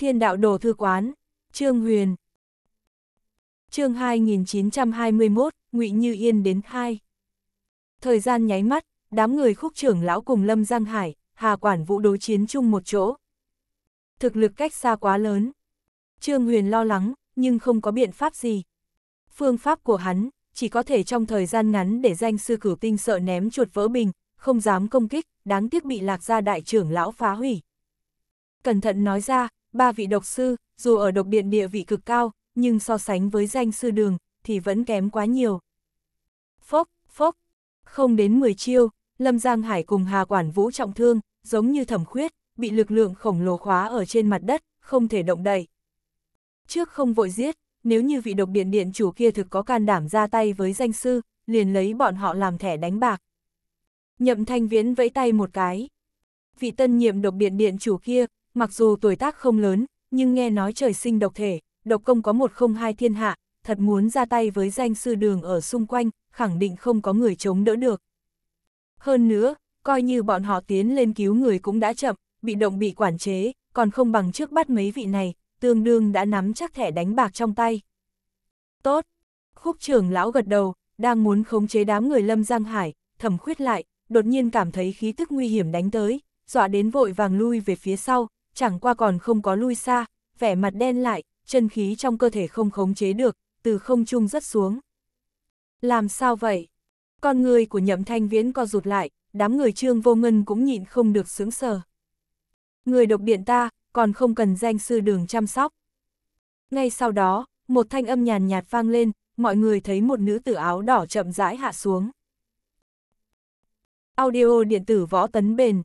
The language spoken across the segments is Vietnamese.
Thiên đạo đồ thư quán, Trương Huyền. Chương 2921, Ngụy Như Yên đến 2. Thời gian nháy mắt, đám người khúc trưởng lão cùng Lâm Giang Hải, Hà Quản Vũ đối chiến chung một chỗ. Thực lực cách xa quá lớn. Trương Huyền lo lắng, nhưng không có biện pháp gì. Phương pháp của hắn, chỉ có thể trong thời gian ngắn để danh sư cửu tinh sợ ném chuột vỡ bình, không dám công kích, đáng tiếc bị lạc gia đại trưởng lão phá hủy. Cẩn thận nói ra, ba vị độc sư, dù ở độc điện địa vị cực cao, nhưng so sánh với danh sư đường, thì vẫn kém quá nhiều. Phốc, phốc, không đến 10 chiêu, Lâm Giang Hải cùng Hà Quản Vũ trọng thương, giống như thẩm khuyết, bị lực lượng khổng lồ khóa ở trên mặt đất, không thể động đậy. Trước không vội giết, nếu như vị độc điện điện chủ kia thực có can đảm ra tay với danh sư, liền lấy bọn họ làm thẻ đánh bạc. Nhậm Thanh Viễn vẫy tay một cái. Vị tân nhiệm độc điện điện chủ kia, mặc dù tuổi tác không lớn, nhưng nghe nói trời sinh độc thể, độc công có một không hai thiên hạ, thật muốn ra tay với danh sư đường ở xung quanh, khẳng định không có người chống đỡ được. Hơn nữa, coi như bọn họ tiến lên cứu người cũng đã chậm, bị động bị quản chế, còn không bằng trước bắt mấy vị này, tương đương đã nắm chắc thẻ đánh bạc trong tay. Tốt! Khúc trưởng lão gật đầu, đang muốn khống chế đám người lâm giang hải, thẩm khuyết lại, đột nhiên cảm thấy khí tức nguy hiểm đánh tới, dọa đến vội vàng lui về phía sau, chẳng qua còn không có lui xa, vẻ mặt đen lại, chân khí trong cơ thể không khống chế được, từ không trung rớt xuống. Làm sao vậy? Con người của nhậm thanh viễn co rụt lại, đám người trương vô ngân cũng nhịn không được sướng sờ. Người độc điện ta, còn không cần danh sư đường chăm sóc. Ngay sau đó, một thanh âm nhàn nhạt vang lên, mọi người thấy một nữ tử áo đỏ chậm rãi hạ xuống. Audio điện tử võ tấn bền,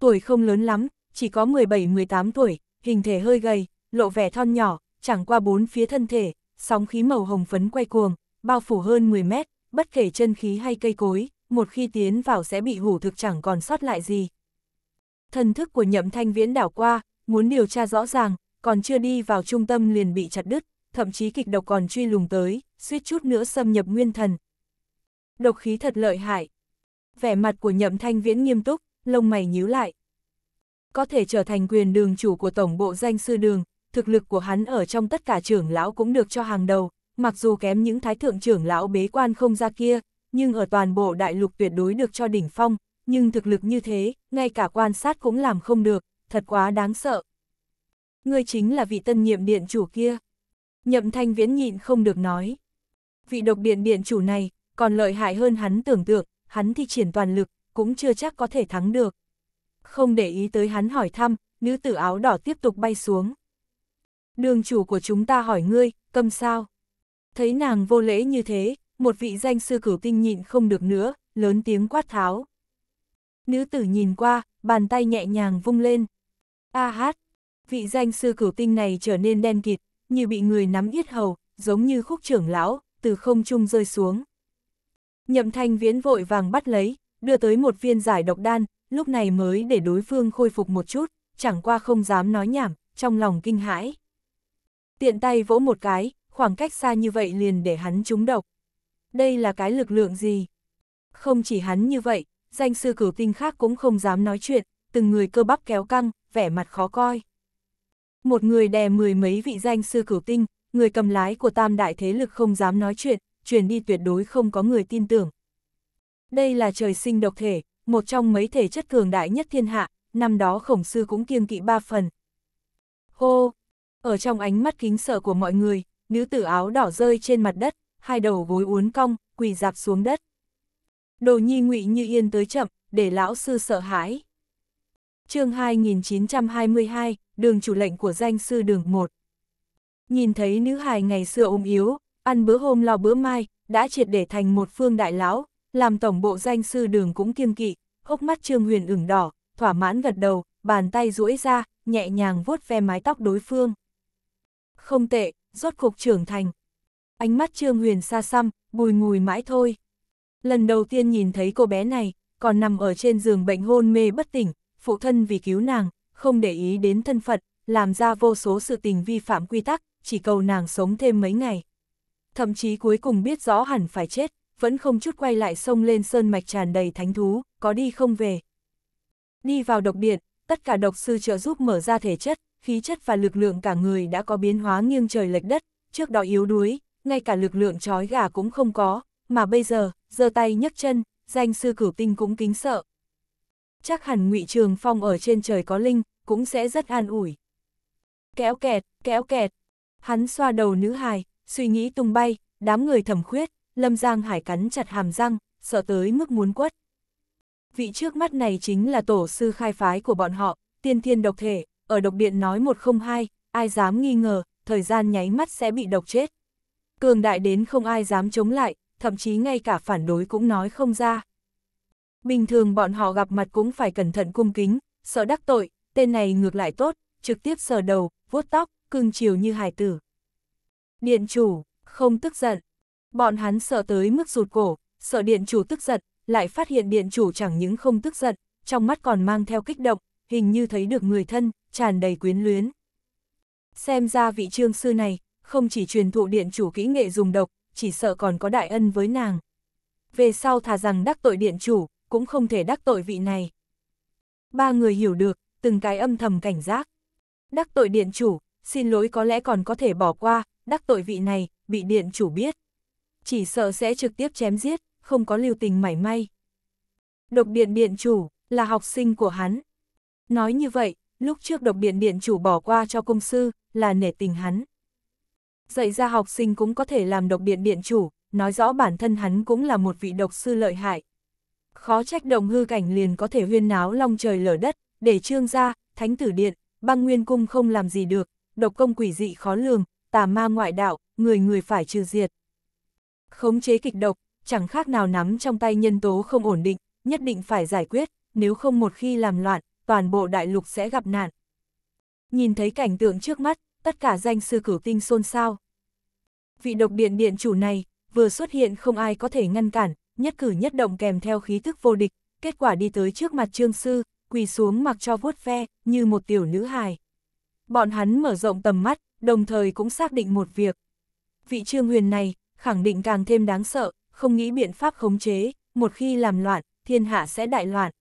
Tuổi không lớn lắm, chỉ có 17-18 tuổi, hình thể hơi gầy, lộ vẻ thon nhỏ, chẳng qua bốn phía thân thể, sóng khí màu hồng phấn quay cuồng, bao phủ hơn 10 mét, bất kể chân khí hay cây cối, một khi tiến vào sẽ bị hủ thực chẳng còn sót lại gì. Thần thức của nhậm thanh viễn đảo qua, muốn điều tra rõ ràng, còn chưa đi vào trung tâm liền bị chặt đứt, thậm chí kịch độc còn truy lùng tới, suýt chút nữa xâm nhập nguyên thần. Độc khí thật lợi hại. Vẻ mặt của nhậm thanh viễn nghiêm túc, lông mày nhíu lại. Có thể trở thành quyền đường chủ của tổng bộ danh sư đường, thực lực của hắn ở trong tất cả trưởng lão cũng được cho hàng đầu, mặc dù kém những thái thượng trưởng lão bế quan không ra kia, nhưng ở toàn bộ đại lục tuyệt đối được cho đỉnh phong, nhưng thực lực như thế, ngay cả quan sát cũng làm không được, thật quá đáng sợ. Ngươi chính là vị tân nhiệm điện chủ kia. Nhậm thanh viễn nhịn không được nói. Vị độc điện điện chủ này, còn lợi hại hơn hắn tưởng tượng, hắn thi triển toàn lực, cũng chưa chắc có thể thắng được. Không để ý tới hắn hỏi thăm, nữ tử áo đỏ tiếp tục bay xuống. Đường chủ của chúng ta hỏi ngươi, cầm sao? Thấy nàng vô lễ như thế, một vị danh sư cửu tinh nhịn không được nữa, lớn tiếng quát tháo. Nữ tử nhìn qua, bàn tay nhẹ nhàng vung lên. A hát, vị danh sư cửu tinh này trở nên đen kịt, như bị người nắm yết hầu, giống như khúc trưởng lão, từ không trung rơi xuống. Nhậm thanh viễn vội vàng bắt lấy, đưa tới một viên giải độc đan, lúc này mới để đối phương khôi phục một chút, chẳng qua không dám nói nhảm, trong lòng kinh hãi. Tiện tay vỗ một cái, khoảng cách xa như vậy liền để hắn trúng độc. Đây là cái lực lượng gì? Không chỉ hắn như vậy, danh sư cửu tinh khác cũng không dám nói chuyện, từng người cơ bắp kéo căng, vẻ mặt khó coi. Một người đè mười mấy vị danh sư cửu tinh, người cầm lái của tam đại thế lực không dám nói chuyện, truyền đi tuyệt đối không có người tin tưởng, đây là trời sinh độc thể, một trong mấy thể chất cường đại nhất thiên hạ, năm đó khổng sư cũng kiêng kỵ ba phần. Hô! Ở trong ánh mắt kính sợ của mọi người, nữ tử áo đỏ rơi trên mặt đất, hai đầu gối uốn cong, quỳ dạp xuống đất. Đồ nhi ngụy như yên tới chậm, để lão sư sợ hãi. chương 2922, đường chủ lệnh của danh sư đường 1. Nhìn thấy nữ hài ngày xưa ôm yếu, ăn bữa hôm lo bữa mai, đã triệt để thành một phương đại lão, làm tổng bộ danh sư đường cũng kiêng kỵ, hốc mắt Trương Huyền ửng đỏ, thỏa mãn gật đầu, bàn tay duỗi ra, nhẹ nhàng vuốt ve mái tóc đối phương. Không tệ, rốt cục trưởng thành. Ánh mắt Trương Huyền xa xăm, bùi ngùi mãi thôi. Lần đầu tiên nhìn thấy cô bé này, còn nằm ở trên giường bệnh hôn mê bất tỉnh, phụ thân vì cứu nàng, không để ý đến thân phận, làm ra vô số sự tình vi phạm quy tắc, chỉ cầu nàng sống thêm mấy ngày. Thậm chí cuối cùng biết rõ hẳn phải chết, vẫn không chút quay lại sông lên sơn mạch tràn đầy thánh thú, có đi không về. Đi vào độc điện, tất cả độc sư trợ giúp mở ra thể chất, khí chất và lực lượng cả người đã có biến hóa nghiêng trời lệch đất, trước đó yếu đuối, ngay cả lực lượng trói gà cũng không có, mà bây giờ, giơ tay nhấc chân, danh sư cửu tinh cũng kính sợ. Chắc hẳn ngụy Trường Phong ở trên trời có linh, cũng sẽ rất an ủi. Kéo kẹt, kéo kẹt, hắn xoa đầu nữ hài, suy nghĩ tung bay, đám người thầm khuyết, Lâm Giang Hải cắn chặt hàm răng, sợ tới mức muốn quất. Vị trước mắt này chính là tổ sư khai phái của bọn họ, tiên thiên độc thể, ở độc điện nói một không hai, ai dám nghi ngờ, thời gian nháy mắt sẽ bị độc chết. Cường đại đến không ai dám chống lại, thậm chí ngay cả phản đối cũng nói không ra. Bình thường bọn họ gặp mặt cũng phải cẩn thận cung kính, sợ đắc tội, tên này ngược lại tốt, trực tiếp sờ đầu, vuốt tóc, cưng chiều như hải tử. Điện chủ, không tức giận, Bọn hắn sợ tới mức rụt cổ, sợ điện chủ tức giận, lại phát hiện điện chủ chẳng những không tức giận, trong mắt còn mang theo kích động, hình như thấy được người thân, tràn đầy quyến luyến. Xem ra vị trương sư này, không chỉ truyền thụ điện chủ kỹ nghệ dùng độc, chỉ sợ còn có đại ân với nàng. Về sau thà rằng đắc tội điện chủ, cũng không thể đắc tội vị này. Ba người hiểu được, từng cái âm thầm cảnh giác. Đắc tội điện chủ, xin lỗi có lẽ còn có thể bỏ qua, đắc tội vị này, bị điện chủ biết chỉ sợ sẽ trực tiếp chém giết, không có lưu tình mảy may. Độc biện điện chủ, là học sinh của hắn. Nói như vậy, lúc trước độc biện điện chủ bỏ qua cho công sư, là nể tình hắn. Dạy ra học sinh cũng có thể làm độc biện điện chủ, nói rõ bản thân hắn cũng là một vị độc sư lợi hại. Khó trách động hư cảnh liền có thể huyên náo long trời lở đất, để trương ra, thánh tử điện, băng nguyên cung không làm gì được, độc công quỷ dị khó lường, tà ma ngoại đạo, người người phải trừ diệt. Khống chế kịch độc, chẳng khác nào nắm trong tay nhân tố không ổn định, nhất định phải giải quyết, nếu không một khi làm loạn, toàn bộ đại lục sẽ gặp nạn. Nhìn thấy cảnh tượng trước mắt, tất cả danh sư cửu tinh xôn xao. Vị độc điện điện chủ này, vừa xuất hiện không ai có thể ngăn cản, nhất cử nhất động kèm theo khí thức vô địch, kết quả đi tới trước mặt trương sư, quỳ xuống mặc cho vuốt ve, như một tiểu nữ hài. Bọn hắn mở rộng tầm mắt, đồng thời cũng xác định một việc. Vị trương huyền này, khẳng định càng thêm đáng sợ, không nghĩ biện pháp khống chế, một khi làm loạn, thiên hạ sẽ đại loạn.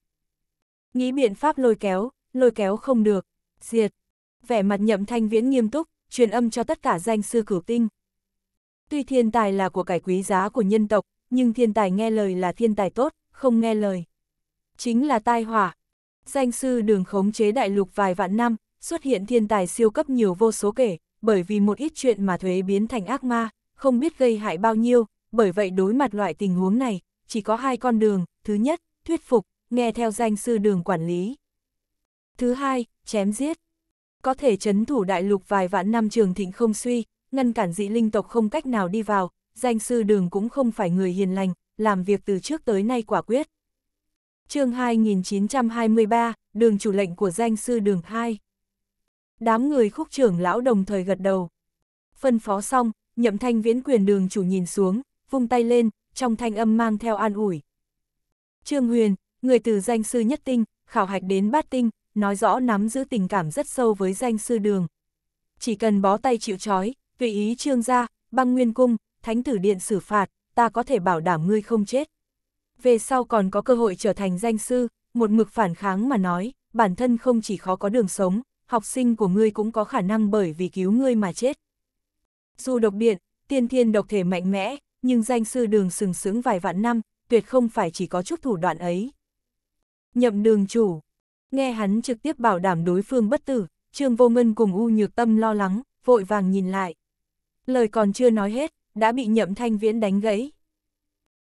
Nghĩ biện pháp lôi kéo, lôi kéo không được, diệt. Vẻ mặt nhậm thanh viễn nghiêm túc, truyền âm cho tất cả danh sư cửu tinh. Tuy thiên tài là của cải quý giá của nhân tộc, nhưng thiên tài nghe lời là thiên tài tốt, không nghe lời. Chính là tai họa. Danh sư đường khống chế đại lục vài vạn năm, xuất hiện thiên tài siêu cấp nhiều vô số kể, bởi vì một ít chuyện mà thuế biến thành ác ma không biết gây hại bao nhiêu, bởi vậy đối mặt loại tình huống này, chỉ có hai con đường, thứ nhất, thuyết phục, nghe theo danh sư đường quản lý. Thứ hai, chém giết. Có thể chấn thủ đại lục vài vạn năm trường thịnh không suy, ngăn cản dị linh tộc không cách nào đi vào, danh sư đường cũng không phải người hiền lành, làm việc từ trước tới nay quả quyết. chương 2923, đường chủ lệnh của danh sư đường 2. Đám người khúc trưởng lão đồng thời gật đầu. Phân phó xong, nhậm thanh viễn quyền đường chủ nhìn xuống, vung tay lên, trong thanh âm mang theo an ủi. Trương Huyền, người từ danh sư nhất tinh, khảo hạch đến bát tinh, nói rõ nắm giữ tình cảm rất sâu với danh sư đường. Chỉ cần bó tay chịu trói, tùy ý trương gia, băng nguyên cung, thánh tử điện xử phạt, ta có thể bảo đảm ngươi không chết. Về sau còn có cơ hội trở thành danh sư, một mực phản kháng mà nói, bản thân không chỉ khó có đường sống, học sinh của ngươi cũng có khả năng bởi vì cứu ngươi mà chết. Dù độc biện, tiên thiên độc thể mạnh mẽ, nhưng danh sư đường sừng sững vài vạn năm, tuyệt không phải chỉ có chút thủ đoạn ấy. Nhậm đường chủ, nghe hắn trực tiếp bảo đảm đối phương bất tử, Trương Vô Ngân cùng U Nhược Tâm lo lắng, vội vàng nhìn lại. Lời còn chưa nói hết, đã bị Nhậm Thanh Viễn đánh gãy.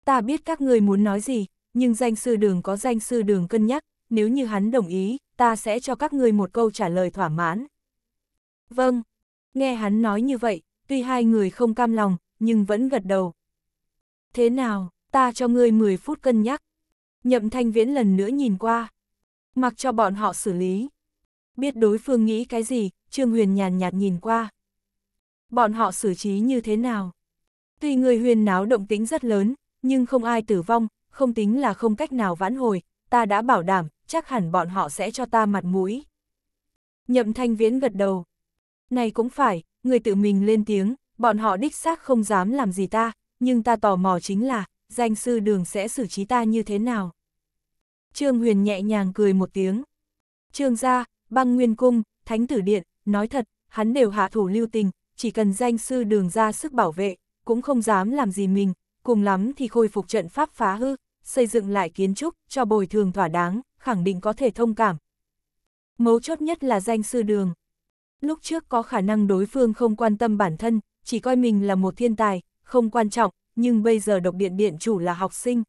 Ta biết các người muốn nói gì, nhưng danh sư đường có danh sư đường cân nhắc, nếu như hắn đồng ý, ta sẽ cho các người một câu trả lời thỏa mãn. Vâng, nghe hắn nói như vậy, tuy hai người không cam lòng, nhưng vẫn gật đầu. Thế nào, ta cho ngươi 10 phút cân nhắc. Nhậm thanh viễn lần nữa nhìn qua. Mặc cho bọn họ xử lý. Biết đối phương nghĩ cái gì, Trương Huyền nhàn nhạt nhìn qua. Bọn họ xử trí như thế nào? Tuy người huyền náo động tính rất lớn, nhưng không ai tử vong, không tính là không cách nào vãn hồi, ta đã bảo đảm, chắc hẳn bọn họ sẽ cho ta mặt mũi. Nhậm thanh viễn gật đầu. Này cũng phải, người tự mình lên tiếng, bọn họ đích xác không dám làm gì ta, nhưng ta tò mò chính là, danh sư đường sẽ xử trí ta như thế nào. Trương Huyền nhẹ nhàng cười một tiếng. Trương gia, băng nguyên cung, thánh tử điện, nói thật, hắn đều hạ thủ lưu tình, chỉ cần danh sư đường ra sức bảo vệ, cũng không dám làm gì mình, cùng lắm thì khôi phục trận pháp phá hư, xây dựng lại kiến trúc, cho bồi thường thỏa đáng, khẳng định có thể thông cảm. Mấu chốt nhất là danh sư đường. Lúc trước có khả năng đối phương không quan tâm bản thân, chỉ coi mình là một thiên tài, không quan trọng, nhưng bây giờ độc điện điện chủ là học sinh.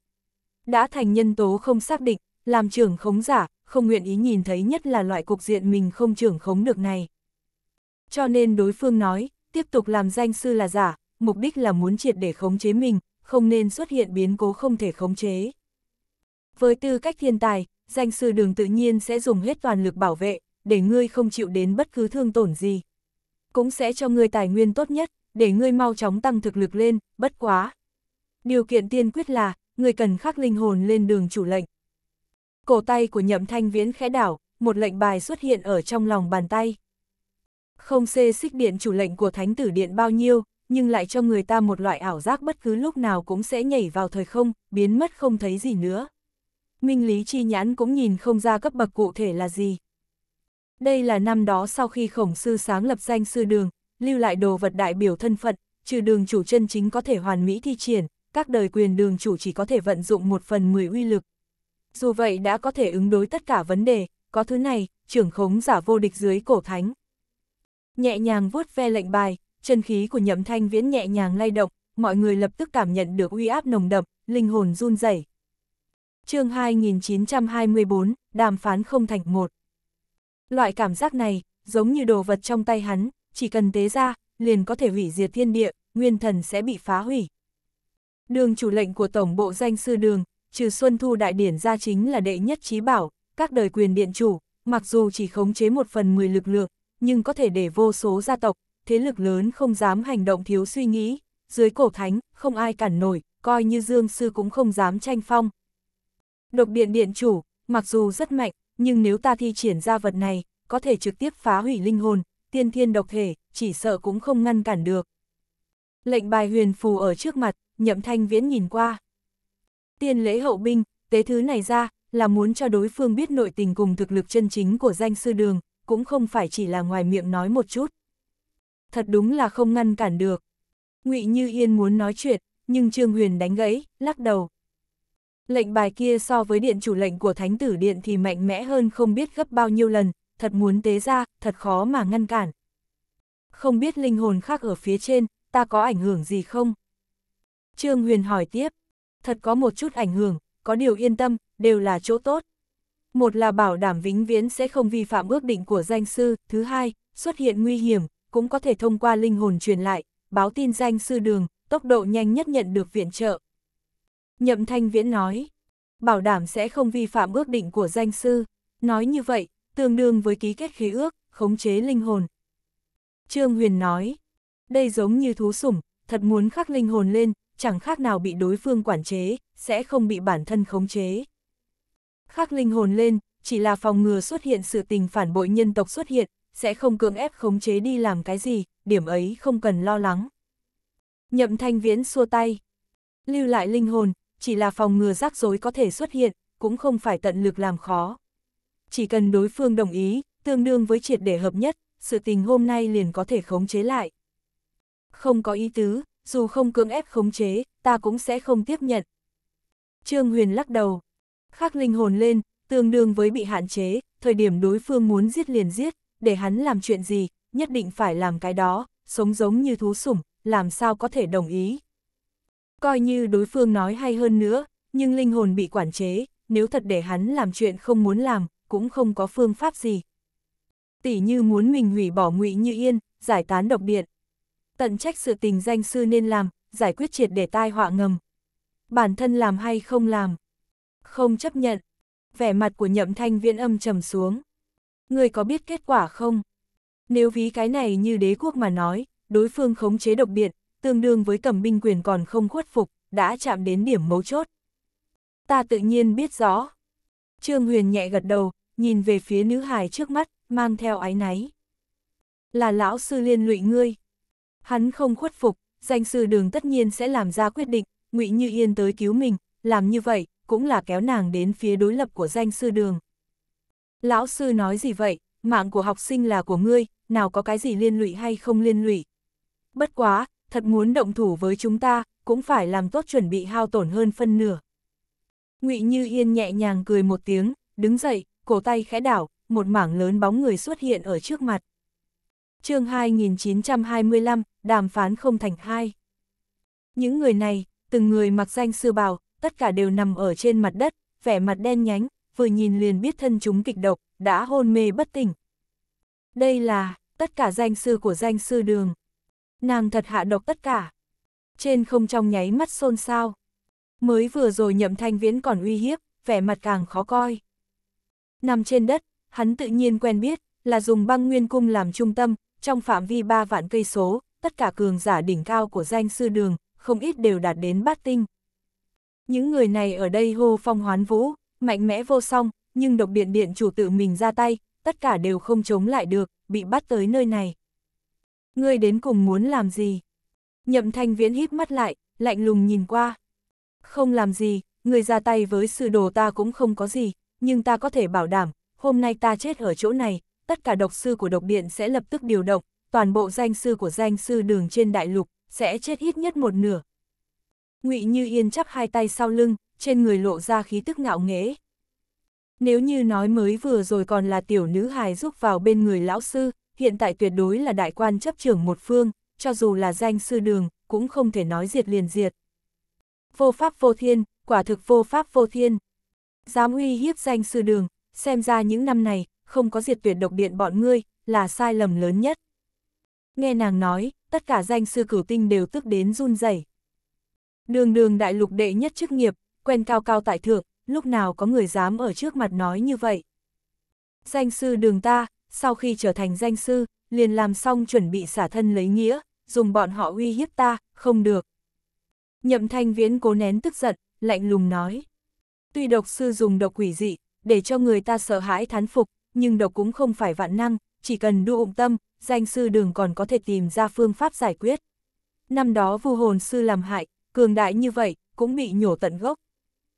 Đã thành nhân tố không xác định, làm trưởng khống giả, không nguyện ý nhìn thấy nhất là loại cục diện mình không trưởng khống được này. Cho nên đối phương nói, tiếp tục làm danh sư là giả, mục đích là muốn triệt để khống chế mình, không nên xuất hiện biến cố không thể khống chế. Với tư cách thiên tài, danh sư đường tự nhiên sẽ dùng hết toàn lực bảo vệ, để ngươi không chịu đến bất cứ thương tổn gì. Cũng sẽ cho ngươi tài nguyên tốt nhất, để ngươi mau chóng tăng thực lực lên, bất quá. Điều kiện tiên quyết là, ngươi cần khắc linh hồn lên đường chủ lệnh. Cổ tay của nhậm thanh viễn khẽ đảo, một lệnh bài xuất hiện ở trong lòng bàn tay. Không xê xích điện chủ lệnh của thánh tử điện bao nhiêu, nhưng lại cho người ta một loại ảo giác bất cứ lúc nào cũng sẽ nhảy vào thời không, biến mất không thấy gì nữa. Minh lý chi nhãn cũng nhìn không ra cấp bậc cụ thể là gì, đây là năm đó sau khi khổng sư sáng lập danh sư đường, lưu lại đồ vật đại biểu thân phận, trừ đường chủ chân chính có thể hoàn mỹ thi triển, các đời quyền đường chủ chỉ có thể vận dụng một phần mười uy lực. Dù vậy đã có thể ứng đối tất cả vấn đề, có thứ này, trưởng khống giả vô địch dưới cổ thánh. Nhẹ nhàng vuốt ve lệnh bài, chân khí của nhậm thanh viễn nhẹ nhàng lay động, mọi người lập tức cảm nhận được uy áp nồng đậm, linh hồn run rẩy. chương 2924, đàm phán không thành một. Loại cảm giác này, giống như đồ vật trong tay hắn, chỉ cần tế ra, liền có thể hủy diệt thiên địa, nguyên thần sẽ bị phá hủy. Đường chủ lệnh của Tổng bộ danh sư đường, trừ Xuân Thu Đại Điển ra chính là đệ nhất trí bảo, các đời quyền điện chủ, mặc dù chỉ khống chế một phần 10 lực lượng, nhưng có thể để vô số gia tộc, thế lực lớn không dám hành động thiếu suy nghĩ, dưới cổ thánh, không ai cản nổi, coi như Dương Sư cũng không dám tranh phong. Độc điện điện chủ, mặc dù rất mạnh, nhưng nếu ta thi triển ra vật này, có thể trực tiếp phá hủy linh hồn, tiên thiên độc thể, chỉ sợ cũng không ngăn cản được. Lệnh bài huyền phù ở trước mặt, nhậm thanh viễn nhìn qua. Tiên lễ hậu binh, tế thứ này ra, là muốn cho đối phương biết nội tình cùng thực lực chân chính của danh sư đường, cũng không phải chỉ là ngoài miệng nói một chút. Thật đúng là không ngăn cản được. ngụy Như Yên muốn nói chuyện, nhưng Trương Huyền đánh gãy, lắc đầu. Lệnh bài kia so với điện chủ lệnh của thánh tử điện thì mạnh mẽ hơn không biết gấp bao nhiêu lần, thật muốn tế ra, thật khó mà ngăn cản. Không biết linh hồn khác ở phía trên, ta có ảnh hưởng gì không? Trương Huyền hỏi tiếp, thật có một chút ảnh hưởng, có điều yên tâm, đều là chỗ tốt. Một là bảo đảm vĩnh viễn sẽ không vi phạm ước định của danh sư, thứ hai, xuất hiện nguy hiểm, cũng có thể thông qua linh hồn truyền lại, báo tin danh sư đường, tốc độ nhanh nhất nhận được viện trợ, Nhậm Thanh Viễn nói, bảo đảm sẽ không vi phạm ước định của danh sư, nói như vậy, tương đương với ký kết khí ước, khống chế linh hồn. Trương Huyền nói, đây giống như thú sủng, thật muốn khắc linh hồn lên, chẳng khác nào bị đối phương quản chế, sẽ không bị bản thân khống chế. Khắc linh hồn lên, chỉ là phòng ngừa xuất hiện sự tình phản bội nhân tộc xuất hiện, sẽ không cưỡng ép khống chế đi làm cái gì, điểm ấy không cần lo lắng. Nhậm Thanh Viễn xua tay, lưu lại linh hồn, chỉ là phòng ngừa rắc rối có thể xuất hiện, cũng không phải tận lực làm khó. Chỉ cần đối phương đồng ý, tương đương với triệt để hợp nhất, sự tình hôm nay liền có thể khống chế lại. Không có ý tứ, dù không cưỡng ép khống chế, ta cũng sẽ không tiếp nhận. Trương Huyền lắc đầu, khắc linh hồn lên, tương đương với bị hạn chế, thời điểm đối phương muốn giết liền giết, để hắn làm chuyện gì, nhất định phải làm cái đó, sống giống như thú sủng, làm sao có thể đồng ý. Coi như đối phương nói hay hơn nữa, nhưng linh hồn bị quản chế, nếu thật để hắn làm chuyện không muốn làm, cũng không có phương pháp gì. Tỷ như muốn mình hủy bỏ ngụy như yên, giải tán độc điện. Tận trách sự tình danh sư nên làm, giải quyết triệt để tai họa ngầm. Bản thân làm hay không làm. Không chấp nhận. Vẻ mặt của nhậm thanh viễn âm trầm xuống. Người có biết kết quả không? Nếu ví cái này như đế quốc mà nói, đối phương khống chế độc điện, tương đương với cầm binh quyền còn không khuất phục, đã chạm đến điểm mấu chốt. Ta tự nhiên biết rõ. Trương Huyền nhẹ gật đầu, nhìn về phía nữ hài trước mắt, mang theo ái náy. Là lão sư liên lụy ngươi. Hắn không khuất phục, danh sư đường tất nhiên sẽ làm ra quyết định, ngụy Như Yên tới cứu mình, làm như vậy, cũng là kéo nàng đến phía đối lập của danh sư đường. Lão sư nói gì vậy, mạng của học sinh là của ngươi, nào có cái gì liên lụy hay không liên lụy. Bất quá, thật muốn động thủ với chúng ta, cũng phải làm tốt chuẩn bị hao tổn hơn phân nửa. ngụy Như Yên nhẹ nhàng cười một tiếng, đứng dậy, cổ tay khẽ đảo, một mảng lớn bóng người xuất hiện ở trước mặt. chương 2925, đàm phán không thành hai. Những người này, từng người mặc danh sư bào, tất cả đều nằm ở trên mặt đất, vẻ mặt đen nhánh, vừa nhìn liền biết thân chúng kịch độc, đã hôn mê bất tỉnh. Đây là, tất cả danh sư của danh sư đường, nàng thật hạ độc tất cả. Trên không trong nháy mắt xôn xao. Mới vừa rồi nhậm thanh viễn còn uy hiếp, vẻ mặt càng khó coi. Nằm trên đất, hắn tự nhiên quen biết, là dùng băng nguyên cung làm trung tâm, trong phạm vi 3 vạn cây số, tất cả cường giả đỉnh cao của danh sư đường, không ít đều đạt đến bát tinh. Những người này ở đây hô phong hoán vũ, mạnh mẽ vô song, nhưng độc điện điện chủ tự mình ra tay, tất cả đều không chống lại được, bị bắt tới nơi này ngươi đến cùng muốn làm gì? Nhậm thanh viễn híp mắt lại, lạnh lùng nhìn qua. Không làm gì, Ngươi ra tay với sự đồ ta cũng không có gì, nhưng ta có thể bảo đảm, hôm nay ta chết ở chỗ này, tất cả độc sư của độc điện sẽ lập tức điều động, toàn bộ danh sư của danh sư đường trên đại lục, sẽ chết ít nhất một nửa. ngụy Như Yên chắp hai tay sau lưng, trên người lộ ra khí tức ngạo nghễ. Nếu như nói mới vừa rồi còn là tiểu nữ hài giúp vào bên người lão sư, hiện tại tuyệt đối là đại quan chấp trưởng một phương, cho dù là danh sư đường, cũng không thể nói diệt liền diệt. Vô pháp vô thiên, quả thực vô pháp vô thiên. Dám uy hiếp danh sư đường, xem ra những năm này, không có diệt tuyệt độc điện bọn ngươi, là sai lầm lớn nhất. Nghe nàng nói, tất cả danh sư cửu tinh đều tức đến run rẩy. Đường đường đại lục đệ nhất chức nghiệp, quen cao cao tại thượng, lúc nào có người dám ở trước mặt nói như vậy. Danh sư đường ta, sau khi trở thành danh sư, liền làm xong chuẩn bị xả thân lấy nghĩa, dùng bọn họ uy hiếp ta, không được. Nhậm thanh viễn cố nén tức giận, lạnh lùng nói. Tuy độc sư dùng độc quỷ dị, để cho người ta sợ hãi thán phục, nhưng độc cũng không phải vạn năng, chỉ cần đu ụng tâm, danh sư đường còn có thể tìm ra phương pháp giải quyết. Năm đó vu hồn sư làm hại, cường đại như vậy, cũng bị nhổ tận gốc.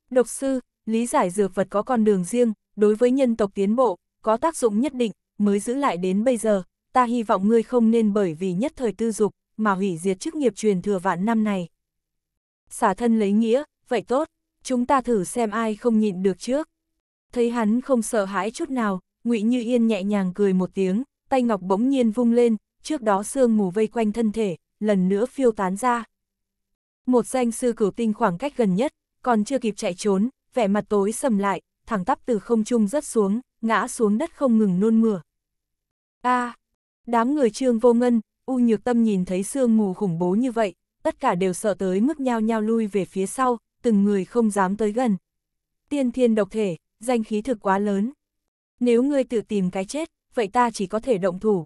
Độc sư, lý giải dược vật có con đường riêng, đối với nhân tộc tiến bộ, có tác dụng nhất định, mới giữ lại đến bây giờ, ta hy vọng ngươi không nên bởi vì nhất thời tư dục, mà hủy diệt chức nghiệp truyền thừa vạn năm này. Xả thân lấy nghĩa, vậy tốt, chúng ta thử xem ai không nhịn được trước. Thấy hắn không sợ hãi chút nào, ngụy Như Yên nhẹ nhàng cười một tiếng, tay ngọc bỗng nhiên vung lên, trước đó sương mù vây quanh thân thể, lần nữa phiêu tán ra. Một danh sư cửu tinh khoảng cách gần nhất, còn chưa kịp chạy trốn, vẻ mặt tối sầm lại, thẳng tắp từ không trung rớt xuống, ngã xuống đất không ngừng nôn mửa. A, đám người Trương Vô Ngân, U Nhược Tâm nhìn thấy sương mù khủng bố như vậy, tất cả đều sợ tới mức nhao nhao lui về phía sau, từng người không dám tới gần. Tiên thiên độc thể, danh khí thực quá lớn. Nếu ngươi tự tìm cái chết, vậy ta chỉ có thể động thủ.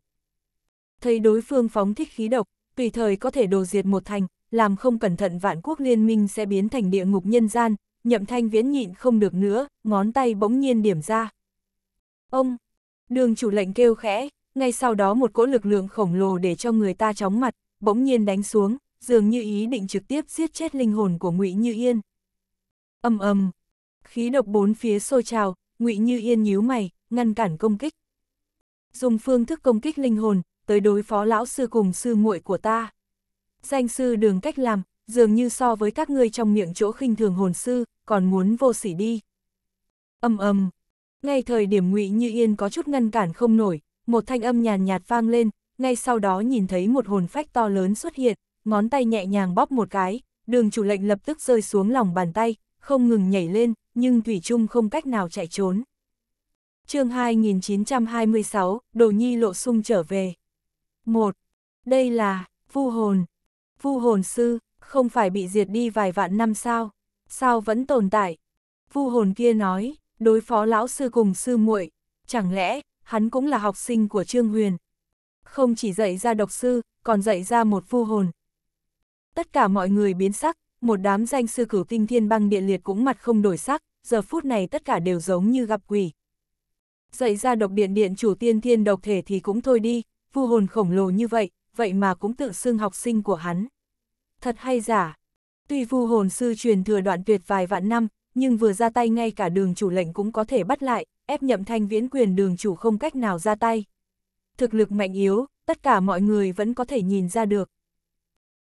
Thấy đối phương phóng thích khí độc, tùy thời có thể đồ diệt một thành, làm không cẩn thận vạn quốc liên minh sẽ biến thành địa ngục nhân gian, nhậm thanh viễn nhịn không được nữa, ngón tay bỗng nhiên điểm ra. Ông! Đường chủ lệnh kêu khẽ, ngay sau đó một cỗ lực lượng khổng lồ để cho người ta chóng mặt, bỗng nhiên đánh xuống, dường như ý định trực tiếp giết chết linh hồn của ngụy Như Yên. ầm ầm, Khí độc bốn phía sôi trào, ngụy Như Yên nhíu mày, ngăn cản công kích. Dùng phương thức công kích linh hồn, tới đối phó lão sư cùng sư muội của ta. Danh sư đường cách làm, dường như so với các ngươi trong miệng chỗ khinh thường hồn sư, còn muốn vô sỉ đi. Âm âm, ngay thời điểm ngụy Như Yên có chút ngăn cản không nổi, một thanh âm nhàn nhạt, nhạt vang lên, ngay sau đó nhìn thấy một hồn phách to lớn xuất hiện, ngón tay nhẹ nhàng bóp một cái, đường chủ lệnh lập tức rơi xuống lòng bàn tay, không ngừng nhảy lên, nhưng Thủy Trung không cách nào chạy trốn. chương 2926, Đồ Nhi lộ sung trở về. 1. Đây là, vu hồn. Vu hồn sư, không phải bị diệt đi vài vạn năm sao? Sao vẫn tồn tại? Vu hồn kia nói, đối phó lão sư cùng sư muội, chẳng lẽ hắn cũng là học sinh của Trương Huyền? Không chỉ dạy ra độc sư, còn dạy ra một vu hồn. Tất cả mọi người biến sắc, một đám danh sư cửu tinh thiên băng địa liệt cũng mặt không đổi sắc, giờ phút này tất cả đều giống như gặp quỷ. Dạy ra độc điện điện chủ tiên thiên độc thể thì cũng thôi đi, vu hồn khổng lồ như vậy, vậy mà cũng tự xưng học sinh của hắn thật hay giả. Tuy vu hồn sư truyền thừa đoạn tuyệt vài vạn năm, nhưng vừa ra tay ngay cả đường chủ lệnh cũng có thể bắt lại, ép nhậm thanh viễn quyền đường chủ không cách nào ra tay. Thực lực mạnh yếu, tất cả mọi người vẫn có thể nhìn ra được.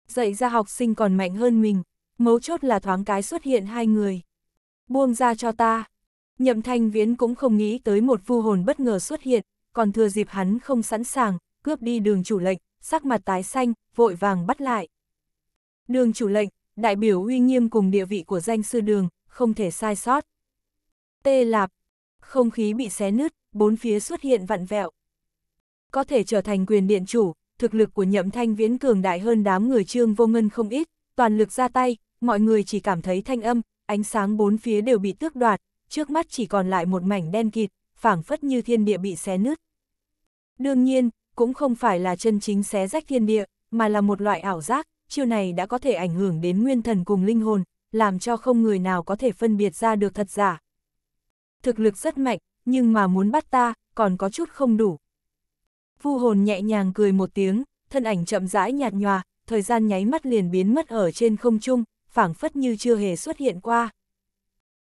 Dạy ra học sinh còn mạnh hơn mình, mấu chốt là thoáng cái xuất hiện hai người. Buông ra cho ta. Nhậm thanh viễn cũng không nghĩ tới một vu hồn bất ngờ xuất hiện, còn thừa dịp hắn không sẵn sàng, cướp đi đường chủ lệnh, sắc mặt tái xanh, vội vàng bắt lại. Đường chủ lệnh, đại biểu uy nghiêm cùng địa vị của danh sư đường, không thể sai sót. Tê lạp, không khí bị xé nứt, bốn phía xuất hiện vặn vẹo. Có thể trở thành quyền điện chủ, thực lực của nhậm thanh viễn cường đại hơn đám người trương vô ngân không ít, toàn lực ra tay, mọi người chỉ cảm thấy thanh âm, ánh sáng bốn phía đều bị tước đoạt, trước mắt chỉ còn lại một mảnh đen kịt, phảng phất như thiên địa bị xé nứt. Đương nhiên, cũng không phải là chân chính xé rách thiên địa, mà là một loại ảo giác, chiêu này đã có thể ảnh hưởng đến nguyên thần cùng linh hồn, làm cho không người nào có thể phân biệt ra được thật giả. Thực lực rất mạnh, nhưng mà muốn bắt ta, còn có chút không đủ. Vu hồn nhẹ nhàng cười một tiếng, thân ảnh chậm rãi nhạt nhòa, thời gian nháy mắt liền biến mất ở trên không trung, phảng phất như chưa hề xuất hiện qua.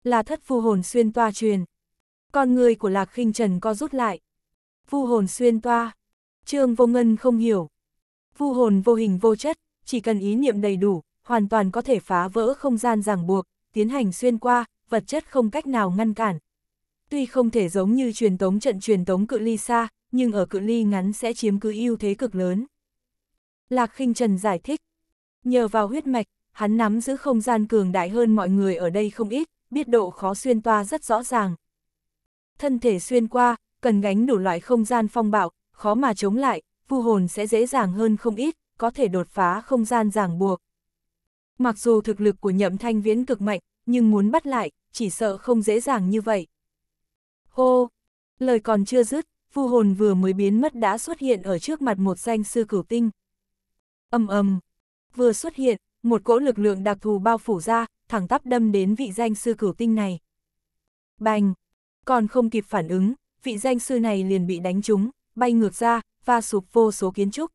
Là thất vu hồn xuyên toa truyền. Con người của Lạc khinh Trần co rút lại. Vu hồn xuyên toa. Trương Vô Ngân không hiểu. Vu hồn vô hình vô chất, chỉ cần ý niệm đầy đủ, hoàn toàn có thể phá vỡ không gian ràng buộc, tiến hành xuyên qua, vật chất không cách nào ngăn cản. Tuy không thể giống như truyền tống trận truyền tống cự ly xa, nhưng ở cự ly ngắn sẽ chiếm cứ ưu thế cực lớn. Lạc khinh Trần giải thích, nhờ vào huyết mạch, hắn nắm giữ không gian cường đại hơn mọi người ở đây không ít, biết độ khó xuyên toa rất rõ ràng. Thân thể xuyên qua, cần gánh đủ loại không gian phong bạo, khó mà chống lại, vu hồn sẽ dễ dàng hơn không ít, có thể đột phá không gian ràng buộc. Mặc dù thực lực của nhậm thanh viễn cực mạnh, nhưng muốn bắt lại, chỉ sợ không dễ dàng như vậy. Hô! Lời còn chưa dứt, phu hồn vừa mới biến mất đã xuất hiện ở trước mặt một danh sư cửu tinh. ầm ầm, Vừa xuất hiện, một cỗ lực lượng đặc thù bao phủ ra, thẳng tắp đâm đến vị danh sư cửu tinh này. Bành! Còn không kịp phản ứng, vị danh sư này liền bị đánh trúng, bay ngược ra, và sụp vô số kiến trúc.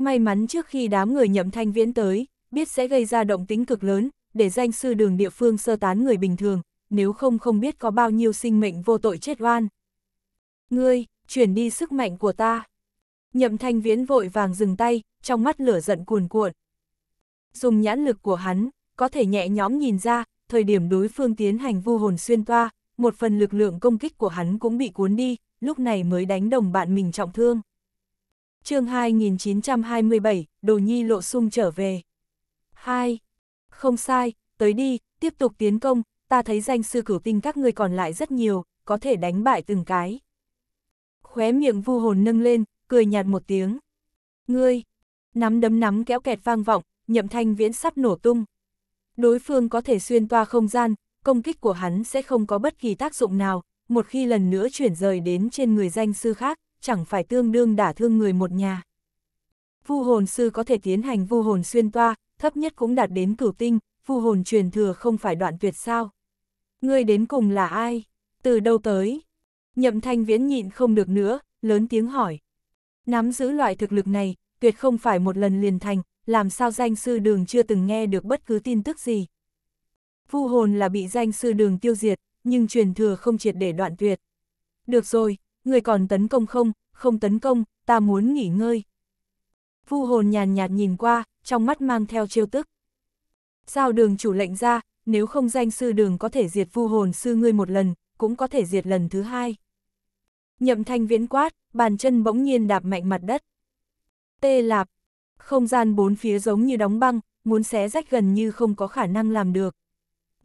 May mắn trước khi đám người nhậm thanh viễn tới, biết sẽ gây ra động tính cực lớn, để danh sư đường địa phương sơ tán người bình thường, nếu không không biết có bao nhiêu sinh mệnh vô tội chết oan. Ngươi, chuyển đi sức mạnh của ta. Nhậm thanh viễn vội vàng dừng tay, trong mắt lửa giận cuồn cuộn. Dùng nhãn lực của hắn, có thể nhẹ nhõm nhìn ra, thời điểm đối phương tiến hành vu hồn xuyên toa, một phần lực lượng công kích của hắn cũng bị cuốn đi, lúc này mới đánh đồng bạn mình trọng thương chương 2927, Đồ Nhi lộ sung trở về. 2. Không sai, tới đi, tiếp tục tiến công, ta thấy danh sư cửu tinh các người còn lại rất nhiều, có thể đánh bại từng cái. Khóe miệng vu hồn nâng lên, cười nhạt một tiếng. Ngươi, nắm đấm nắm kéo kẹt vang vọng, nhậm thanh viễn sắp nổ tung. Đối phương có thể xuyên toa không gian, công kích của hắn sẽ không có bất kỳ tác dụng nào, một khi lần nữa chuyển rời đến trên người danh sư khác, chẳng phải tương đương đả thương người một nhà. Vu hồn sư có thể tiến hành vu hồn xuyên toa, thấp nhất cũng đạt đến cửu tinh, vu hồn truyền thừa không phải đoạn tuyệt sao. người đến cùng là ai? Từ đâu tới? Nhậm thanh viễn nhịn không được nữa, lớn tiếng hỏi. Nắm giữ loại thực lực này, tuyệt không phải một lần liền thành, làm sao danh sư đường chưa từng nghe được bất cứ tin tức gì. Vu hồn là bị danh sư đường tiêu diệt, nhưng truyền thừa không triệt để đoạn tuyệt. Được rồi, người còn tấn công không, không tấn công, ta muốn nghỉ ngơi. Vu hồn nhàn nhạt nhìn qua, trong mắt mang theo trêu tức. Giao đường chủ lệnh ra, nếu không danh sư đường có thể diệt vu hồn sư ngươi một lần, cũng có thể diệt lần thứ hai. Nhậm thanh viễn quát, bàn chân bỗng nhiên đạp mạnh mặt đất. Tê lạp, không gian bốn phía giống như đóng băng, muốn xé rách gần như không có khả năng làm được.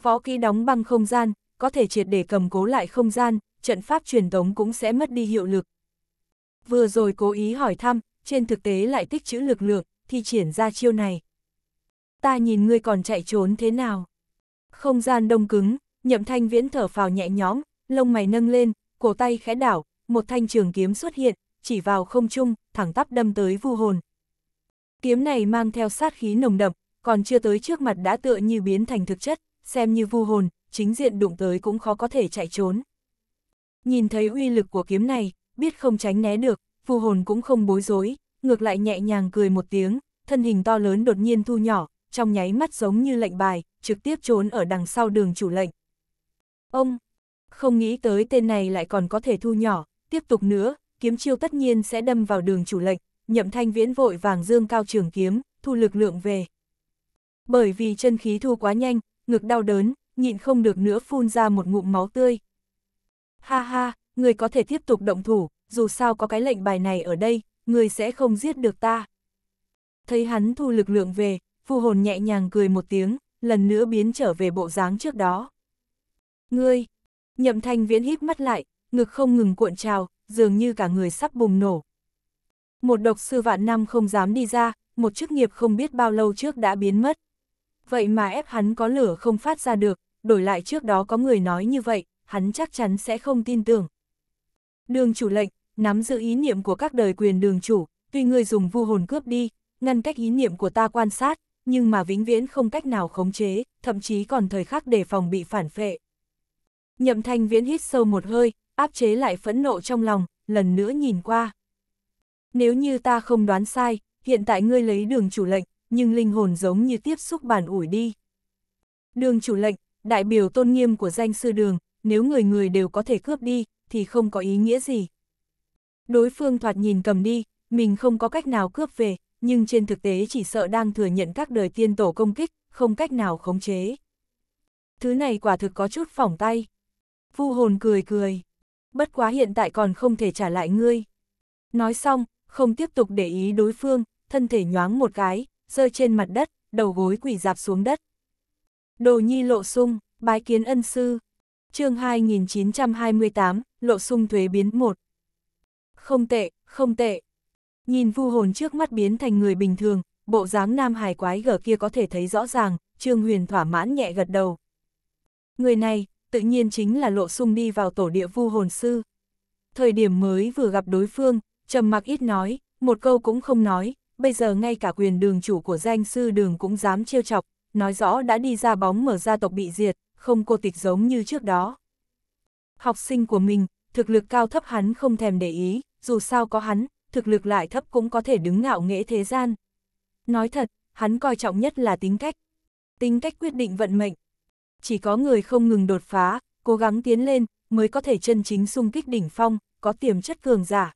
Võ kỹ đóng băng không gian, có thể triệt để cầm cố lại không gian, trận pháp truyền tống cũng sẽ mất đi hiệu lực. Vừa rồi cố ý hỏi thăm, trên thực tế lại tích chữ lực lượng, thì triển ra chiêu này. Ta nhìn ngươi còn chạy trốn thế nào? Không gian đông cứng, nhậm thanh viễn thở phào nhẹ nhõm, lông mày nâng lên, cổ tay khẽ đảo, một thanh trường kiếm xuất hiện, chỉ vào không trung, thẳng tắp đâm tới vu hồn. Kiếm này mang theo sát khí nồng đậm, còn chưa tới trước mặt đã tựa như biến thành thực chất, xem như vu hồn, chính diện đụng tới cũng khó có thể chạy trốn nhìn thấy uy lực của kiếm này, biết không tránh né được, phù hồn cũng không bối rối, ngược lại nhẹ nhàng cười một tiếng, thân hình to lớn đột nhiên thu nhỏ, trong nháy mắt giống như lệnh bài, trực tiếp trốn ở đằng sau đường chủ lệnh. Ông, không nghĩ tới tên này lại còn có thể thu nhỏ, tiếp tục nữa, kiếm chiêu tất nhiên sẽ đâm vào đường chủ lệnh, nhậm thanh viễn vội vàng dương cao trường kiếm, thu lực lượng về. Bởi vì chân khí thu quá nhanh, ngực đau đớn, nhịn không được nữa phun ra một ngụm máu tươi. Ha ha, người có thể tiếp tục động thủ, dù sao có cái lệnh bài này ở đây, người sẽ không giết được ta. Thấy hắn thu lực lượng về, phù hồn nhẹ nhàng cười một tiếng, lần nữa biến trở về bộ dáng trước đó. Ngươi, nhậm thanh viễn híp mắt lại, ngực không ngừng cuộn trào, dường như cả người sắp bùng nổ. Một độc sư vạn năm không dám đi ra, một chức nghiệp không biết bao lâu trước đã biến mất. Vậy mà ép hắn có lửa không phát ra được, đổi lại trước đó có người nói như vậy, hắn chắc chắn sẽ không tin tưởng. Đường chủ lệnh, nắm giữ ý niệm của các đời quyền đường chủ, tuy ngươi dùng vu hồn cướp đi, ngăn cách ý niệm của ta quan sát, nhưng mà vĩnh viễn không cách nào khống chế, thậm chí còn thời khắc đề phòng bị phản phệ. Nhậm thanh viễn hít sâu một hơi, áp chế lại phẫn nộ trong lòng, lần nữa nhìn qua. Nếu như ta không đoán sai, hiện tại ngươi lấy đường chủ lệnh, nhưng linh hồn giống như tiếp xúc bàn ủi đi. Đường chủ lệnh, đại biểu tôn nghiêm của danh sư đường, nếu người người đều có thể cướp đi, thì không có ý nghĩa gì. Đối phương thoạt nhìn cầm đi, mình không có cách nào cướp về, nhưng trên thực tế chỉ sợ đang thừa nhận các đời tiên tổ công kích, không cách nào khống chế. Thứ này quả thực có chút phỏng tay. Vu hồn cười cười. Bất quá hiện tại còn không thể trả lại ngươi. Nói xong, không tiếp tục để ý đối phương, thân thể nhoáng một cái, rơi trên mặt đất, đầu gối quỳ dạp xuống đất. Đồ nhi lộ sung, bái kiến ân sư chương 2928, lộ sung thuế biến một Không tệ, không tệ. Nhìn vu hồn trước mắt biến thành người bình thường, bộ dáng nam hài quái gở kia có thể thấy rõ ràng, Trương Huyền thỏa mãn nhẹ gật đầu. Người này, tự nhiên chính là lộ sung đi vào tổ địa vu hồn sư. Thời điểm mới vừa gặp đối phương, trầm mặc ít nói, một câu cũng không nói, bây giờ ngay cả quyền đường chủ của danh sư đường cũng dám trêu chọc, nói rõ đã đi ra bóng mở gia tộc bị diệt, không cô tịch giống như trước đó. Học sinh của mình, thực lực cao thấp hắn không thèm để ý, dù sao có hắn, thực lực lại thấp cũng có thể đứng ngạo nghễ thế gian. Nói thật, hắn coi trọng nhất là tính cách. Tính cách quyết định vận mệnh. Chỉ có người không ngừng đột phá, cố gắng tiến lên, mới có thể chân chính sung kích đỉnh phong, có tiềm chất cường giả.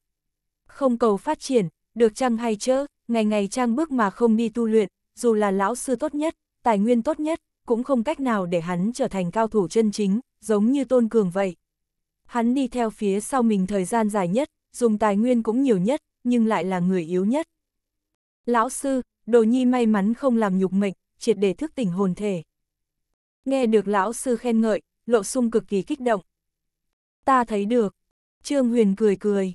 Không cầu phát triển, được chăng hay chớ, ngày ngày trang bước mà không đi tu luyện, dù là lão sư tốt nhất, tài nguyên tốt nhất, cũng không cách nào để hắn trở thành cao thủ chân chính, giống như Tôn Cường vậy. Hắn đi theo phía sau mình thời gian dài nhất, dùng tài nguyên cũng nhiều nhất, nhưng lại là người yếu nhất. Lão sư, đồ nhi may mắn không làm nhục mệnh, triệt để thức tỉnh hồn thể. Nghe được lão sư khen ngợi, lộ sung cực kỳ kích động. Ta thấy được. Trương Huyền cười cười.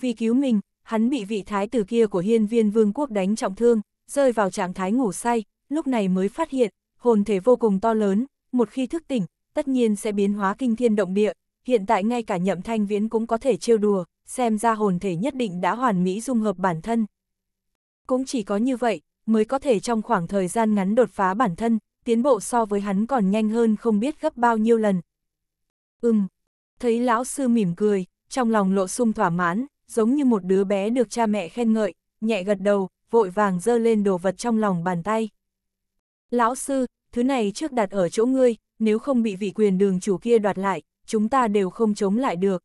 Vì cứu mình, hắn bị vị thái tử kia của hiên viên vương quốc đánh trọng thương, rơi vào trạng thái ngủ say, lúc này mới phát hiện hồn thể vô cùng to lớn, một khi thức tỉnh, tất nhiên sẽ biến hóa kinh thiên động địa, hiện tại ngay cả nhậm thanh viễn cũng có thể trêu đùa, xem ra hồn thể nhất định đã hoàn mỹ dung hợp bản thân. Cũng chỉ có như vậy, mới có thể trong khoảng thời gian ngắn đột phá bản thân, tiến bộ so với hắn còn nhanh hơn không biết gấp bao nhiêu lần. Ừm, thấy lão sư mỉm cười, trong lòng lộ sung thỏa mãn, giống như một đứa bé được cha mẹ khen ngợi, nhẹ gật đầu, vội vàng dơ lên đồ vật trong lòng bàn tay. Lão sư, thứ này trước đặt ở chỗ ngươi, nếu không bị vị quyền đường chủ kia đoạt lại, chúng ta đều không chống lại được.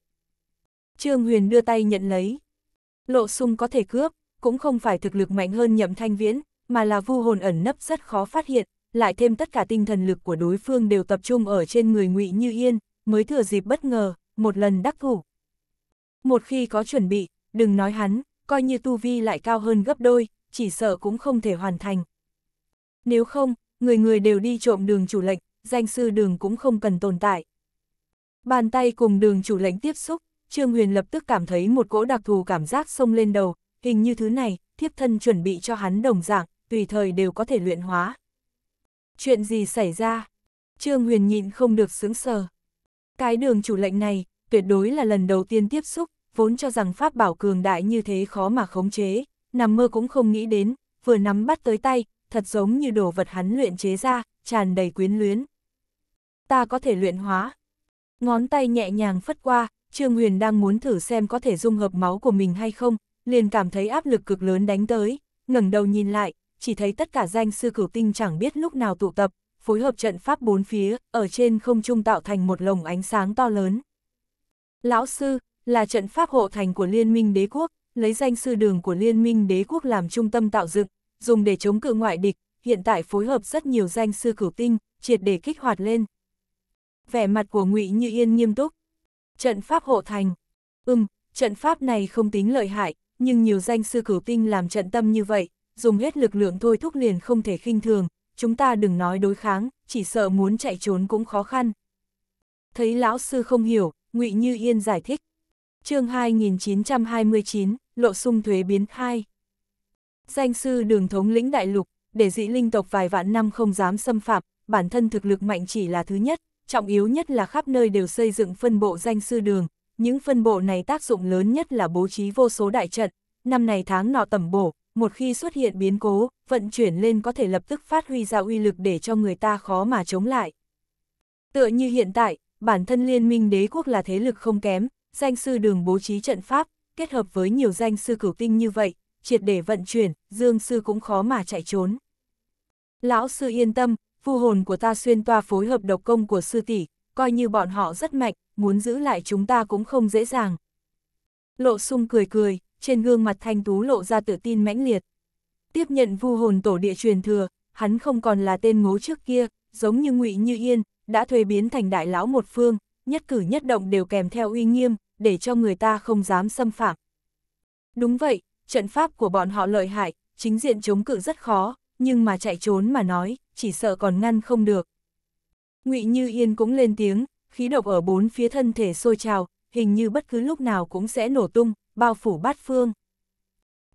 Trương Huyền đưa tay nhận lấy. Lộ sung có thể cướp, cũng không phải thực lực mạnh hơn nhậm thanh viễn, mà là vu hồn ẩn nấp rất khó phát hiện, lại thêm tất cả tinh thần lực của đối phương đều tập trung ở trên người ngụy Như Yên, mới thừa dịp bất ngờ, một lần đắc thủ. Một khi có chuẩn bị, đừng nói hắn, coi như tu vi lại cao hơn gấp đôi, chỉ sợ cũng không thể hoàn thành nếu không, người người đều đi trộm đường chủ lệnh, danh sư đường cũng không cần tồn tại. Bàn tay cùng đường chủ lệnh tiếp xúc, Trương Huyền lập tức cảm thấy một cỗ đặc thù cảm giác sông lên đầu, hình như thứ này, thiếp thân chuẩn bị cho hắn đồng dạng, tùy thời đều có thể luyện hóa. Chuyện gì xảy ra? Trương Huyền nhịn không được sướng sờ. Cái đường chủ lệnh này, tuyệt đối là lần đầu tiên tiếp xúc, vốn cho rằng pháp bảo cường đại như thế khó mà khống chế, nằm mơ cũng không nghĩ đến, vừa nắm bắt tới tay, thật giống như đồ vật hắn luyện chế ra, tràn đầy quyến luyến. Ta có thể luyện hóa. Ngón tay nhẹ nhàng phất qua, Trương Huyền đang muốn thử xem có thể dung hợp máu của mình hay không, liền cảm thấy áp lực cực lớn đánh tới, ngẩng đầu nhìn lại, chỉ thấy tất cả danh sư cửu tinh chẳng biết lúc nào tụ tập, phối hợp trận pháp bốn phía, ở trên không trung tạo thành một lồng ánh sáng to lớn. Lão sư, là trận pháp hộ thành của Liên minh đế quốc, lấy danh sư đường của Liên minh đế quốc làm trung tâm tạo dựng, dùng để chống cự ngoại địch, hiện tại phối hợp rất nhiều danh sư cửu tinh, triệt để kích hoạt lên. Vẻ mặt của ngụy Như Yên nghiêm túc. Trận pháp hộ thành. Ừm, trận pháp này không tính lợi hại, nhưng nhiều danh sư cửu tinh làm trận tâm như vậy, dùng hết lực lượng thôi thúc liền không thể khinh thường, chúng ta đừng nói đối kháng, chỉ sợ muốn chạy trốn cũng khó khăn. Thấy lão sư không hiểu, ngụy Như Yên giải thích. chương 2929, Lộ sung thuế biến 2 Danh sư đường thống lĩnh đại lục, để dị linh tộc vài vạn năm không dám xâm phạm, bản thân thực lực mạnh chỉ là thứ nhất, trọng yếu nhất là khắp nơi đều xây dựng phân bộ danh sư đường, những phân bộ này tác dụng lớn nhất là bố trí vô số đại trận, năm này tháng nọ tầm bổ, một khi xuất hiện biến cố, vận chuyển lên có thể lập tức phát huy ra uy lực để cho người ta khó mà chống lại. Tựa như hiện tại, bản thân liên minh đế quốc là thế lực không kém, danh sư đường bố trí trận pháp, kết hợp với nhiều danh sư cửu tinh như vậy, triệt để vận chuyển, Dương Sư cũng khó mà chạy trốn. Lão Sư yên tâm, phu hồn của ta xuyên toa phối hợp độc công của Sư tỷ coi như bọn họ rất mạnh, muốn giữ lại chúng ta cũng không dễ dàng. Lộ sung cười cười, trên gương mặt thanh tú lộ ra tự tin mãnh liệt. Tiếp nhận vu hồn tổ địa truyền thừa, hắn không còn là tên ngố trước kia, giống như ngụy Như Yên, đã thuê biến thành đại lão một phương, nhất cử nhất động đều kèm theo uy nghiêm, để cho người ta không dám xâm phạm. Đúng vậy, trận pháp của bọn họ lợi hại, chính diện chống cự rất khó, nhưng mà chạy trốn mà nói, chỉ sợ còn ngăn không được. ngụy Như Yên cũng lên tiếng, khí độc ở bốn phía thân thể sôi trào, hình như bất cứ lúc nào cũng sẽ nổ tung, bao phủ bát phương.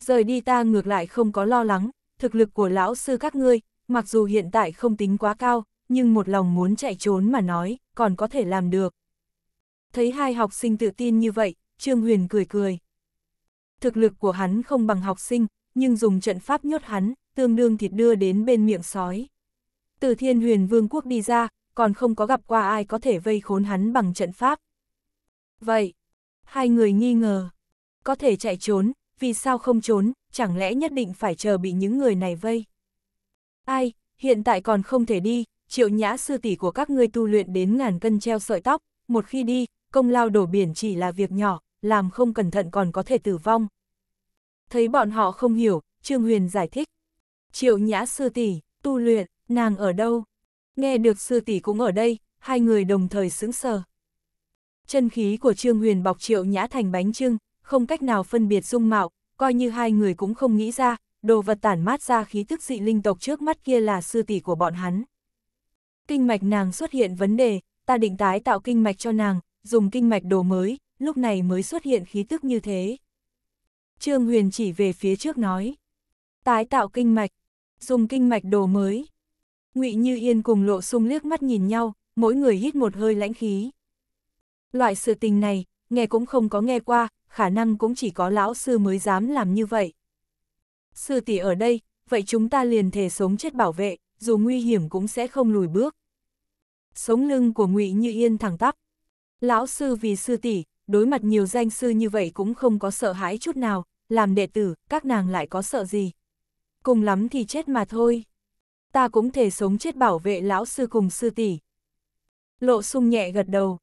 Rời đi ta ngược lại không có lo lắng, thực lực của lão sư các ngươi, mặc dù hiện tại không tính quá cao, nhưng một lòng muốn chạy trốn mà nói, còn có thể làm được. Thấy hai học sinh tự tin như vậy, Trương Huyền cười cười thực lực của hắn không bằng học sinh, nhưng dùng trận pháp nhốt hắn, tương đương thịt đưa đến bên miệng sói. Từ thiên huyền vương quốc đi ra, còn không có gặp qua ai có thể vây khốn hắn bằng trận pháp. Vậy, hai người nghi ngờ, có thể chạy trốn, vì sao không trốn, chẳng lẽ nhất định phải chờ bị những người này vây. Ai, hiện tại còn không thể đi, triệu nhã sư tỷ của các ngươi tu luyện đến ngàn cân treo sợi tóc, một khi đi, công lao đổ biển chỉ là việc nhỏ, làm không cẩn thận còn có thể tử vong. Thấy bọn họ không hiểu, Trương Huyền giải thích. Triệu nhã sư tỷ, tu luyện, nàng ở đâu? Nghe được sư tỷ cũng ở đây, hai người đồng thời sững sờ. Chân khí của Trương Huyền bọc triệu nhã thành bánh trưng, không cách nào phân biệt dung mạo, coi như hai người cũng không nghĩ ra, đồ vật tản mát ra khí tức dị linh tộc trước mắt kia là sư tỷ của bọn hắn. Kinh mạch nàng xuất hiện vấn đề, ta định tái tạo kinh mạch cho nàng, dùng kinh mạch đồ mới, lúc này mới xuất hiện khí tức như thế. Trương Huyền chỉ về phía trước nói. Tái tạo kinh mạch, dùng kinh mạch đồ mới. ngụy Như Yên cùng lộ sung liếc mắt nhìn nhau, mỗi người hít một hơi lãnh khí. Loại sự tình này, nghe cũng không có nghe qua, khả năng cũng chỉ có lão sư mới dám làm như vậy. Sư tỷ ở đây, vậy chúng ta liền thể sống chết bảo vệ, dù nguy hiểm cũng sẽ không lùi bước. Sống lưng của ngụy Như Yên thẳng tắp. Lão sư vì sư tỷ, đối mặt nhiều danh sư như vậy cũng không có sợ hãi chút nào, làm đệ tử, các nàng lại có sợ gì. Cùng lắm thì chết mà thôi. Ta cũng thể sống chết bảo vệ lão sư cùng sư tỷ. Lộ sung nhẹ gật đầu.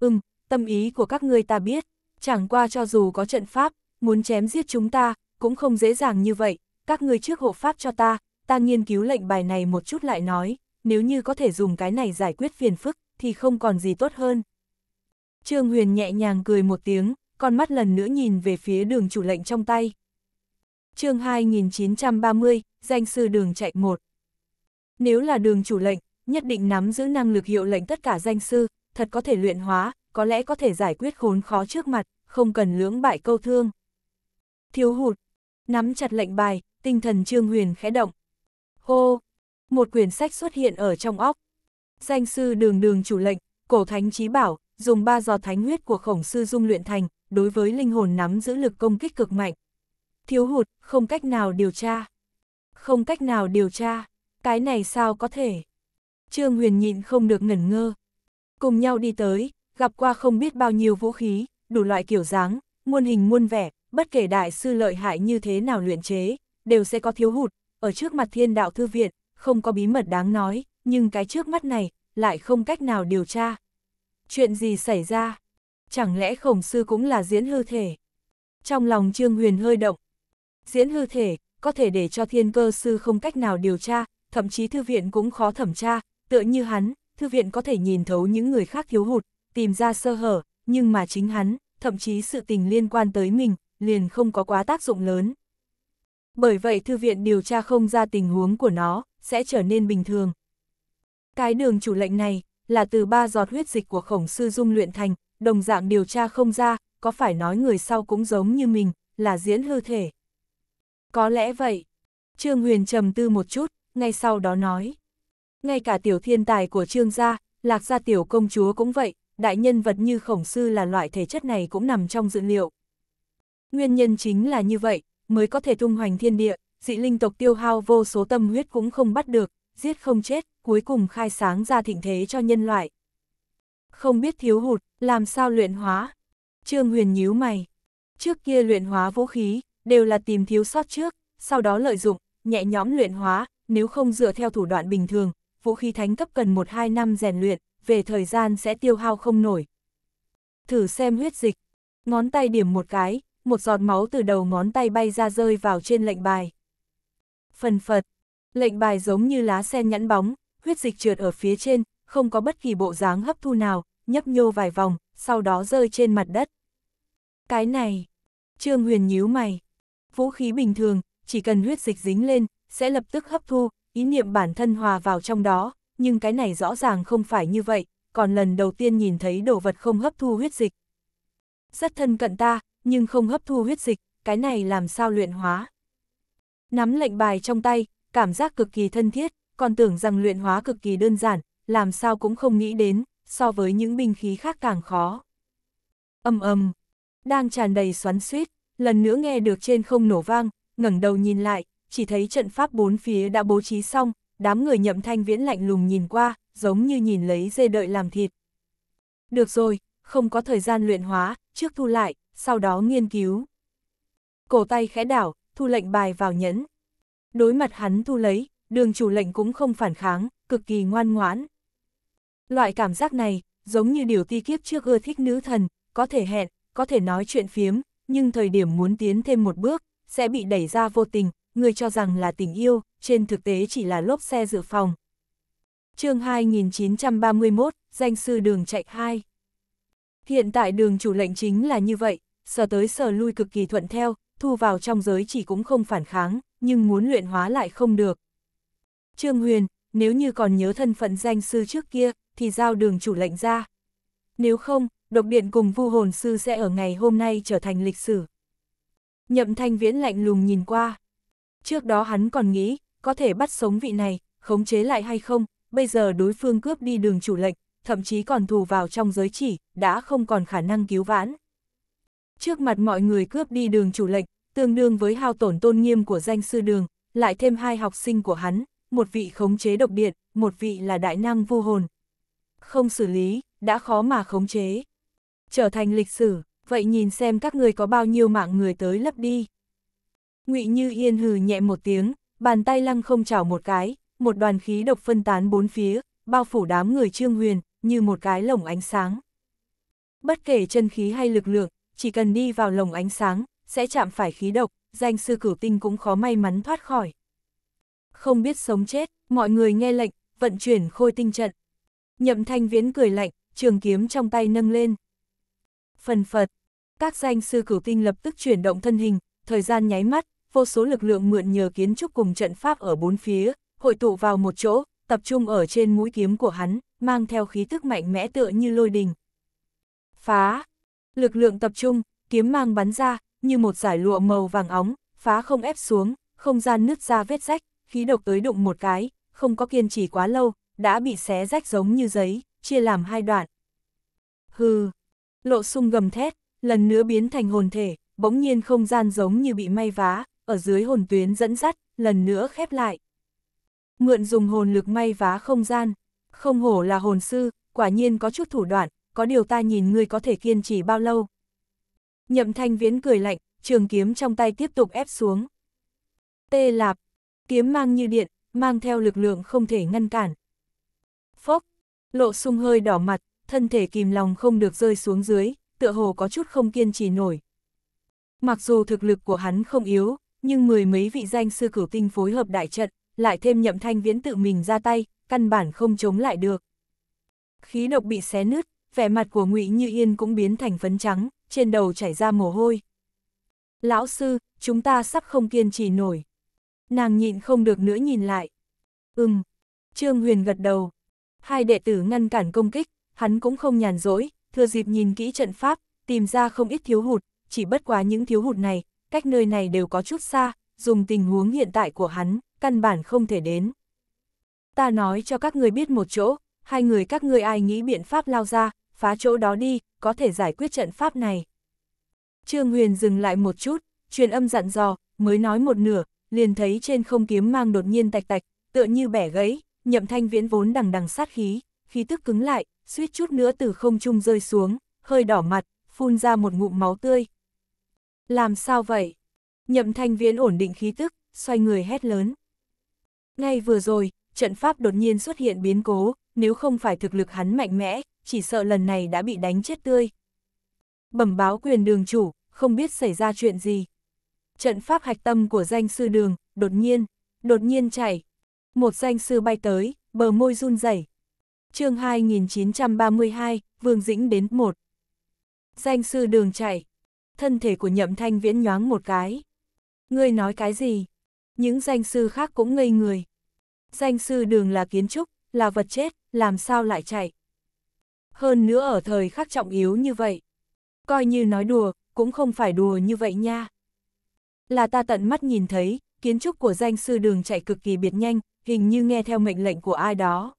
Ừm, tâm ý của các ngươi ta biết, chẳng qua cho dù có trận pháp, muốn chém giết chúng ta, cũng không dễ dàng như vậy, các ngươi trước hộ pháp cho ta, ta nghiên cứu lệnh bài này một chút lại nói, nếu như có thể dùng cái này giải quyết phiền phức, thì không còn gì tốt hơn, Trương Huyền nhẹ nhàng cười một tiếng, con mắt lần nữa nhìn về phía đường chủ lệnh trong tay. chương 2930, danh sư đường chạy một Nếu là đường chủ lệnh, nhất định nắm giữ năng lực hiệu lệnh tất cả danh sư, thật có thể luyện hóa, có lẽ có thể giải quyết khốn khó trước mặt, không cần lưỡng bại câu thương. Thiếu hụt, nắm chặt lệnh bài, tinh thần Trương Huyền khẽ động. Hô, một quyển sách xuất hiện ở trong óc. Danh sư đường đường chủ lệnh, cổ thánh trí bảo, dùng ba giò thánh huyết của khổng sư dung luyện thành, đối với linh hồn nắm giữ lực công kích cực mạnh. Thiếu hụt, không cách nào điều tra. Không cách nào điều tra, cái này sao có thể? Trương Huyền nhịn không được ngẩn ngơ. Cùng nhau đi tới, gặp qua không biết bao nhiêu vũ khí, đủ loại kiểu dáng, muôn hình muôn vẻ, bất kể đại sư lợi hại như thế nào luyện chế, đều sẽ có thiếu hụt, ở trước mặt thiên đạo thư viện, không có bí mật đáng nói, nhưng cái trước mắt này, lại không cách nào điều tra, Chuyện gì xảy ra? Chẳng lẽ khổng sư cũng là diễn hư thể? Trong lòng Trương Huyền hơi động. Diễn hư thể, có thể để cho thiên cơ sư không cách nào điều tra, thậm chí thư viện cũng khó thẩm tra, tựa như hắn, thư viện có thể nhìn thấu những người khác thiếu hụt, tìm ra sơ hở, nhưng mà chính hắn, thậm chí sự tình liên quan tới mình, liền không có quá tác dụng lớn. Bởi vậy thư viện điều tra không ra tình huống của nó, sẽ trở nên bình thường. Cái đường chủ lệnh này, là từ ba giọt huyết dịch của khổng sư dung luyện thành, đồng dạng điều tra không ra, có phải nói người sau cũng giống như mình, là diễn hư thể. Có lẽ vậy. Trương Huyền trầm tư một chút, ngay sau đó nói. Ngay cả tiểu thiên tài của Trương gia, lạc gia tiểu công chúa cũng vậy, đại nhân vật như khổng sư là loại thể chất này cũng nằm trong dự liệu. Nguyên nhân chính là như vậy, mới có thể tung hoành thiên địa, dị linh tộc tiêu hao vô số tâm huyết cũng không bắt được, giết không chết, cuối cùng khai sáng ra thịnh thế cho nhân loại. Không biết thiếu hụt, làm sao luyện hóa? Trương Huyền nhíu mày. Trước kia luyện hóa vũ khí, đều là tìm thiếu sót trước, sau đó lợi dụng, nhẹ nhõm luyện hóa, nếu không dựa theo thủ đoạn bình thường, vũ khí thánh cấp cần 1-2 năm rèn luyện, về thời gian sẽ tiêu hao không nổi. Thử xem huyết dịch. Ngón tay điểm một cái, một giọt máu từ đầu ngón tay bay ra rơi vào trên lệnh bài. Phần phật, lệnh bài giống như lá sen nhẵn bóng, huyết dịch trượt ở phía trên, không có bất kỳ bộ dáng hấp thu nào, nhấp nhô vài vòng, sau đó rơi trên mặt đất. Cái này, Trương Huyền nhíu mày. Vũ khí bình thường, chỉ cần huyết dịch dính lên, sẽ lập tức hấp thu, ý niệm bản thân hòa vào trong đó, nhưng cái này rõ ràng không phải như vậy, còn lần đầu tiên nhìn thấy đồ vật không hấp thu huyết dịch. Rất thân cận ta, nhưng không hấp thu huyết dịch, cái này làm sao luyện hóa. Nắm lệnh bài trong tay, cảm giác cực kỳ thân thiết, còn tưởng rằng luyện hóa cực kỳ đơn giản, làm sao cũng không nghĩ đến, so với những binh khí khác càng khó. Âm âm, đang tràn đầy xoắn suýt, lần nữa nghe được trên không nổ vang, ngẩng đầu nhìn lại, chỉ thấy trận pháp bốn phía đã bố trí xong, đám người nhậm thanh viễn lạnh lùng nhìn qua, giống như nhìn lấy dê đợi làm thịt. Được rồi, không có thời gian luyện hóa, trước thu lại, sau đó nghiên cứu. Cổ tay khẽ đảo, thu lệnh bài vào nhẫn. Đối mặt hắn thu lấy, đường chủ lệnh cũng không phản kháng, cực kỳ ngoan ngoãn. Loại cảm giác này, giống như điều ti kiếp trước ưa thích nữ thần, có thể hẹn, có thể nói chuyện phiếm, nhưng thời điểm muốn tiến thêm một bước, sẽ bị đẩy ra vô tình, người cho rằng là tình yêu, trên thực tế chỉ là lốp xe dự phòng. chương 2931, danh sư đường chạy 2 Hiện tại đường chủ lệnh chính là như vậy, sờ tới sờ lui cực kỳ thuận theo, thu vào trong giới chỉ cũng không phản kháng, nhưng muốn luyện hóa lại không được. Trương Huyền, nếu như còn nhớ thân phận danh sư trước kia, thì giao đường chủ lệnh ra. Nếu không, độc điện cùng vu hồn sư sẽ ở ngày hôm nay trở thành lịch sử. Nhậm thanh viễn lạnh lùng nhìn qua. Trước đó hắn còn nghĩ, có thể bắt sống vị này, khống chế lại hay không, bây giờ đối phương cướp đi đường chủ lệnh, thậm chí còn thù vào trong giới chỉ, đã không còn khả năng cứu vãn. Trước mặt mọi người cướp đi đường chủ lệnh, tương đương với hao tổn tôn nghiêm của danh sư đường, lại thêm hai học sinh của hắn, một vị khống chế độc biệt, một vị là đại năng vô hồn. Không xử lý, đã khó mà khống chế. Trở thành lịch sử, vậy nhìn xem các người có bao nhiêu mạng người tới lấp đi. ngụy Như Yên hừ nhẹ một tiếng, bàn tay lăng không chảo một cái, một đoàn khí độc phân tán bốn phía, bao phủ đám người Trương Huyền, như một cái lồng ánh sáng. Bất kể chân khí hay lực lượng, chỉ cần đi vào lồng ánh sáng, sẽ chạm phải khí độc, danh sư cửu tinh cũng khó may mắn thoát khỏi không biết sống chết, mọi người nghe lệnh, vận chuyển khôi tinh trận. Nhậm thanh viễn cười lạnh, trường kiếm trong tay nâng lên. Phần phật, các danh sư cửu tinh lập tức chuyển động thân hình, thời gian nháy mắt, vô số lực lượng mượn nhờ kiến trúc cùng trận pháp ở bốn phía, hội tụ vào một chỗ, tập trung ở trên mũi kiếm của hắn, mang theo khí tức mạnh mẽ tựa như lôi đình. Phá! Lực lượng tập trung, kiếm mang bắn ra, như một giải lụa màu vàng óng, phá không ép xuống, không gian nứt ra vết rách, khí độc tới đụng một cái, không có kiên trì quá lâu, đã bị xé rách giống như giấy, chia làm hai đoạn. Hừ, lộ sung gầm thét, lần nữa biến thành hồn thể, bỗng nhiên không gian giống như bị may vá, ở dưới hồn tuyến dẫn dắt, lần nữa khép lại. Mượn dùng hồn lực may vá không gian, không hổ là hồn sư, quả nhiên có chút thủ đoạn, có điều ta nhìn ngươi có thể kiên trì bao lâu. Nhậm thanh viễn cười lạnh, trường kiếm trong tay tiếp tục ép xuống. Tê lạp, kiếm mang như điện, mang theo lực lượng không thể ngăn cản. Phốc, lộ sung hơi đỏ mặt, thân thể kìm lòng không được rơi xuống dưới, tựa hồ có chút không kiên trì nổi. Mặc dù thực lực của hắn không yếu, nhưng mười mấy vị danh sư cửu tinh phối hợp đại trận, lại thêm nhậm thanh viễn tự mình ra tay, căn bản không chống lại được. Khí độc bị xé nứt, vẻ mặt của ngụy Như Yên cũng biến thành phấn trắng, trên đầu chảy ra mồ hôi. Lão sư, chúng ta sắp không kiên trì nổi. Nàng nhịn không được nữa nhìn lại. Ừm. Trương Huyền gật đầu. Hai đệ tử ngăn cản công kích, hắn cũng không nhàn rỗi, thừa dịp nhìn kỹ trận pháp, tìm ra không ít thiếu hụt, chỉ bất quá những thiếu hụt này, cách nơi này đều có chút xa, dùng tình huống hiện tại của hắn, căn bản không thể đến. Ta nói cho các người biết một chỗ, hai người các ngươi ai nghĩ biện pháp lao ra, phá chỗ đó đi, có thể giải quyết trận pháp này. Trương Huyền dừng lại một chút, truyền âm dặn dò, mới nói một nửa, liền thấy trên không kiếm mang đột nhiên tạch tạch, tựa như bẻ gãy, nhậm thanh viễn vốn đằng đằng sát khí, khí tức cứng lại, suýt chút nữa từ không trung rơi xuống, hơi đỏ mặt, phun ra một ngụm máu tươi. Làm sao vậy? Nhậm thanh viễn ổn định khí tức, xoay người hét lớn. Ngay vừa rồi, trận pháp đột nhiên xuất hiện biến cố, nếu không phải thực lực hắn mạnh mẽ, chỉ sợ lần này đã bị đánh chết tươi. Bẩm báo quyền đường chủ, không biết xảy ra chuyện gì, trận pháp hạch tâm của danh sư đường, đột nhiên, đột nhiên chảy. Một danh sư bay tới, bờ môi run rẩy. chương 2932, Vương Dĩnh đến một. Danh sư đường chảy. Thân thể của nhậm thanh viễn nhoáng một cái. Ngươi nói cái gì? Những danh sư khác cũng ngây người. Danh sư đường là kiến trúc, là vật chết, làm sao lại chạy? Hơn nữa ở thời khắc trọng yếu như vậy. Coi như nói đùa, cũng không phải đùa như vậy nha. Là ta tận mắt nhìn thấy, kiến trúc của danh sư đường chạy cực kỳ biệt nhanh, hình như nghe theo mệnh lệnh của ai đó.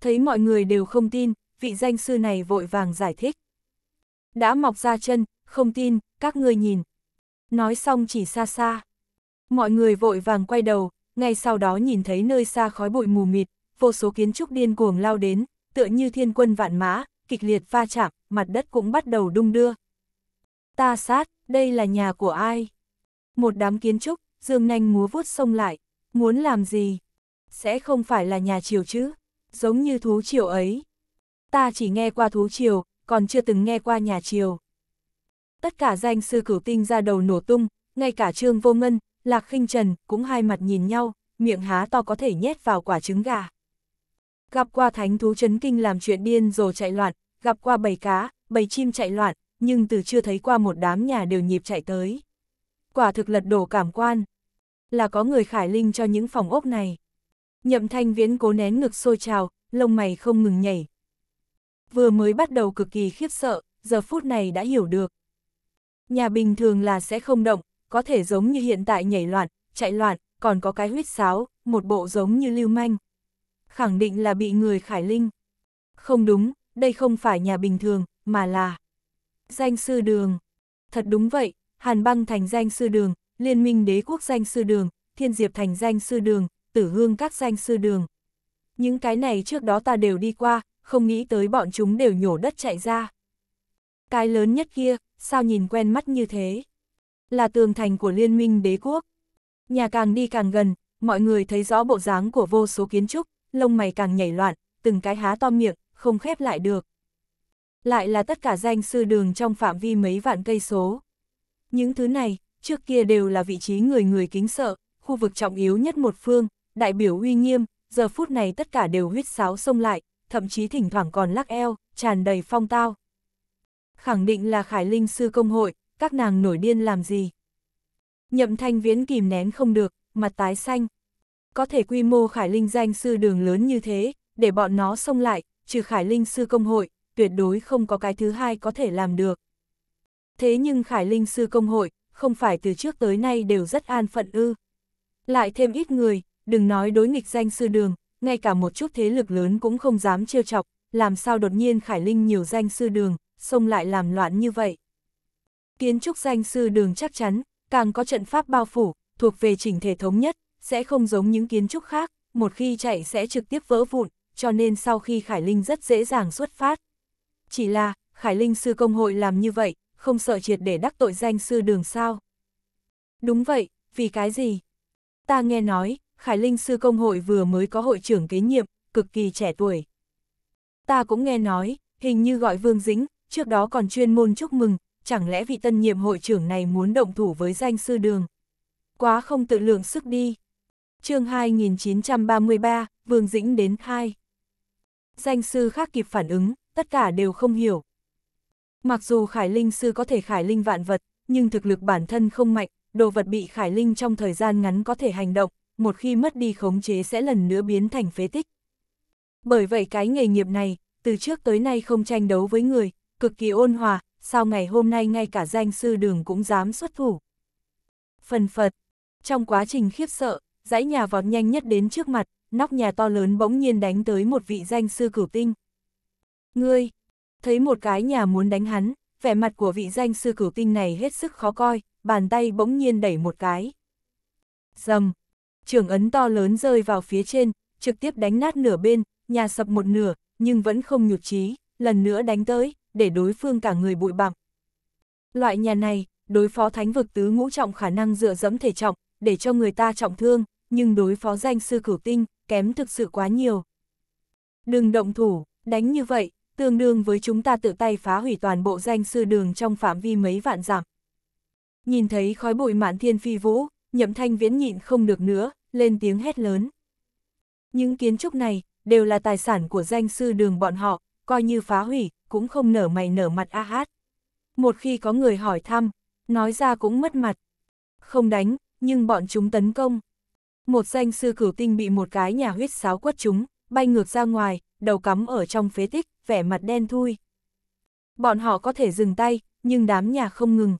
Thấy mọi người đều không tin, vị danh sư này vội vàng giải thích. Đã mọc ra chân, không tin, các ngươi nhìn. Nói xong chỉ xa xa. Mọi người vội vàng quay đầu, ngay sau đó nhìn thấy nơi xa khói bụi mù mịt, vô số kiến trúc điên cuồng lao đến, tựa như thiên quân vạn mã, kịch liệt va chạm, mặt đất cũng bắt đầu đung đưa. Ta sát, đây là nhà của ai? Một đám kiến trúc, dương nanh múa vuốt sông lại, muốn làm gì? Sẽ không phải là nhà triều chứ, giống như thú triều ấy. Ta chỉ nghe qua thú triều, còn chưa từng nghe qua nhà triều. Tất cả danh sư cửu tinh ra đầu nổ tung, ngay cả trương vô ngân, lạc khinh trần cũng hai mặt nhìn nhau, miệng há to có thể nhét vào quả trứng gà. Gặp qua thánh thú chấn kinh làm chuyện điên rồi chạy loạn, gặp qua bầy cá, bầy chim chạy loạn, nhưng từ chưa thấy qua một đám nhà đều nhịp chạy tới quả thực lật đổ cảm quan. Là có người khải linh cho những phòng ốc này. Nhậm thanh viễn cố nén ngực sôi trào, lông mày không ngừng nhảy. Vừa mới bắt đầu cực kỳ khiếp sợ, giờ phút này đã hiểu được. Nhà bình thường là sẽ không động, có thể giống như hiện tại nhảy loạn, chạy loạn, còn có cái huyết sáo, một bộ giống như lưu manh. Khẳng định là bị người khải linh. Không đúng, đây không phải nhà bình thường, mà là danh sư đường. Thật đúng vậy, Hàn Băng thành danh sư đường, Liên minh đế quốc danh sư đường, Thiên Diệp thành danh sư đường, Tử Hương các danh sư đường. Những cái này trước đó ta đều đi qua, không nghĩ tới bọn chúng đều nhổ đất chạy ra. Cái lớn nhất kia, sao nhìn quen mắt như thế? Là tường thành của liên minh đế quốc. Nhà càng đi càng gần, mọi người thấy rõ bộ dáng của vô số kiến trúc, lông mày càng nhảy loạn, từng cái há to miệng, không khép lại được. Lại là tất cả danh sư đường trong phạm vi mấy vạn cây số. Những thứ này, trước kia đều là vị trí người người kính sợ, khu vực trọng yếu nhất một phương, đại biểu uy nghiêm, giờ phút này tất cả đều huyết sáo xông lại, thậm chí thỉnh thoảng còn lắc eo, tràn đầy phong tao. Khẳng định là Khải Linh sư công hội, các nàng nổi điên làm gì? Nhậm thanh viễn kìm nén không được, mặt tái xanh. Có thể quy mô Khải Linh danh sư đường lớn như thế, để bọn nó xông lại, trừ Khải Linh sư công hội, tuyệt đối không có cái thứ hai có thể làm được. Thế nhưng Khải Linh Sư Công Hội, không phải từ trước tới nay đều rất an phận ư. Lại thêm ít người, đừng nói đối nghịch danh sư đường, ngay cả một chút thế lực lớn cũng không dám trêu chọc, làm sao đột nhiên Khải Linh nhiều danh sư đường, xông lại làm loạn như vậy. Kiến trúc danh sư đường chắc chắn, càng có trận pháp bao phủ, thuộc về chỉnh thể thống nhất, sẽ không giống những kiến trúc khác, một khi chạy sẽ trực tiếp vỡ vụn, cho nên sau khi Khải Linh rất dễ dàng xuất phát. Chỉ là, Khải Linh sư công hội làm như vậy, không sợ triệt để đắc tội danh sư đường sao. Đúng vậy, vì cái gì? Ta nghe nói, Khải Linh sư công hội vừa mới có hội trưởng kế nhiệm, cực kỳ trẻ tuổi. Ta cũng nghe nói, hình như gọi Vương Dĩnh, trước đó còn chuyên môn chúc mừng, chẳng lẽ vị tân nhiệm hội trưởng này muốn động thủ với danh sư đường. Quá không tự lượng sức đi. chương 2933, Vương Dĩnh đến 2. Danh sư khác kịp phản ứng, tất cả đều không hiểu. Mặc dù Khải Linh Sư có thể Khải Linh vạn vật, nhưng thực lực bản thân không mạnh, đồ vật bị Khải Linh trong thời gian ngắn có thể hành động, một khi mất đi khống chế sẽ lần nữa biến thành phế tích. Bởi vậy cái nghề nghiệp này, từ trước tới nay không tranh đấu với người, cực kỳ ôn hòa, sau ngày hôm nay ngay cả danh sư đường cũng dám xuất thủ. Phần phật, trong quá trình khiếp sợ, dãy nhà vọt nhanh nhất đến trước mặt, nóc nhà to lớn bỗng nhiên đánh tới một vị danh sư cửu tinh. Ngươi, thấy một cái nhà muốn đánh hắn, vẻ mặt của vị danh sư cửu tinh này hết sức khó coi, bàn tay bỗng nhiên đẩy một cái. Dầm, trường ấn to lớn rơi vào phía trên, trực tiếp đánh nát nửa bên, nhà sập một nửa, nhưng vẫn không nhụt chí, lần nữa đánh tới, để đối phương cả người bụi bặm. Loại nhà này, đối phó thánh vực tứ ngũ trọng khả năng dựa dẫm thể trọng, để cho người ta trọng thương, nhưng đối phó danh sư cửu tinh, kém thực sự quá nhiều. Đừng động thủ, đánh như vậy, tương đương với chúng ta tự tay phá hủy toàn bộ danh sư đường trong phạm vi mấy vạn dặm Nhìn thấy khói bụi mạn thiên phi vũ, nhậm thanh viễn nhịn không được nữa, lên tiếng hét lớn. Những kiến trúc này, đều là tài sản của danh sư đường bọn họ, coi như phá hủy, cũng không nở mày nở mặt a hát. Một khi có người hỏi thăm, nói ra cũng mất mặt. Không đánh, nhưng bọn chúng tấn công. Một danh sư cửu tinh bị một cái nhà huyết sáo quất chúng, bay ngược ra ngoài, đầu cắm ở trong phế tích, vẻ mặt đen thui. Bọn họ có thể dừng tay, nhưng đám nhà không ngừng.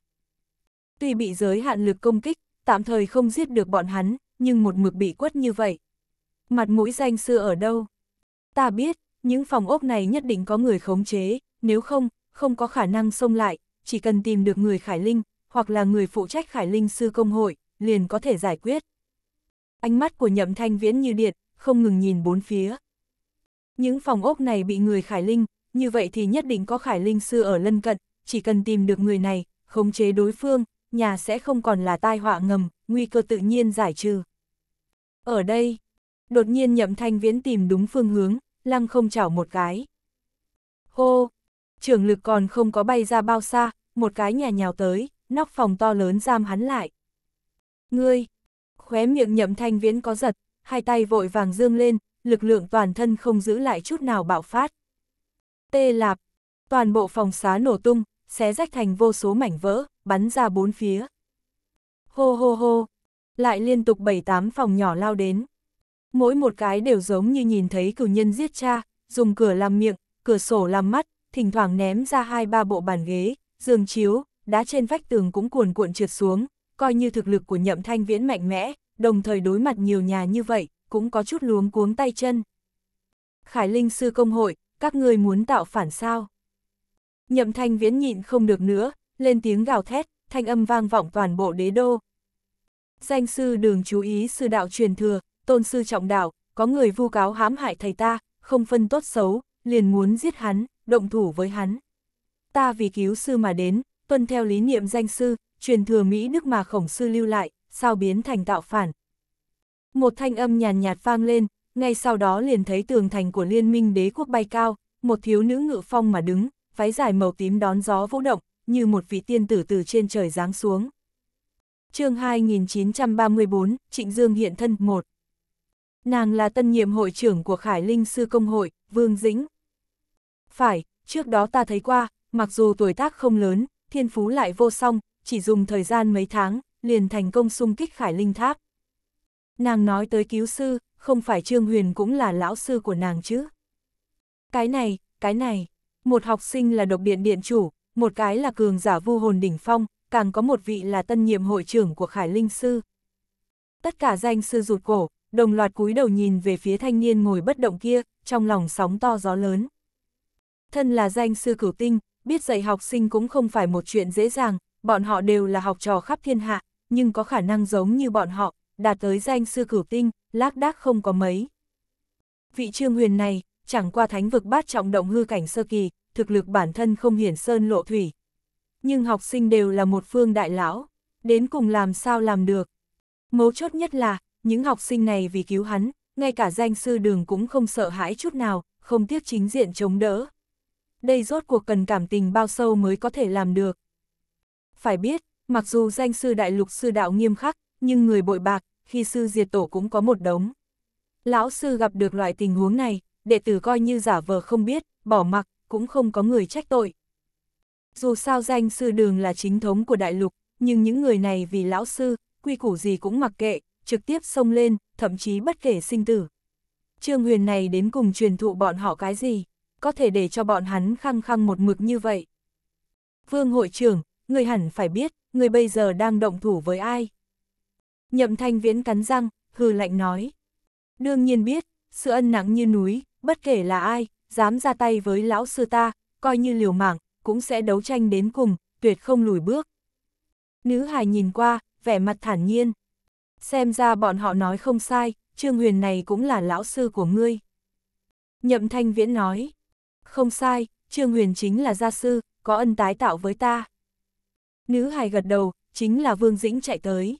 Tuy bị giới hạn lực công kích, tạm thời không giết được bọn hắn, nhưng một mực bị quất như vậy. Mặt mũi danh sư ở đâu? Ta biết, những phòng ốc này nhất định có người khống chế, nếu không, không có khả năng xông lại, chỉ cần tìm được người Khải Linh, hoặc là người phụ trách Khải Linh sư công hội, liền có thể giải quyết. Ánh mắt của nhậm thanh viễn như điện, không ngừng nhìn bốn phía. Những phòng ốc này bị người khải linh, như vậy thì nhất định có khải linh sư ở lân cận, chỉ cần tìm được người này, khống chế đối phương, nhà sẽ không còn là tai họa ngầm, nguy cơ tự nhiên giải trừ. Ở đây, đột nhiên nhậm thanh viễn tìm đúng phương hướng, lăng không chảo một cái. Hô, trưởng lực còn không có bay ra bao xa, một cái nhà nhào tới, nóc phòng to lớn giam hắn lại. Ngươi, khóe miệng nhậm thanh viễn có giật, hai tay vội vàng dương lên, lực lượng toàn thân không giữ lại chút nào bạo phát. Tê lạp, toàn bộ phòng xá nổ tung, xé rách thành vô số mảnh vỡ, bắn ra bốn phía. Hô hô hô, lại liên tục bảy tám phòng nhỏ lao đến. Mỗi một cái đều giống như nhìn thấy cử nhân giết cha, dùng cửa làm miệng, cửa sổ làm mắt, thỉnh thoảng ném ra hai ba bộ bàn ghế, giường chiếu, đá trên vách tường cũng cuồn cuộn trượt xuống, coi như thực lực của nhậm thanh viễn mạnh mẽ, đồng thời đối mặt nhiều nhà như vậy, cũng có chút luống cuống tay chân. Khải Linh Sư Công Hội, các người muốn tạo phản sao? Nhậm thanh viễn nhịn không được nữa, lên tiếng gào thét, thanh âm vang vọng toàn bộ đế đô. Danh sư đường chú ý sư đạo truyền thừa, tôn sư trọng đạo, có người vu cáo hãm hại thầy ta, không phân tốt xấu, liền muốn giết hắn, động thủ với hắn. Ta vì cứu sư mà đến, tuân theo lý niệm danh sư, truyền thừa Mỹ Đức mà khổng sư lưu lại, sao biến thành tạo phản, một thanh âm nhàn nhạt, nhạt vang lên, ngay sau đó liền thấy tường thành của liên minh đế quốc bay cao, một thiếu nữ ngự phong mà đứng, váy dài màu tím đón gió vũ động, như một vị tiên tử từ trên trời giáng xuống. chương 2934, Trịnh Dương hiện thân 1 Nàng là tân nhiệm hội trưởng của Khải Linh Sư Công Hội, Vương Dĩnh. Phải, trước đó ta thấy qua, mặc dù tuổi tác không lớn, thiên phú lại vô song, chỉ dùng thời gian mấy tháng, liền thành công xung kích Khải Linh Tháp nàng nói tới cứu sư, không phải Trương Huyền cũng là lão sư của nàng chứ. Cái này, cái này, một học sinh là độc điện điện chủ, một cái là cường giả vu hồn đỉnh phong, càng có một vị là tân nhiệm hội trưởng của Khải Linh Sư. Tất cả danh sư rụt cổ, đồng loạt cúi đầu nhìn về phía thanh niên ngồi bất động kia, trong lòng sóng to gió lớn. Thân là danh sư cửu tinh, biết dạy học sinh cũng không phải một chuyện dễ dàng, bọn họ đều là học trò khắp thiên hạ, nhưng có khả năng giống như bọn họ, đạt tới danh sư cửu tinh, lác đác không có mấy. Vị trương huyền này, chẳng qua thánh vực bát trọng động hư cảnh sơ kỳ, thực lực bản thân không hiển sơn lộ thủy. Nhưng học sinh đều là một phương đại lão, đến cùng làm sao làm được. Mấu chốt nhất là, những học sinh này vì cứu hắn, ngay cả danh sư đường cũng không sợ hãi chút nào, không tiếc chính diện chống đỡ. Đây rốt cuộc cần cảm tình bao sâu mới có thể làm được. Phải biết, mặc dù danh sư đại lục sư đạo nghiêm khắc, nhưng người bội bạc, khi sư diệt tổ cũng có một đống. Lão sư gặp được loại tình huống này, đệ tử coi như giả vờ không biết, bỏ mặc, cũng không có người trách tội. Dù sao danh sư đường là chính thống của đại lục, nhưng những người này vì lão sư, quy củ gì cũng mặc kệ, trực tiếp xông lên, thậm chí bất kể sinh tử. Trương Huyền này đến cùng truyền thụ bọn họ cái gì, có thể để cho bọn hắn khăng khăng một mực như vậy. Vương hội trưởng, người hẳn phải biết, người bây giờ đang động thủ với ai. Nhậm thanh viễn cắn răng, hừ lạnh nói. Đương nhiên biết, sự ân nặng như núi, bất kể là ai, dám ra tay với lão sư ta, coi như liều mạng, cũng sẽ đấu tranh đến cùng, tuyệt không lùi bước. Nữ hài nhìn qua, vẻ mặt thản nhiên. Xem ra bọn họ nói không sai, Trương Huyền này cũng là lão sư của ngươi. Nhậm Thanh Viễn nói, không sai, Trương Huyền chính là gia sư, có ân tái tạo với ta. Nữ hài gật đầu, chính là Vương Dĩnh chạy tới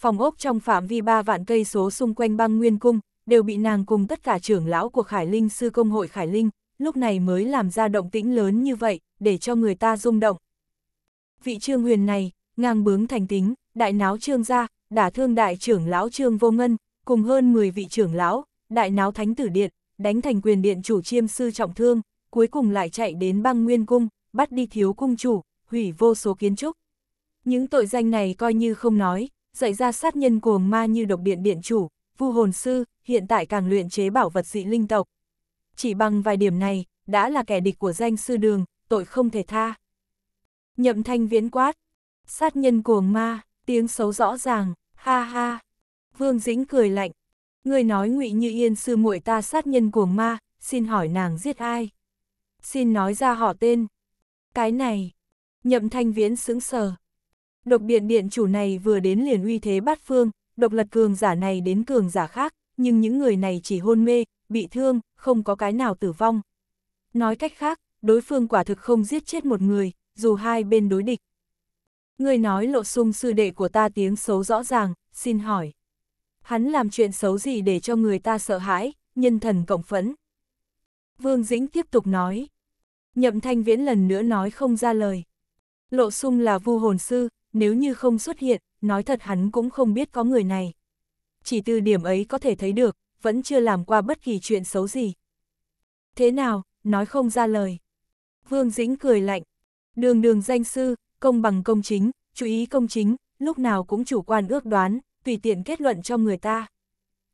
phòng ốc trong phạm vi ba vạn cây số xung quanh băng nguyên cung, đều bị nàng cùng tất cả trưởng lão của Khải Linh Sư Công hội Khải Linh, lúc này mới làm ra động tĩnh lớn như vậy, để cho người ta rung động. Vị trương huyền này, ngang bướng thành tính, đại náo trương gia, đả thương đại trưởng lão trương vô ngân, cùng hơn 10 vị trưởng lão, đại náo thánh tử điện, đánh thành quyền điện chủ chiêm sư trọng thương, cuối cùng lại chạy đến băng nguyên cung, bắt đi thiếu cung chủ, hủy vô số kiến trúc. Những tội danh này coi như không nói, dạy ra sát nhân cuồng ma như độc điện điện chủ, vu hồn sư, hiện tại càng luyện chế bảo vật dị linh tộc. Chỉ bằng vài điểm này, đã là kẻ địch của danh sư đường, tội không thể tha. Nhậm thanh viễn quát, sát nhân cuồng ma, tiếng xấu rõ ràng, ha ha. Vương Dĩnh cười lạnh, người nói ngụy như yên sư muội ta sát nhân cuồng ma, xin hỏi nàng giết ai? Xin nói ra họ tên. Cái này, nhậm thanh viễn sững sờ, Độc biện điện chủ này vừa đến liền uy thế bát phương, độc lật cường giả này đến cường giả khác, nhưng những người này chỉ hôn mê, bị thương, không có cái nào tử vong. Nói cách khác, đối phương quả thực không giết chết một người, dù hai bên đối địch. Người nói lộ sung sư đệ của ta tiếng xấu rõ ràng, xin hỏi. Hắn làm chuyện xấu gì để cho người ta sợ hãi, nhân thần cộng phẫn. Vương Dĩnh tiếp tục nói. Nhậm Thanh Viễn lần nữa nói không ra lời. Lộ sung là vu hồn sư, nếu như không xuất hiện, nói thật hắn cũng không biết có người này. Chỉ từ điểm ấy có thể thấy được, vẫn chưa làm qua bất kỳ chuyện xấu gì. Thế nào, nói không ra lời. Vương Dĩnh cười lạnh. Đường đường danh sư, công bằng công chính, chú ý công chính, lúc nào cũng chủ quan ước đoán, tùy tiện kết luận cho người ta.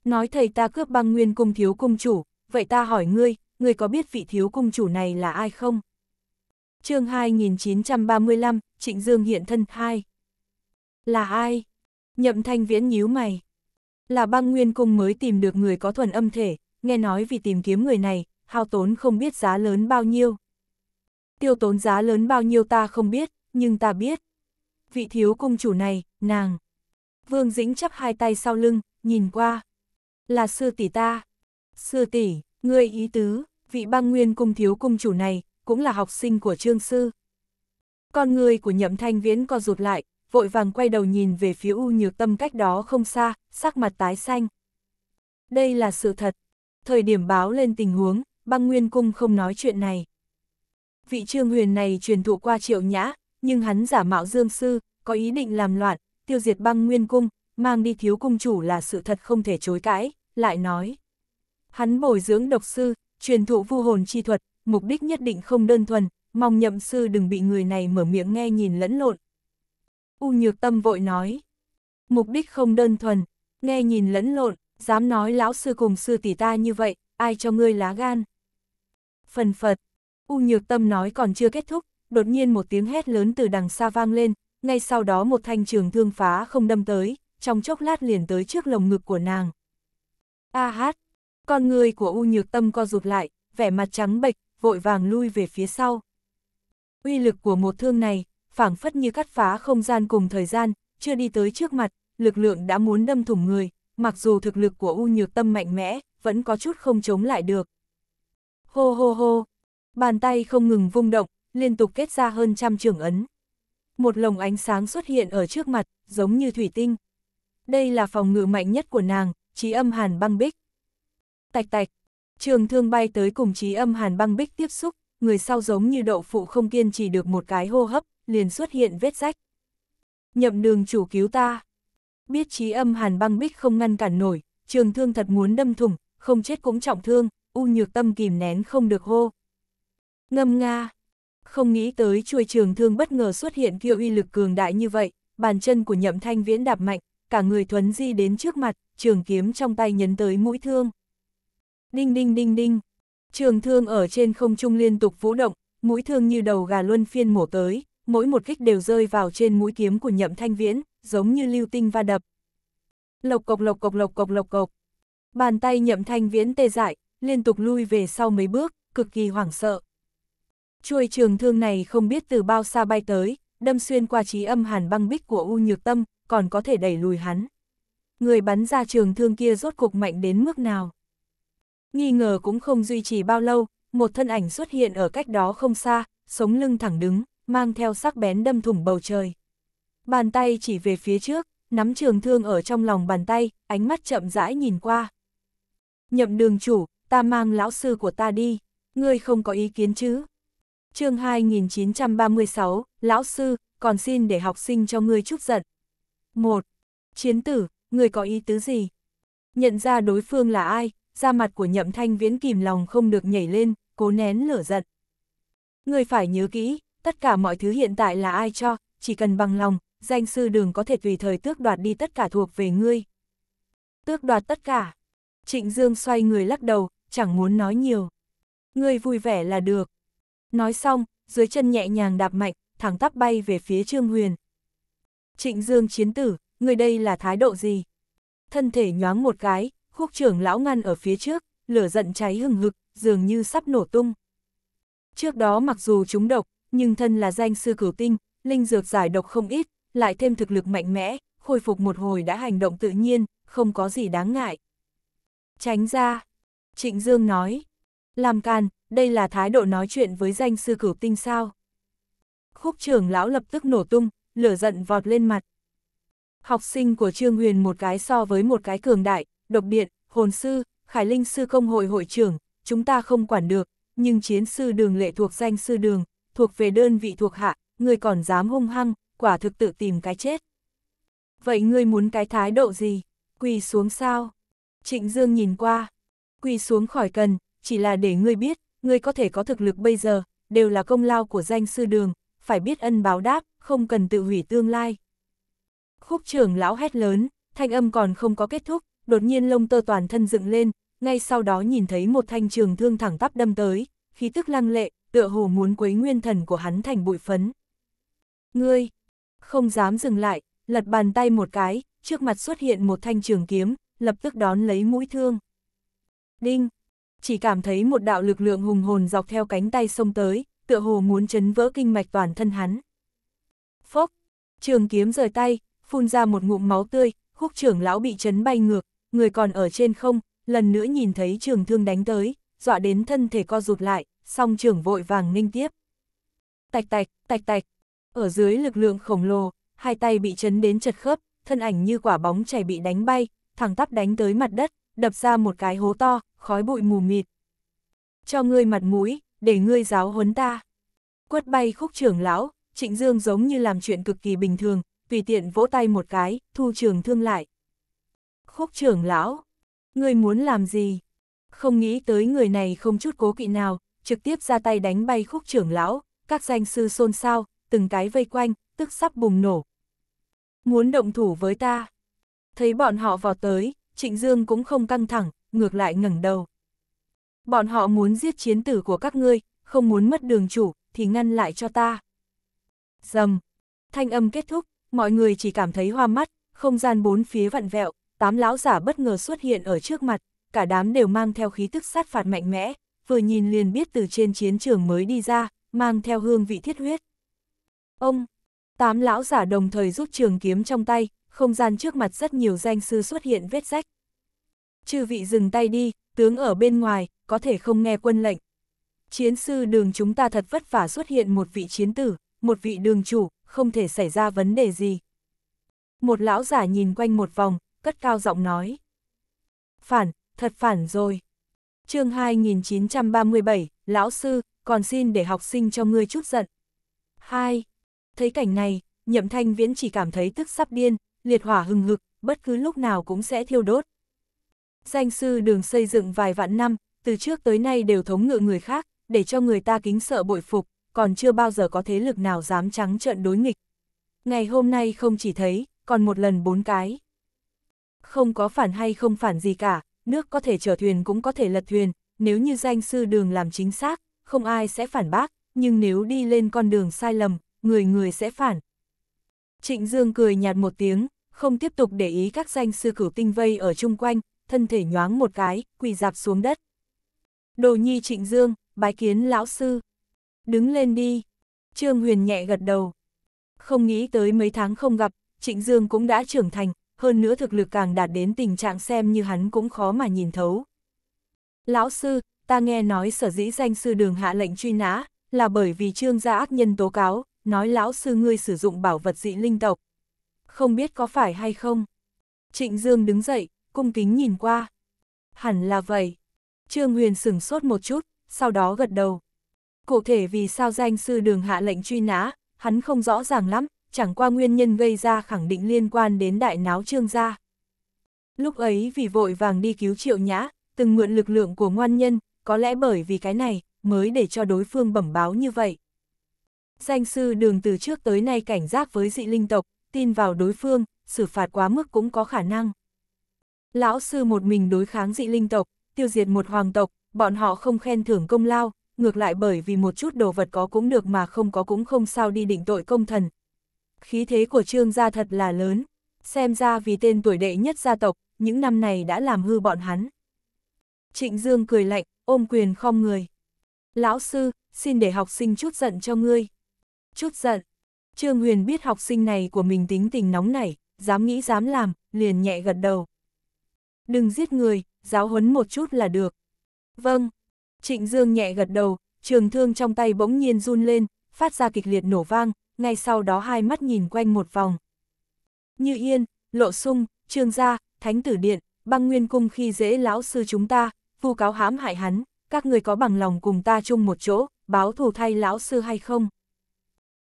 Nói thầy ta cướp băng nguyên cung thiếu cung chủ, vậy ta hỏi ngươi, ngươi có biết vị thiếu cung chủ này là ai không? chương 2935, Trịnh Dương hiện thân 2. Là ai? Nhậm thanh viễn nhíu mày. Là băng nguyên cung mới tìm được người có thuần âm thể, nghe nói vì tìm kiếm người này, hao tốn không biết giá lớn bao nhiêu. Tiêu tốn giá lớn bao nhiêu ta không biết, nhưng ta biết. Vị thiếu cung chủ này, nàng. Vương Dĩnh chắp hai tay sau lưng, nhìn qua. Là sư tỷ ta. Sư tỷ, ngươi ý tứ, vị băng nguyên cung thiếu cung chủ này, cũng là học sinh của trương sư. Con người của nhậm thanh viễn co rụt lại, vội vàng quay đầu nhìn về phía u nhược tâm cách đó không xa, sắc mặt tái xanh. Đây là sự thật. Thời điểm báo lên tình huống, băng nguyên cung không nói chuyện này. Vị trương huyền này truyền thụ qua triệu nhã, nhưng hắn giả mạo dương sư, có ý định làm loạn, tiêu diệt băng nguyên cung, mang đi thiếu cung chủ là sự thật không thể chối cãi, lại nói. Hắn bồi dưỡng độc sư, truyền thụ vu hồn chi thuật, mục đích nhất định không đơn thuần, mong nhậm sư đừng bị người này mở miệng nghe nhìn lẫn lộn. U nhược tâm vội nói, mục đích không đơn thuần, nghe nhìn lẫn lộn, dám nói lão sư cùng sư tỷ ta như vậy, ai cho ngươi lá gan. Phần phật, U nhược tâm nói còn chưa kết thúc, đột nhiên một tiếng hét lớn từ đằng xa vang lên, ngay sau đó một thanh trường thương phá không đâm tới, trong chốc lát liền tới trước lồng ngực của nàng. A hát, con người của U nhược tâm co rụt lại, vẻ mặt trắng bệch, vội vàng lui về phía sau. Uy lực của một thương này, phảng phất như cắt phá không gian cùng thời gian, chưa đi tới trước mặt, lực lượng đã muốn đâm thủng người, mặc dù thực lực của U Nhược Tâm mạnh mẽ, vẫn có chút không chống lại được. Hô hô hô, bàn tay không ngừng vung động, liên tục kết ra hơn trăm trường ấn. Một lồng ánh sáng xuất hiện ở trước mặt, giống như thủy tinh. Đây là phòng ngự mạnh nhất của nàng, trí âm hàn băng bích. Tạch tạch, Trường thương bay tới cùng trí âm hàn băng bích tiếp xúc, người sau giống như đậu phụ không kiên trì được một cái hô hấp, liền xuất hiện vết rách. Nhậm đường chủ cứu ta. Biết trí âm hàn băng bích không ngăn cản nổi, trường thương thật muốn đâm thủng, không chết cũng trọng thương, u nhược tâm kìm nén không được hô. Ngâm nga. Không nghĩ tới chuôi trường thương bất ngờ xuất hiện kia uy lực cường đại như vậy, bàn chân của nhậm thanh viễn đạp mạnh, cả người thuấn di đến trước mặt, trường kiếm trong tay nhấn tới mũi thương. Đinh đinh đinh đinh. Trường thương ở trên không trung liên tục vũ động, mũi thương như đầu gà luân phiên mổ tới, mỗi một kích đều rơi vào trên mũi kiếm của Nhậm Thanh Viễn, giống như lưu tinh va đập. Lộc cộc lộc cộc lộc cộc lộc cộc. Bàn tay Nhậm Thanh Viễn tê dại, liên tục lui về sau mấy bước, cực kỳ hoảng sợ. Chuôi trường thương này không biết từ bao xa bay tới, đâm xuyên qua trí âm hàn băng bích của U Nhược Tâm, còn có thể đẩy lùi hắn. Người bắn ra trường thương kia rốt cục mạnh đến mức nào? Nghi ngờ cũng không duy trì bao lâu, một thân ảnh xuất hiện ở cách đó không xa, sống lưng thẳng đứng, mang theo sắc bén đâm thủng bầu trời. Bàn tay chỉ về phía trước, nắm trường thương ở trong lòng bàn tay, ánh mắt chậm rãi nhìn qua. Nhậm đường chủ, ta mang lão sư của ta đi, ngươi không có ý kiến chứ? chương 2936, lão sư, còn xin để học sinh cho ngươi chúc giận. một Chiến tử, ngươi có ý tứ gì? Nhận ra đối phương là ai, ra mặt của nhậm thanh viễn kìm lòng không được nhảy lên, cố nén lửa giận. Người phải nhớ kỹ, tất cả mọi thứ hiện tại là ai cho, chỉ cần bằng lòng, danh sư đường có thể tùy thời tước đoạt đi tất cả thuộc về ngươi. Tước đoạt tất cả. Trịnh Dương xoay người lắc đầu, chẳng muốn nói nhiều. Ngươi vui vẻ là được. Nói xong, dưới chân nhẹ nhàng đạp mạnh, thẳng tắp bay về phía Trương Huyền. Trịnh Dương chiến tử, người đây là thái độ gì? Thân thể nhoáng một cái, khúc trưởng lão ngăn ở phía trước, lửa giận cháy hừng hực, dường như sắp nổ tung. Trước đó mặc dù chúng độc, nhưng thân là danh sư cửu tinh, linh dược giải độc không ít, lại thêm thực lực mạnh mẽ, khôi phục một hồi đã hành động tự nhiên, không có gì đáng ngại. Tránh ra, Trịnh Dương nói, làm can, đây là thái độ nói chuyện với danh sư cửu tinh sao. Khúc trưởng lão lập tức nổ tung, lửa giận vọt lên mặt. Học sinh của Trương Huyền một cái so với một cái cường đại, độc điện, hồn sư, khải linh sư công hội hội trưởng, chúng ta không quản được, nhưng chiến sư đường lệ thuộc danh sư đường, thuộc về đơn vị thuộc hạ, người còn dám hung hăng, quả thực tự tìm cái chết. Vậy ngươi muốn cái thái độ gì? Quỳ xuống sao? Trịnh Dương nhìn qua. Quỳ xuống khỏi cần, chỉ là để ngươi biết, ngươi có thể có thực lực bây giờ, đều là công lao của danh sư đường, phải biết ân báo đáp, không cần tự hủy tương lai. Khúc trưởng lão hét lớn, thanh âm còn không có kết thúc, đột nhiên lông tơ toàn thân dựng lên, ngay sau đó nhìn thấy một thanh trường thương thẳng tắp đâm tới, khí tức lăng lệ, tựa hồ muốn quấy nguyên thần của hắn thành bụi phấn. Ngươi, không dám dừng lại, lật bàn tay một cái, trước mặt xuất hiện một thanh trường kiếm, lập tức đón lấy mũi thương. Đinh, chỉ cảm thấy một đạo lực lượng hùng hồn dọc theo cánh tay xông tới, tựa hồ muốn chấn vỡ kinh mạch toàn thân hắn. Phốc, trường kiếm rời tay, phun ra một ngụm máu tươi, khúc trưởng lão bị chấn bay ngược, người còn ở trên không, lần nữa nhìn thấy trường thương đánh tới, dọa đến thân thể co rụt lại, song trường vội vàng ninh tiếp. Tạch tạch, tạch tạch, ở dưới lực lượng khổng lồ, hai tay bị chấn đến chật khớp, thân ảnh như quả bóng chảy bị đánh bay, thẳng tắp đánh tới mặt đất, đập ra một cái hố to, khói bụi mù mịt. Cho ngươi mặt mũi, để ngươi giáo huấn ta. Quất bay khúc trưởng lão, trịnh dương giống như làm chuyện cực kỳ bình thường, tùy tiện vỗ tay một cái, thu trường thương lại khúc trưởng lão, ngươi muốn làm gì? Không nghĩ tới người này không chút cố kỵ nào, trực tiếp ra tay đánh bay khúc trưởng lão, các danh sư xôn xao, từng cái vây quanh, tức sắp bùng nổ. Muốn động thủ với ta. Thấy bọn họ vào tới, Trịnh Dương cũng không căng thẳng, ngược lại ngẩng đầu. Bọn họ muốn giết chiến tử của các ngươi, không muốn mất đường chủ, thì ngăn lại cho ta. Dầm. Thanh âm kết thúc, mọi người chỉ cảm thấy hoa mắt, không gian bốn phía vặn vẹo, tám lão giả bất ngờ xuất hiện ở trước mặt, cả đám đều mang theo khí tức sát phạt mạnh mẽ, vừa nhìn liền biết từ trên chiến trường mới đi ra, mang theo hương vị thiết huyết. Ông, tám lão giả đồng thời rút trường kiếm trong tay, không gian trước mặt rất nhiều danh sư xuất hiện vết rách. Chư vị dừng tay đi, tướng ở bên ngoài, có thể không nghe quân lệnh. Chiến sư đường chúng ta thật vất vả xuất hiện một vị chiến tử, một vị đường chủ, không thể xảy ra vấn đề gì. Một lão giả nhìn quanh một vòng, cất cao giọng nói. Phản, thật phản rồi. chương 2937, lão sư, còn xin để học sinh cho ngươi chút giận. hai Thấy cảnh này, nhậm thanh viễn chỉ cảm thấy tức sắp điên, liệt hỏa hừng hực, bất cứ lúc nào cũng sẽ thiêu đốt. Danh sư đường xây dựng vài vạn năm, từ trước tới nay đều thống ngự người khác, để cho người ta kính sợ bội phục, còn chưa bao giờ có thế lực nào dám trắng trợn đối nghịch. Ngày hôm nay không chỉ thấy, còn một lần bốn cái không có phản hay không phản gì cả, nước có thể chở thuyền cũng có thể lật thuyền, nếu như danh sư đường làm chính xác, không ai sẽ phản bác, nhưng nếu đi lên con đường sai lầm, người người sẽ phản. Trịnh Dương cười nhạt một tiếng, không tiếp tục để ý các danh sư cửu tinh vây ở chung quanh, thân thể nhoáng một cái, quỳ dạp xuống đất. Đồ nhi Trịnh Dương, bái kiến lão sư. Đứng lên đi. Trương Huyền nhẹ gật đầu. Không nghĩ tới mấy tháng không gặp, Trịnh Dương cũng đã trưởng thành, hơn nữa thực lực càng đạt đến tình trạng xem như hắn cũng khó mà nhìn thấu. Lão sư, ta nghe nói sở dĩ danh sư đường hạ lệnh truy nã, là bởi vì trương gia ác nhân tố cáo, nói lão sư ngươi sử dụng bảo vật dị linh tộc. Không biết có phải hay không? Trịnh Dương đứng dậy, cung kính nhìn qua. Hẳn là vậy. Trương Huyền sửng sốt một chút, sau đó gật đầu. Cụ thể vì sao danh sư đường hạ lệnh truy nã, hắn không rõ ràng lắm, chẳng qua nguyên nhân gây ra khẳng định liên quan đến đại náo trương gia. Lúc ấy vì vội vàng đi cứu triệu nhã, từng mượn lực lượng của ngoan nhân, có lẽ bởi vì cái này, mới để cho đối phương bẩm báo như vậy. Danh sư đường từ trước tới nay cảnh giác với dị linh tộc, tin vào đối phương, xử phạt quá mức cũng có khả năng. Lão sư một mình đối kháng dị linh tộc, tiêu diệt một hoàng tộc, bọn họ không khen thưởng công lao, ngược lại bởi vì một chút đồ vật có cũng được mà không có cũng không sao đi định tội công thần, khí thế của trương gia thật là lớn, xem ra vì tên tuổi đệ nhất gia tộc, những năm này đã làm hư bọn hắn. Trịnh Dương cười lạnh, ôm quyền không người. Lão sư, xin để học sinh chút giận cho ngươi. Chút giận. Trương Huyền biết học sinh này của mình tính tình nóng nảy, dám nghĩ dám làm, liền nhẹ gật đầu. Đừng giết người, giáo huấn một chút là được. Vâng. Trịnh Dương nhẹ gật đầu, trường thương trong tay bỗng nhiên run lên, phát ra kịch liệt nổ vang, ngay sau đó hai mắt nhìn quanh một vòng. Như Yên, Lộ Sung, Trương Gia, Thánh Tử Điện, băng nguyên cung khi dễ lão sư chúng ta, vu cáo hãm hại hắn, các người có bằng lòng cùng ta chung một chỗ, báo thù thay lão sư hay không?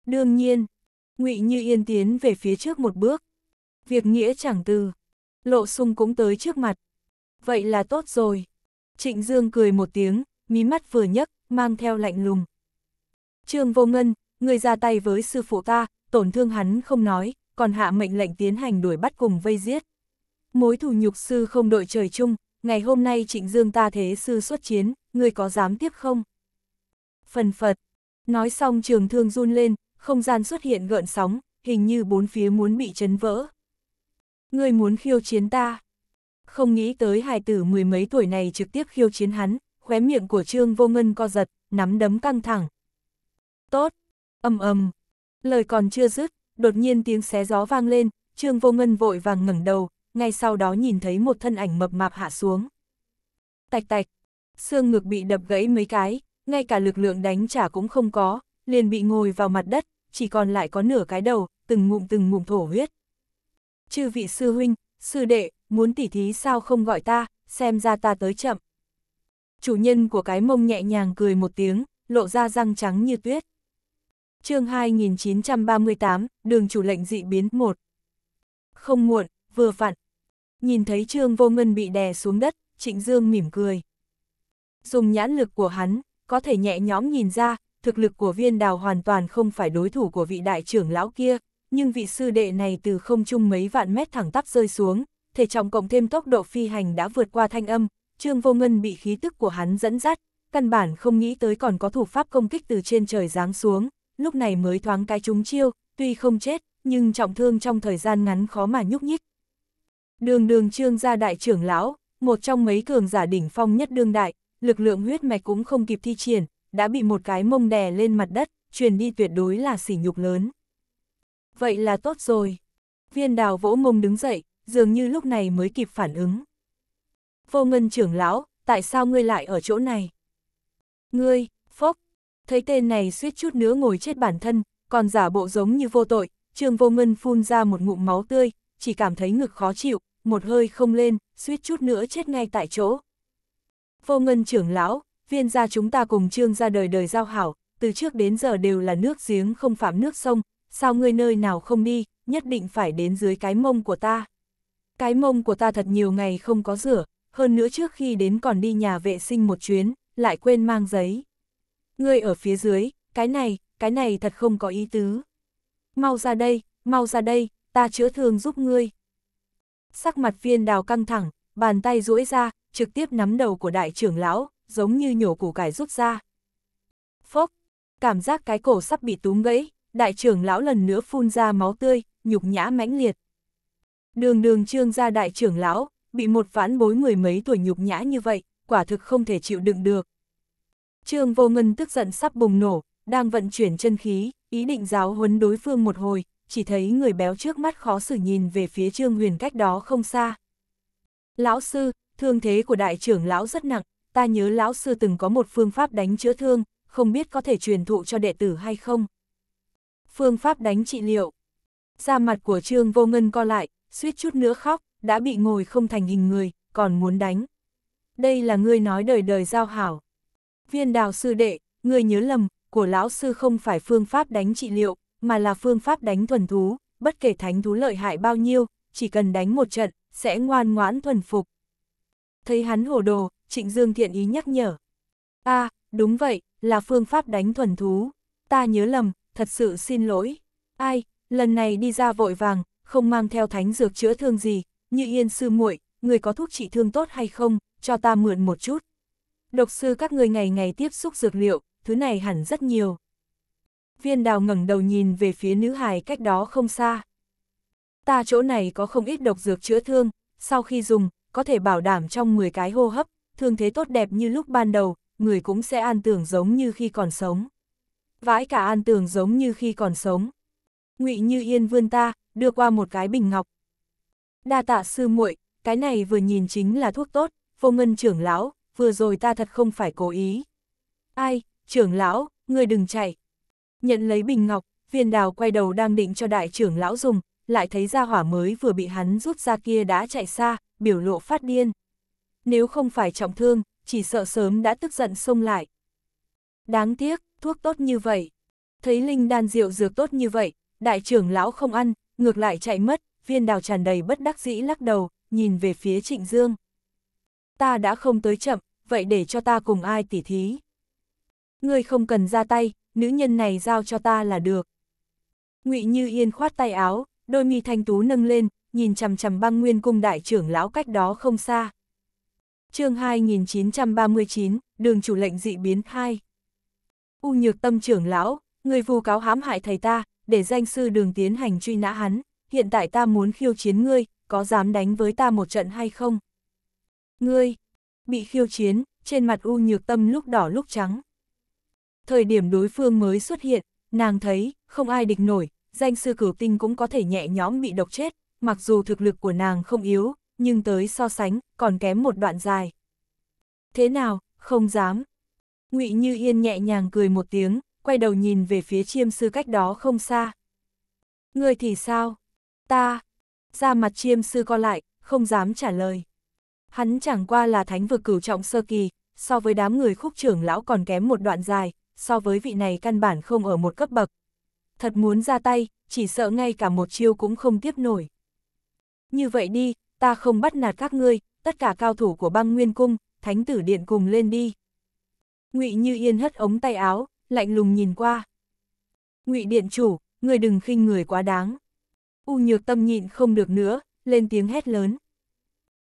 Đương nhiên, ngụy Như Yên tiến về phía trước một bước. Việc nghĩa chẳng từ, Lộ Sung cũng tới trước mặt. Vậy là tốt rồi. Trịnh Dương cười một tiếng, mí mắt vừa nhấc, mang theo lạnh lùng. Trương Vô Ngân, người ra tay với sư phụ ta, tổn thương hắn không nói, còn hạ mệnh lệnh tiến hành đuổi bắt cùng vây giết. Mối thù nhục sư không đội trời chung, ngày hôm nay trịnh dương ta thế sư xuất chiến, ngươi có dám tiếp không? Phần phật, nói xong trường thương run lên, không gian xuất hiện gợn sóng, hình như bốn phía muốn bị chấn vỡ. Ngươi muốn khiêu chiến ta? Không nghĩ tới hài tử mười mấy tuổi này trực tiếp khiêu chiến hắn, khóe miệng của Trương Vô Ngân co giật, nắm đấm căng thẳng. Tốt, ầm ầm, lời còn chưa dứt, đột nhiên tiếng xé gió vang lên, Trương Vô Ngân vội vàng ngẩng đầu, ngay sau đó nhìn thấy một thân ảnh mập mạp hạ xuống. Tạch tạch, xương ngực bị đập gãy mấy cái, ngay cả lực lượng đánh trả cũng không có, liền bị ngồi vào mặt đất, chỉ còn lại có nửa cái đầu, từng ngụm từng ngụm thổ huyết. Chư vị sư huynh, sư đệ, muốn tỉ thí sao không gọi ta, xem ra ta tới chậm. Chủ nhân của cái mông nhẹ nhàng cười một tiếng, lộ ra răng trắng như tuyết chương 2938, đường chủ lệnh dị biến 1. Không muộn, vừa vặn. Nhìn thấy Trương Vô Ngân bị đè xuống đất, Trịnh Dương mỉm cười. Dùng nhãn lực của hắn, có thể nhẹ nhõm nhìn ra, thực lực của viên đào hoàn toàn không phải đối thủ của vị đại trưởng lão kia, nhưng vị sư đệ này từ không trung mấy vạn mét thẳng tắp rơi xuống, thể trọng cộng thêm tốc độ phi hành đã vượt qua thanh âm, Trương Vô Ngân bị khí tức của hắn dẫn dắt, căn bản không nghĩ tới còn có thủ pháp công kích từ trên trời giáng xuống, lúc này mới thoáng cái trúng chiêu, tuy không chết, nhưng trọng thương trong thời gian ngắn khó mà nhúc nhích. Đường đường trương gia đại trưởng lão, một trong mấy cường giả đỉnh phong nhất đương đại, lực lượng huyết mạch cũng không kịp thi triển, đã bị một cái mông đè lên mặt đất, truyền đi tuyệt đối là sỉ nhục lớn. Vậy là tốt rồi. Viên đào vỗ mông đứng dậy, dường như lúc này mới kịp phản ứng. Vô ngân trưởng lão, tại sao ngươi lại ở chỗ này? Ngươi, thấy tên này suýt chút nữa ngồi chết bản thân, còn giả bộ giống như vô tội, Trương Vô Ngân phun ra một ngụm máu tươi, chỉ cảm thấy ngực khó chịu, một hơi không lên, suýt chút nữa chết ngay tại chỗ. Vô Ngân trưởng lão, viên gia chúng ta cùng Trương ra đời đời giao hảo, từ trước đến giờ đều là nước giếng không phạm nước sông, sao ngươi nơi nào không đi, nhất định phải đến dưới cái mông của ta. Cái mông của ta thật nhiều ngày không có rửa, hơn nữa trước khi đến còn đi nhà vệ sinh một chuyến, lại quên mang giấy ngươi ở phía dưới, cái này, cái này thật không có ý tứ. Mau ra đây, mau ra đây, ta chữa thương giúp ngươi. Sắc mặt viên đào căng thẳng, bàn tay duỗi ra, trực tiếp nắm đầu của đại trưởng lão, giống như nhổ củ cải rút ra. Phốc, cảm giác cái cổ sắp bị túm gãy, đại trưởng lão lần nữa phun ra máu tươi, nhục nhã mãnh liệt. Đường đường trương ra đại trưởng lão, bị một vãn bối mười mấy tuổi nhục nhã như vậy, quả thực không thể chịu đựng được, Trương Vô Ngân tức giận sắp bùng nổ, đang vận chuyển chân khí, ý định giáo huấn đối phương một hồi, chỉ thấy người béo trước mắt khó xử nhìn về phía Trương Huyền cách đó không xa. Lão sư, thương thế của đại trưởng lão rất nặng, ta nhớ lão sư từng có một phương pháp đánh chữa thương, không biết có thể truyền thụ cho đệ tử hay không. Phương pháp đánh trị liệu. Da mặt của Trương Vô Ngân co lại, suýt chút nữa khóc, đã bị ngồi không thành hình người, còn muốn đánh. Đây là ngươi nói đời đời giao hảo. Viên đào sư đệ, người nhớ lầm, của lão sư không phải phương pháp đánh trị liệu, mà là phương pháp đánh thuần thú, bất kể thánh thú lợi hại bao nhiêu, chỉ cần đánh một trận, sẽ ngoan ngoãn thuần phục. Thấy hắn hồ đồ, Trịnh Dương thiện ý nhắc nhở. a à, đúng vậy, là phương pháp đánh thuần thú. Ta nhớ lầm, thật sự xin lỗi. Ai, lần này đi ra vội vàng, không mang theo thánh dược chữa thương gì, như yên sư muội, người có thuốc trị thương tốt hay không, cho ta mượn một chút. Độc sư các người ngày ngày tiếp xúc dược liệu, thứ này hẳn rất nhiều. Viên đào ngẩng đầu nhìn về phía nữ hài cách đó không xa. Ta chỗ này có không ít độc dược chữa thương, sau khi dùng, có thể bảo đảm trong 10 cái hô hấp, thương thế tốt đẹp như lúc ban đầu, người cũng sẽ an tưởng giống như khi còn sống. Vãi cả an tưởng giống như khi còn sống. ngụy Như Yên vươn ta, đưa qua một cái bình ngọc. Đa tạ sư muội, cái này vừa nhìn chính là thuốc tốt, vô ngân trưởng lão, vừa rồi ta thật không phải cố ý. Ai, trưởng lão, người đừng chạy. Nhận lấy bình ngọc, viên đào quay đầu đang định cho đại trưởng lão dùng, lại thấy ra hỏa mới vừa bị hắn rút ra kia đã chạy xa, biểu lộ phát điên. Nếu không phải trọng thương, chỉ sợ sớm đã tức giận xông lại. Đáng tiếc, thuốc tốt như vậy. Thấy linh đan rượu dược tốt như vậy, đại trưởng lão không ăn, ngược lại chạy mất, viên đào tràn đầy bất đắc dĩ lắc đầu, nhìn về phía trịnh dương. Ta đã không tới chậm, vậy để cho ta cùng ai tỉ thí. Ngươi không cần ra tay, nữ nhân này giao cho ta là được. ngụy Như Yên khoát tay áo, đôi mi thanh tú nâng lên, nhìn chằm chằm băng nguyên cung đại trưởng lão cách đó không xa. chương 2939, đường chủ lệnh dị biến 2. U nhược tâm trưởng lão, người vù cáo hãm hại thầy ta, để danh sư đường tiến hành truy nã hắn, hiện tại ta muốn khiêu chiến ngươi, có dám đánh với ta một trận hay không? Ngươi, Bị khiêu chiến, trên mặt U Nhược Tâm lúc đỏ lúc trắng. Thời điểm đối phương mới xuất hiện, nàng thấy, không ai địch nổi, danh sư cửu tinh cũng có thể nhẹ nhõm bị độc chết, mặc dù thực lực của nàng không yếu, nhưng tới so sánh, còn kém một đoạn dài. Thế nào, không dám. ngụy Như Yên nhẹ nhàng cười một tiếng, quay đầu nhìn về phía chiêm sư cách đó không xa. Người thì sao? Ta. Ra mặt chiêm sư co lại, không dám trả lời. Hắn chẳng qua là thánh vực cửu trọng sơ kỳ, so với đám người khúc trưởng lão còn kém một đoạn dài, so với vị này căn bản không ở một cấp bậc. Thật muốn ra tay, chỉ sợ ngay cả một chiêu cũng không tiếp nổi. Như vậy đi, ta không bắt nạt các ngươi, tất cả cao thủ của băng nguyên cung, thánh tử điện cùng lên đi. ngụy Như Yên hất ống tay áo, lạnh lùng nhìn qua. ngụy Điện chủ, người đừng khinh người quá đáng. U nhược tâm nhịn không được nữa, lên tiếng hét lớn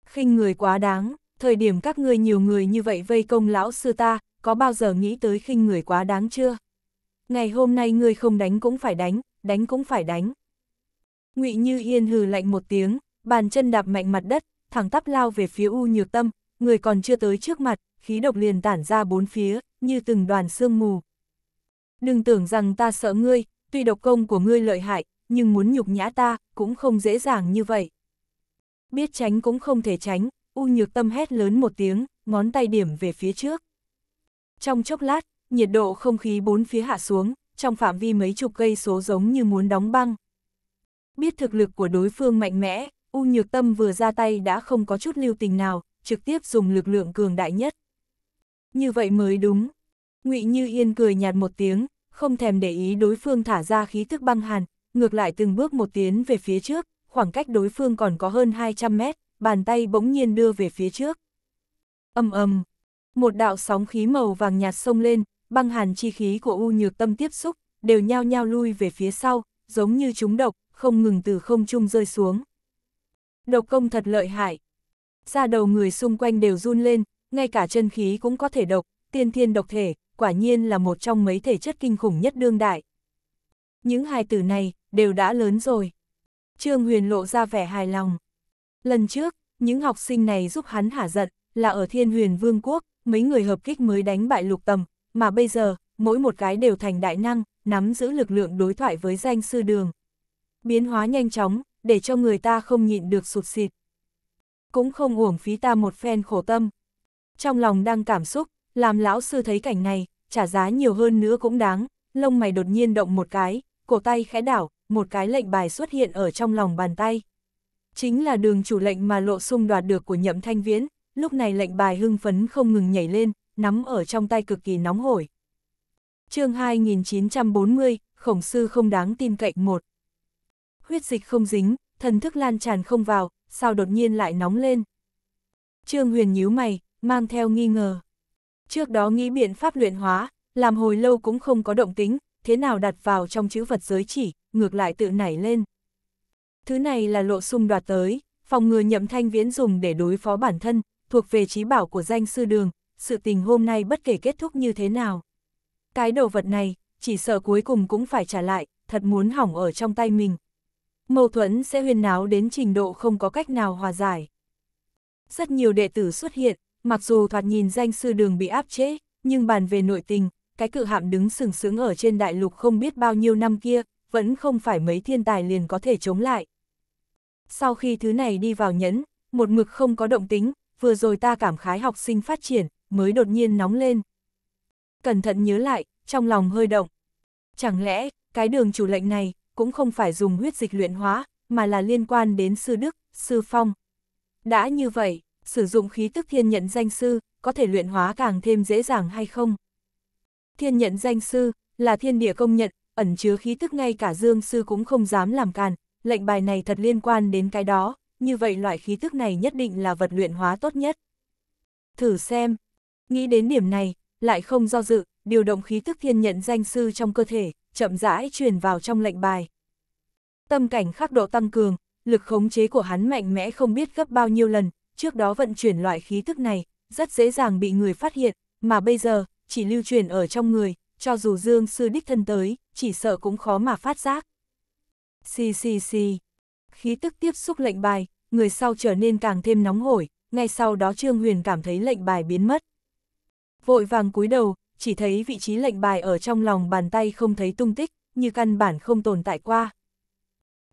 khinh người quá đáng, thời điểm các ngươi nhiều người như vậy vây công lão sư ta, có bao giờ nghĩ tới khinh người quá đáng chưa? Ngày hôm nay ngươi không đánh cũng phải đánh, đánh cũng phải đánh. Ngụy Như Yên hừ lạnh một tiếng, bàn chân đạp mạnh mặt đất, thẳng tắp lao về phía U Nhược Tâm, người còn chưa tới trước mặt, khí độc liền tản ra bốn phía, như từng đoàn sương mù. Đừng tưởng rằng ta sợ ngươi, tuy độc công của ngươi lợi hại, nhưng muốn nhục nhã ta, cũng không dễ dàng như vậy biết tránh cũng không thể tránh, U nhược tâm hét lớn một tiếng, ngón tay điểm về phía trước. Trong chốc lát, nhiệt độ không khí bốn phía hạ xuống, trong phạm vi mấy chục cây số giống như muốn đóng băng. Biết thực lực của đối phương mạnh mẽ, U nhược tâm vừa ra tay đã không có chút lưu tình nào, trực tiếp dùng lực lượng cường đại nhất. Như vậy mới đúng. ngụy Như Yên cười nhạt một tiếng, không thèm để ý đối phương thả ra khí thức băng hàn, ngược lại từng bước một tiến về phía trước, khoảng cách đối phương còn có hơn 200 mét, bàn tay bỗng nhiên đưa về phía trước. Âm âm, một đạo sóng khí màu vàng nhạt sông lên, băng hàn chi khí của U Nhược Tâm tiếp xúc, đều nhao nhao lui về phía sau, giống như chúng độc, không ngừng từ không trung rơi xuống. Độc công thật lợi hại. Ra đầu người xung quanh đều run lên, ngay cả chân khí cũng có thể độc, tiên thiên độc thể, quả nhiên là một trong mấy thể chất kinh khủng nhất đương đại. Những hai từ này, đều đã lớn rồi. Trương Huyền lộ ra vẻ hài lòng. Lần trước, những học sinh này giúp hắn hả giận, là ở Thiên Huyền Vương quốc, mấy người hợp kích mới đánh bại lục tầm, mà bây giờ, mỗi một cái đều thành đại năng, nắm giữ lực lượng đối thoại với danh sư đường. Biến hóa nhanh chóng, để cho người ta không nhịn được sụt xịt. Cũng không uổng phí ta một phen khổ tâm. Trong lòng đang cảm xúc, làm lão sư thấy cảnh này, trả giá nhiều hơn nữa cũng đáng, lông mày đột nhiên động một cái, cổ tay khẽ đảo, một cái lệnh bài xuất hiện ở trong lòng bàn tay. Chính là đường chủ lệnh mà lộ sung đoạt được của nhậm thanh viễn, lúc này lệnh bài hưng phấn không ngừng nhảy lên, nắm ở trong tay cực kỳ nóng hổi. chương 2940, khổng sư không đáng tin cậy một. Huyết dịch không dính, thần thức lan tràn không vào, sao đột nhiên lại nóng lên. Trương Huyền nhíu mày, mang theo nghi ngờ. Trước đó nghĩ biện pháp luyện hóa, làm hồi lâu cũng không có động tính, thế nào đặt vào trong chữ vật giới chỉ, ngược lại tự nảy lên. Thứ này là lộ xung đoạt tới, phòng ngừa nhậm thanh viễn dùng để đối phó bản thân, thuộc về trí bảo của danh sư đường, sự tình hôm nay bất kể kết thúc như thế nào. Cái đồ vật này, chỉ sợ cuối cùng cũng phải trả lại, thật muốn hỏng ở trong tay mình. Mâu thuẫn sẽ huyền náo đến trình độ không có cách nào hòa giải. Rất nhiều đệ tử xuất hiện, mặc dù thoạt nhìn danh sư đường bị áp chế, nhưng bàn về nội tình, cái cự hạm đứng sừng sững ở trên đại lục không biết bao nhiêu năm kia, vẫn không phải mấy thiên tài liền có thể chống lại. Sau khi thứ này đi vào nhẫn, một mực không có động tính, vừa rồi ta cảm khái học sinh phát triển, mới đột nhiên nóng lên. Cẩn thận nhớ lại, trong lòng hơi động. Chẳng lẽ, cái đường chủ lệnh này, cũng không phải dùng huyết dịch luyện hóa, mà là liên quan đến sư đức, sư phong. Đã như vậy, sử dụng khí tức thiên nhận danh sư, có thể luyện hóa càng thêm dễ dàng hay không? Thiên nhận danh sư, là thiên địa công nhận, ẩn chứa khí tức ngay cả Dương Sư cũng không dám làm càn, lệnh bài này thật liên quan đến cái đó, như vậy loại khí tức này nhất định là vật luyện hóa tốt nhất. Thử xem, nghĩ đến điểm này, lại không do dự, điều động khí tức thiên nhận danh sư trong cơ thể, chậm rãi truyền vào trong lệnh bài. Tâm cảnh khắc độ tăng cường, lực khống chế của hắn mạnh mẽ không biết gấp bao nhiêu lần, trước đó vận chuyển loại khí tức này, rất dễ dàng bị người phát hiện, mà bây giờ, chỉ lưu truyền ở trong người, cho dù Dương Sư Đích thân tới, chỉ sợ cũng khó mà phát giác. Xì xì xì. Khí tức tiếp xúc lệnh bài, người sau trở nên càng thêm nóng hổi, ngay sau đó Trương Huyền cảm thấy lệnh bài biến mất. Vội vàng cúi đầu, chỉ thấy vị trí lệnh bài ở trong lòng bàn tay không thấy tung tích, như căn bản không tồn tại qua.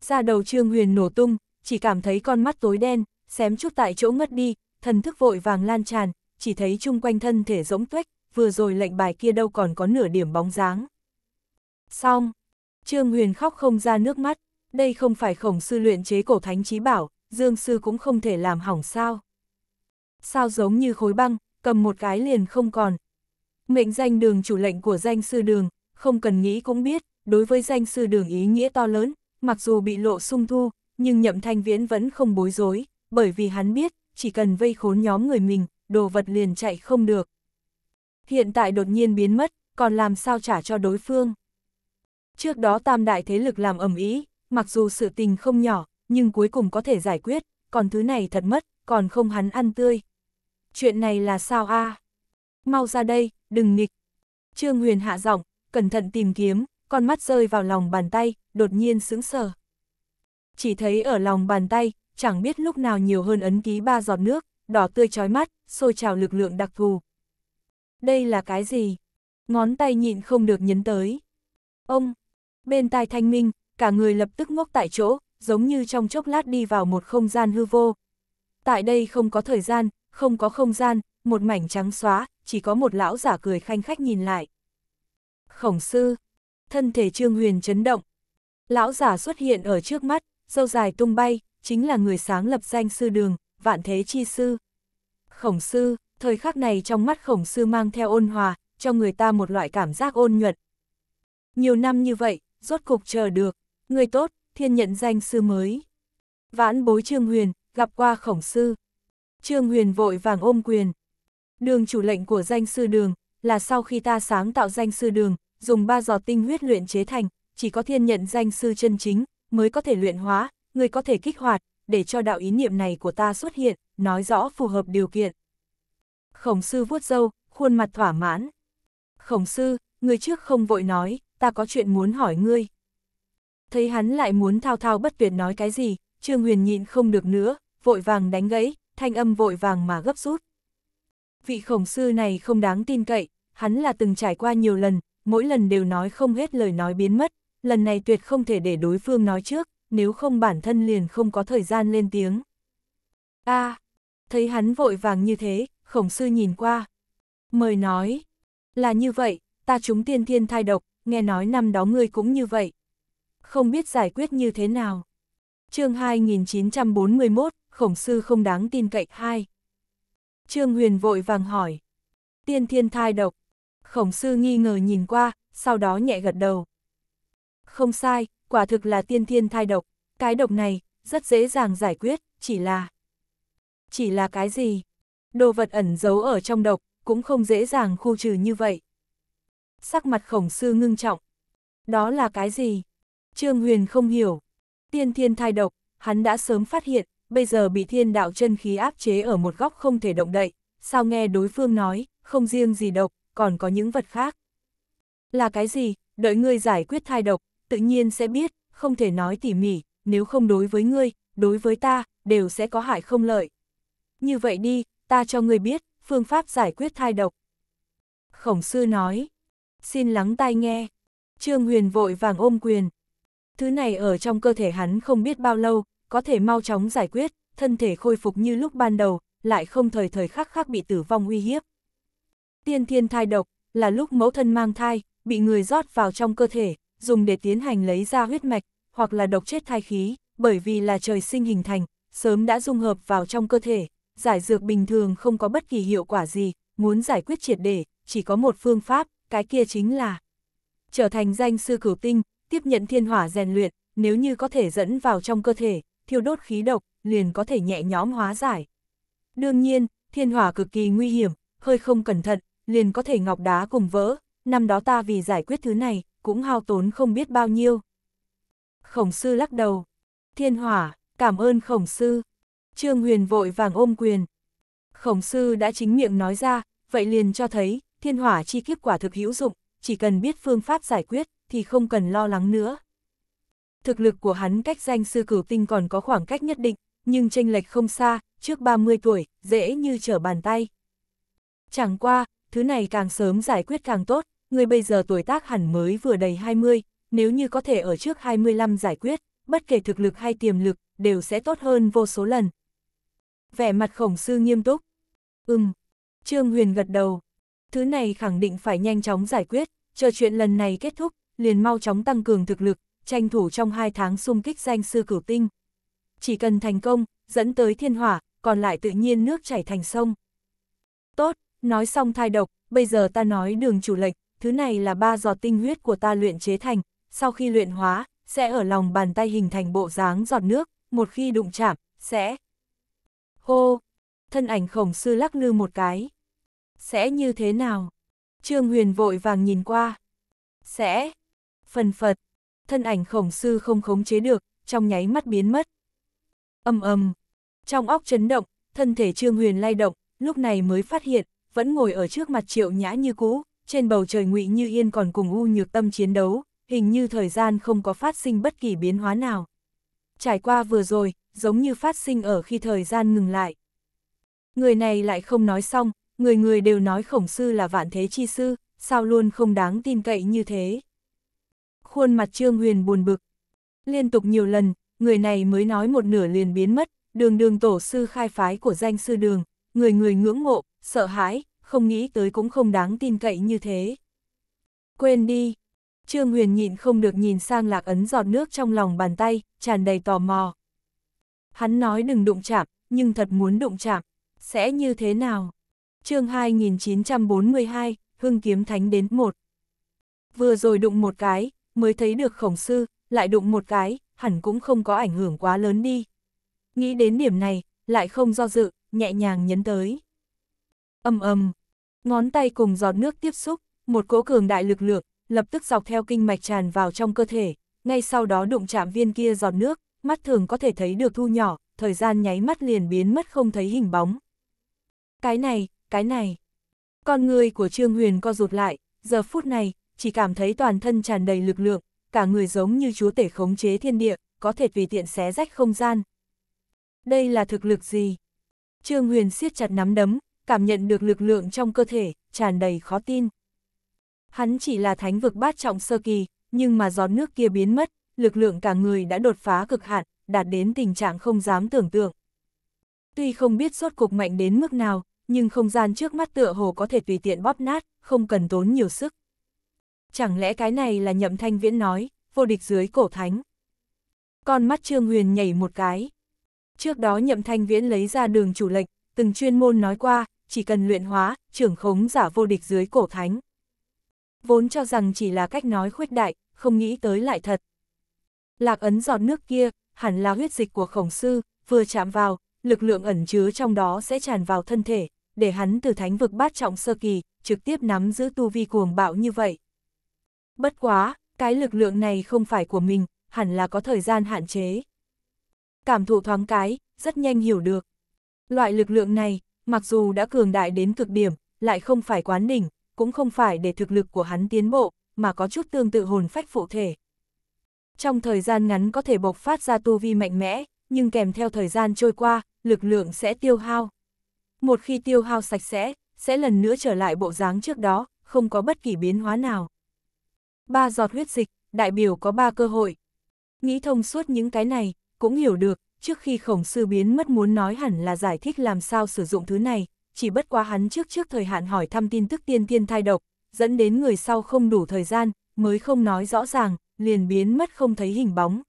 Ra đầu Trương Huyền nổ tung, chỉ cảm thấy con mắt tối đen, xém chút tại chỗ ngất đi, thần thức vội vàng lan tràn, chỉ thấy chung quanh thân thể rỗng tuếch, vừa rồi lệnh bài kia đâu còn có nửa điểm bóng dáng. Xong, Trương Huyền khóc không ra nước mắt, đây không phải khổng sư luyện chế cổ thánh trí bảo, Dương sư cũng không thể làm hỏng sao. Sao giống như khối băng, cầm một cái liền không còn. Mệnh danh đường chủ lệnh của danh sư đường, không cần nghĩ cũng biết, đối với danh sư đường ý nghĩa to lớn, mặc dù bị lộ sung thu, nhưng nhậm thanh viễn vẫn không bối rối, bởi vì hắn biết, chỉ cần vây khốn nhóm người mình, đồ vật liền chạy không được. Hiện tại đột nhiên biến mất, còn làm sao trả cho đối phương. Trước đó tam đại thế lực làm ầm ĩ, mặc dù sự tình không nhỏ, nhưng cuối cùng có thể giải quyết, còn thứ này thật mất, còn không hắn ăn tươi. Chuyện này là sao a? Mau ra đây, đừng nghịch. Trương Huyền hạ giọng, cẩn thận tìm kiếm, con mắt rơi vào lòng bàn tay, đột nhiên sững sờ. Chỉ thấy ở lòng bàn tay, chẳng biết lúc nào nhiều hơn ấn ký ba giọt nước, đỏ tươi chói mắt, sôi trào lực lượng đặc thù. Đây là cái gì? Ngón tay nhịn không được nhấn tới. Ông, Bên tai thanh minh, cả người lập tức ngốc tại chỗ, giống như trong chốc lát đi vào một không gian hư vô. Tại đây không có thời gian, không có không gian, một mảnh trắng xóa, chỉ có một lão giả cười khanh khách nhìn lại. Khổng sư, thân thể Trương Huyền chấn động. Lão giả xuất hiện ở trước mắt, dâu dài tung bay, chính là người sáng lập danh sư đường, vạn thế chi sư. Khổng sư, thời khắc này trong mắt khổng sư mang theo ôn hòa, cho người ta một loại cảm giác ôn nhuận. Nhiều năm như vậy, rốt cục chờ được, người tốt, thiên nhận danh sư mới. Vãn bối Trương Huyền, gặp qua khổng sư. Trương Huyền vội vàng ôm quyền. Đường chủ lệnh của danh sư đường, là sau khi ta sáng tạo danh sư đường, dùng ba giọt tinh huyết luyện chế thành, chỉ có thiên nhận danh sư chân chính, mới có thể luyện hóa, người có thể kích hoạt, để cho đạo ý niệm này của ta xuất hiện, nói rõ phù hợp điều kiện. Khổng sư vuốt râu khuôn mặt thỏa mãn. Khổng sư, người trước không vội nói, ta có chuyện muốn hỏi ngươi. Thấy hắn lại muốn thao thao bất tuyệt nói cái gì, Trương Huyền nhịn không được nữa, vội vàng đánh gãy, thanh âm vội vàng mà gấp rút. Vị khổng sư này không đáng tin cậy, hắn là từng trải qua nhiều lần, mỗi lần đều nói không hết lời nói biến mất, lần này tuyệt không thể để đối phương nói trước, nếu không bản thân liền không có thời gian lên tiếng. a thấy hắn vội vàng như thế, khổng sư nhìn qua. Mời nói, là như vậy, ta chúng tiên thiên thai độc, nghe nói năm đó ngươi cũng như vậy. Không biết giải quyết như thế nào. chương 2941, khổng sư không đáng tin cậy hai Trương Huyền vội vàng hỏi. Tiên thiên thai độc. Khổng sư nghi ngờ nhìn qua, sau đó nhẹ gật đầu. Không sai, quả thực là tiên thiên thai độc. Cái độc này, rất dễ dàng giải quyết, chỉ là... Chỉ là cái gì? Đồ vật ẩn giấu ở trong độc, cũng không dễ dàng khu trừ như vậy sắc mặt khổng sư ngưng trọng. Đó là cái gì? Trương Huyền không hiểu. Tiên thiên thai độc, hắn đã sớm phát hiện, bây giờ bị thiên đạo chân khí áp chế ở một góc không thể động đậy, sao nghe đối phương nói, không riêng gì độc, còn có những vật khác. Là cái gì, đợi ngươi giải quyết thai độc, tự nhiên sẽ biết, không thể nói tỉ mỉ, nếu không đối với ngươi, đối với ta, đều sẽ có hại không lợi. Như vậy đi, ta cho ngươi biết, phương pháp giải quyết thai độc. Khổng sư nói, Xin lắng tai nghe. Trương Huyền vội vàng ôm quyền. Thứ này ở trong cơ thể hắn không biết bao lâu, có thể mau chóng giải quyết, thân thể khôi phục như lúc ban đầu, lại không thời thời khắc khắc bị tử vong uy hiếp. Tiên thiên thai độc, là lúc mẫu thân mang thai, bị người rót vào trong cơ thể, dùng để tiến hành lấy ra huyết mạch, hoặc là độc chết thai khí, bởi vì là trời sinh hình thành, sớm đã dung hợp vào trong cơ thể, giải dược bình thường không có bất kỳ hiệu quả gì, muốn giải quyết triệt để, chỉ có một phương pháp, cái kia chính là trở thành danh sư cửu tinh, tiếp nhận thiên hỏa rèn luyện, nếu như có thể dẫn vào trong cơ thể, thiêu đốt khí độc, liền có thể nhẹ nhõm hóa giải. Đương nhiên, thiên hỏa cực kỳ nguy hiểm, hơi không cẩn thận, liền có thể ngọc đá cùng vỡ, năm đó ta vì giải quyết thứ này, cũng hao tốn không biết bao nhiêu. Khổng sư lắc đầu. Thiên hỏa, cảm ơn khổng sư. Trương Huyền vội vàng ôm quyền. Khổng sư đã chính miệng nói ra, vậy liền cho thấy, thiên hỏa chi kiếp quả thực hữu dụng, chỉ cần biết phương pháp giải quyết, thì không cần lo lắng nữa. Thực lực của hắn cách danh sư cửu tinh còn có khoảng cách nhất định, nhưng tranh lệch không xa, trước 30 tuổi, dễ như trở bàn tay. Chẳng qua, thứ này càng sớm giải quyết càng tốt, người bây giờ tuổi tác hẳn mới vừa đầy 20, nếu như có thể ở trước 25 giải quyết, bất kể thực lực hay tiềm lực, đều sẽ tốt hơn vô số lần. Vẻ mặt khổng sư nghiêm túc. Ừm, Trương Huyền gật đầu. Thứ này khẳng định phải nhanh chóng giải quyết, chờ chuyện lần này kết thúc, liền mau chóng tăng cường thực lực, tranh thủ trong hai tháng xung kích danh sư cửu tinh. Chỉ cần thành công, dẫn tới thiên hỏa, còn lại tự nhiên nước chảy thành sông. Tốt, nói xong thai độc, bây giờ ta nói đường chủ lệnh, thứ này là ba giọt tinh huyết của ta luyện chế thành, sau khi luyện hóa, sẽ ở lòng bàn tay hình thành bộ dáng giọt nước, một khi đụng chạm, sẽ... Hô! Thân ảnh khổng sư lắc lư một cái. Sẽ như thế nào? Trương Huyền vội vàng nhìn qua. Sẽ. Phần phật. Thân ảnh khổng sư không khống chế được, trong nháy mắt biến mất. ầm ầm Trong óc chấn động, thân thể Trương Huyền lay động, lúc này mới phát hiện, vẫn ngồi ở trước mặt triệu nhã như cũ, trên bầu trời ngụy như yên còn cùng u nhược tâm chiến đấu, hình như thời gian không có phát sinh bất kỳ biến hóa nào. Trải qua vừa rồi, giống như phát sinh ở khi thời gian ngừng lại. Người này lại không nói xong, người người đều nói khổng sư là vạn thế chi sư, sao luôn không đáng tin cậy như thế. Khuôn mặt Trương Huyền buồn bực. Liên tục nhiều lần, người này mới nói một nửa liền biến mất, đường đường tổ sư khai phái của danh sư đường, người người ngưỡng mộ, sợ hãi, không nghĩ tới cũng không đáng tin cậy như thế. Quên đi. Trương Huyền nhịn không được nhìn sang lạc ấn giọt nước trong lòng bàn tay, tràn đầy tò mò. Hắn nói đừng đụng chạm, nhưng thật muốn đụng chạm, sẽ như thế nào? chương 2942, Hưng Kiếm Thánh đến một Vừa rồi đụng một cái, mới thấy được khổng sư, lại đụng một cái, hẳn cũng không có ảnh hưởng quá lớn đi. Nghĩ đến điểm này, lại không do dự, nhẹ nhàng nhấn tới. Âm âm, ngón tay cùng giọt nước tiếp xúc, một cỗ cường đại lực lượng, lập tức dọc theo kinh mạch tràn vào trong cơ thể, ngay sau đó đụng chạm viên kia giọt nước, mắt thường có thể thấy được thu nhỏ, thời gian nháy mắt liền biến mất không thấy hình bóng. Cái này, cái này. Con người của Trương Huyền co rụt lại, giờ phút này, chỉ cảm thấy toàn thân tràn đầy lực lượng, cả người giống như chúa tể khống chế thiên địa, có thể vì tiện xé rách không gian. Đây là thực lực gì? Trương Huyền siết chặt nắm đấm, cảm nhận được lực lượng trong cơ thể, tràn đầy khó tin. Hắn chỉ là thánh vực bát trọng sơ kỳ, nhưng mà giọt nước kia biến mất, lực lượng cả người đã đột phá cực hạn, đạt đến tình trạng không dám tưởng tượng. Tuy không biết suốt cuộc mạnh đến mức nào, nhưng không gian trước mắt tựa hồ có thể tùy tiện bóp nát, không cần tốn nhiều sức. Chẳng lẽ cái này là nhậm thanh viễn nói, vô địch dưới cổ thánh. Con mắt Trương Huyền nhảy một cái. Trước đó nhậm thanh viễn lấy ra đường chủ lệnh, từng chuyên môn nói qua, chỉ cần luyện hóa, trưởng khống giả vô địch dưới cổ thánh. Vốn cho rằng chỉ là cách nói khuếch đại, không nghĩ tới lại thật. Lạc ấn giọt nước kia, hẳn là huyết dịch của khổng sư, vừa chạm vào, lực lượng ẩn chứa trong đó sẽ tràn vào thân thể, để hắn từ thánh vực bát trọng sơ kỳ, trực tiếp nắm giữ tu vi cuồng bạo như vậy. Bất quá, cái lực lượng này không phải của mình, hẳn là có thời gian hạn chế. Cảm thụ thoáng cái, rất nhanh hiểu được. Loại lực lượng này, mặc dù đã cường đại đến cực điểm, lại không phải quán đỉnh, cũng không phải để thực lực của hắn tiến bộ, mà có chút tương tự hồn phách phụ thể. Trong thời gian ngắn có thể bộc phát ra tu vi mạnh mẽ, nhưng kèm theo thời gian trôi qua, lực lượng sẽ tiêu hao. Một khi tiêu hao sạch sẽ, sẽ lần nữa trở lại bộ dáng trước đó, không có bất kỳ biến hóa nào. Ba giọt huyết dịch, đại biểu có ba cơ hội. Nghĩ thông suốt những cái này, cũng hiểu được, trước khi khổng sư biến mất muốn nói hẳn là giải thích làm sao sử dụng thứ này, chỉ bất quá hắn trước trước thời hạn hỏi thăm tin tức tiên tiên thai độc, dẫn đến người sau không đủ thời gian, mới không nói rõ ràng, liền biến mất không thấy hình bóng.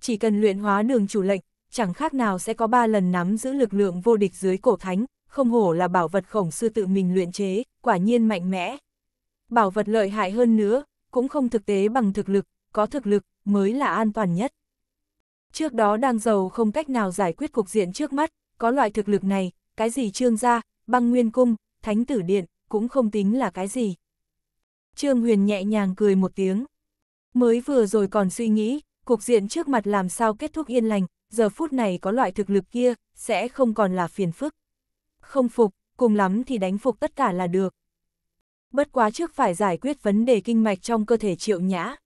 Chỉ cần luyện hóa đường chủ lệnh, chẳng khác nào sẽ có ba lần nắm giữ lực lượng vô địch dưới cổ thánh, không hổ là bảo vật khổng sư tự mình luyện chế, quả nhiên mạnh mẽ. Bảo vật lợi hại hơn nữa, cũng không thực tế bằng thực lực, có thực lực mới là an toàn nhất. Trước đó đang giàu không cách nào giải quyết cục diện trước mắt, có loại thực lực này, cái gì trương gia, băng nguyên cung, thánh tử điện, cũng không tính là cái gì. Trương Huyền nhẹ nhàng cười một tiếng. Mới vừa rồi còn suy nghĩ, cục diện trước mặt làm sao kết thúc yên lành, giờ phút này có loại thực lực kia, sẽ không còn là phiền phức. Không phục, cùng lắm thì đánh phục tất cả là được. Bất quá trước phải giải quyết vấn đề kinh mạch trong cơ thể triệu nhã.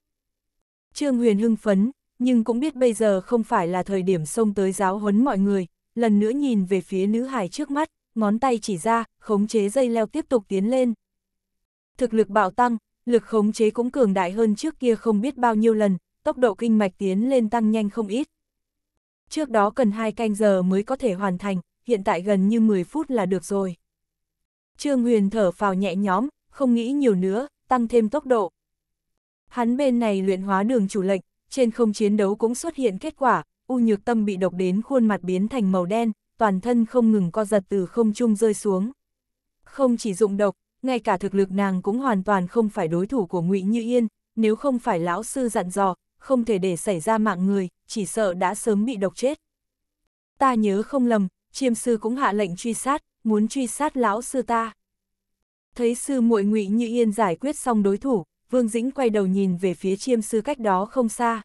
Trương Huyền hưng phấn, nhưng cũng biết bây giờ không phải là thời điểm xông tới giáo huấn mọi người, lần nữa nhìn về phía nữ hài trước mắt, ngón tay chỉ ra, khống chế dây leo tiếp tục tiến lên. Thực lực bạo tăng, lực khống chế cũng cường đại hơn trước kia không biết bao nhiêu lần, tốc độ kinh mạch tiến lên tăng nhanh không ít trước đó cần 2 canh giờ mới có thể hoàn thành, hiện tại gần như 10 phút là được rồi. Trương Huyền thở phào nhẹ nhõm, không nghĩ nhiều nữa, tăng thêm tốc độ. Hắn bên này luyện hóa đường chủ lệnh, trên không chiến đấu cũng xuất hiện kết quả, U Nhược Tâm bị độc đến khuôn mặt biến thành màu đen, toàn thân không ngừng co giật từ không trung rơi xuống. Không chỉ dụng độc, ngay cả thực lực nàng cũng hoàn toàn không phải đối thủ của Ngụy Như Yên, nếu không phải lão sư dặn dò, không thể để xảy ra mạng người, chỉ sợ đã sớm bị độc chết. Ta nhớ không lầm, chiêm sư cũng hạ lệnh truy sát, muốn truy sát lão sư ta. Thấy sư muội ngụy như yên giải quyết xong đối thủ, Vương Dĩnh quay đầu nhìn về phía chiêm sư cách đó không xa.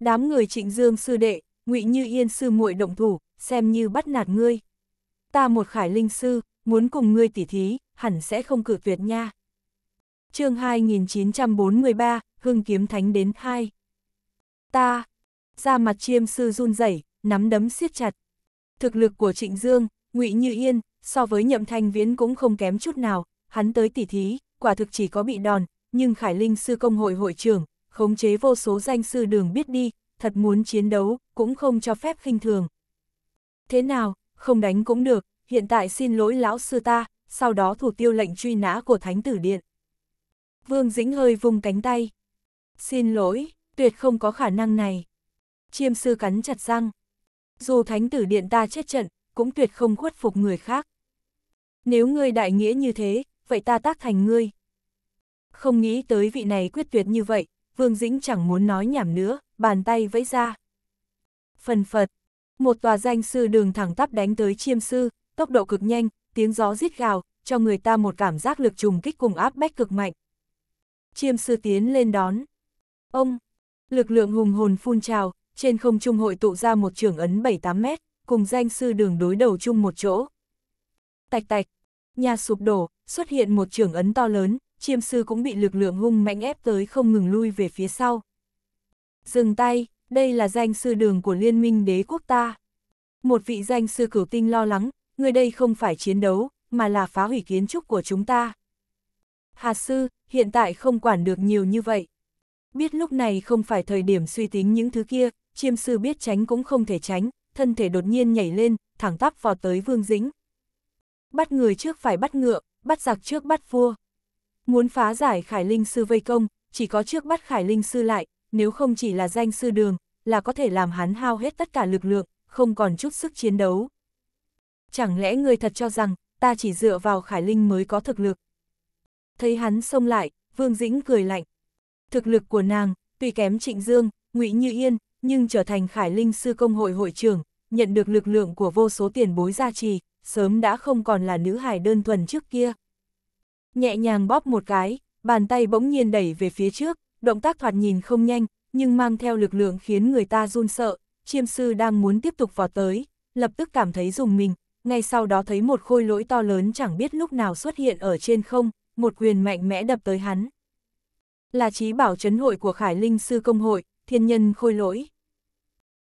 Đám người trịnh dương sư đệ, ngụy như yên sư muội động thủ, xem như bắt nạt ngươi. Ta một khải linh sư, muốn cùng ngươi tỉ thí, hẳn sẽ không cử tuyệt nha. chương 2943, hưng kiếm thánh đến khai. Ta, ra mặt chiêm sư run rẩy nắm đấm siết chặt. Thực lực của Trịnh Dương, ngụy Như Yên, so với nhậm thanh viễn cũng không kém chút nào, hắn tới tỉ thí, quả thực chỉ có bị đòn, nhưng Khải Linh sư công hội hội trưởng, khống chế vô số danh sư đường biết đi, thật muốn chiến đấu, cũng không cho phép khinh thường. Thế nào, không đánh cũng được, hiện tại xin lỗi lão sư ta, sau đó thủ tiêu lệnh truy nã của Thánh Tử Điện. Vương Dĩnh hơi vùng cánh tay. Xin lỗi, tuyệt không có khả năng này. Chiêm sư cắn chặt răng. Dù thánh tử điện ta chết trận, cũng tuyệt không khuất phục người khác. Nếu ngươi đại nghĩa như thế, vậy ta tác thành ngươi. Không nghĩ tới vị này quyết tuyệt như vậy, Vương Dĩnh chẳng muốn nói nhảm nữa, bàn tay vẫy ra. Phần phật, một tòa danh sư đường thẳng tắp đánh tới chiêm sư, tốc độ cực nhanh, tiếng gió rít gào, cho người ta một cảm giác lực trùng kích cùng áp bách cực mạnh. Chiêm sư tiến lên đón, Ông, lực lượng hùng hồn phun trào, trên không trung hội tụ ra một trường ấn 7-8 mét, cùng danh sư đường đối đầu chung một chỗ. Tạch tạch, nhà sụp đổ, xuất hiện một trường ấn to lớn, chiêm sư cũng bị lực lượng hung mạnh ép tới không ngừng lui về phía sau. Dừng tay, đây là danh sư đường của liên minh đế quốc ta. Một vị danh sư cửu tinh lo lắng, người đây không phải chiến đấu, mà là phá hủy kiến trúc của chúng ta. Hà sư, hiện tại không quản được nhiều như vậy. Biết lúc này không phải thời điểm suy tính những thứ kia, chiêm sư biết tránh cũng không thể tránh, thân thể đột nhiên nhảy lên, thẳng tắp vào tới Vương Dĩnh. Bắt người trước phải bắt ngựa, bắt giặc trước bắt vua. Muốn phá giải Khải Linh Sư vây công, chỉ có trước bắt Khải Linh Sư lại, nếu không chỉ là danh sư đường, là có thể làm hắn hao hết tất cả lực lượng, không còn chút sức chiến đấu. Chẳng lẽ người thật cho rằng, ta chỉ dựa vào Khải Linh mới có thực lực. Thấy hắn xông lại, Vương Dĩnh cười lạnh, Thực lực của nàng, tuy kém Trịnh Dương, Ngụy Như Yên, nhưng trở thành Khải Linh Sư Công hội hội trưởng, nhận được lực lượng của vô số tiền bối gia trì, sớm đã không còn là nữ hải đơn thuần trước kia. Nhẹ nhàng bóp một cái, bàn tay bỗng nhiên đẩy về phía trước, động tác thoạt nhìn không nhanh, nhưng mang theo lực lượng khiến người ta run sợ, chiêm sư đang muốn tiếp tục vào tới, lập tức cảm thấy dùng mình, ngay sau đó thấy một khôi lỗi to lớn chẳng biết lúc nào xuất hiện ở trên không, một quyền mạnh mẽ đập tới hắn. Là trí bảo chấn hội của Khải Linh Sư Công Hội, thiên nhân khôi lỗi.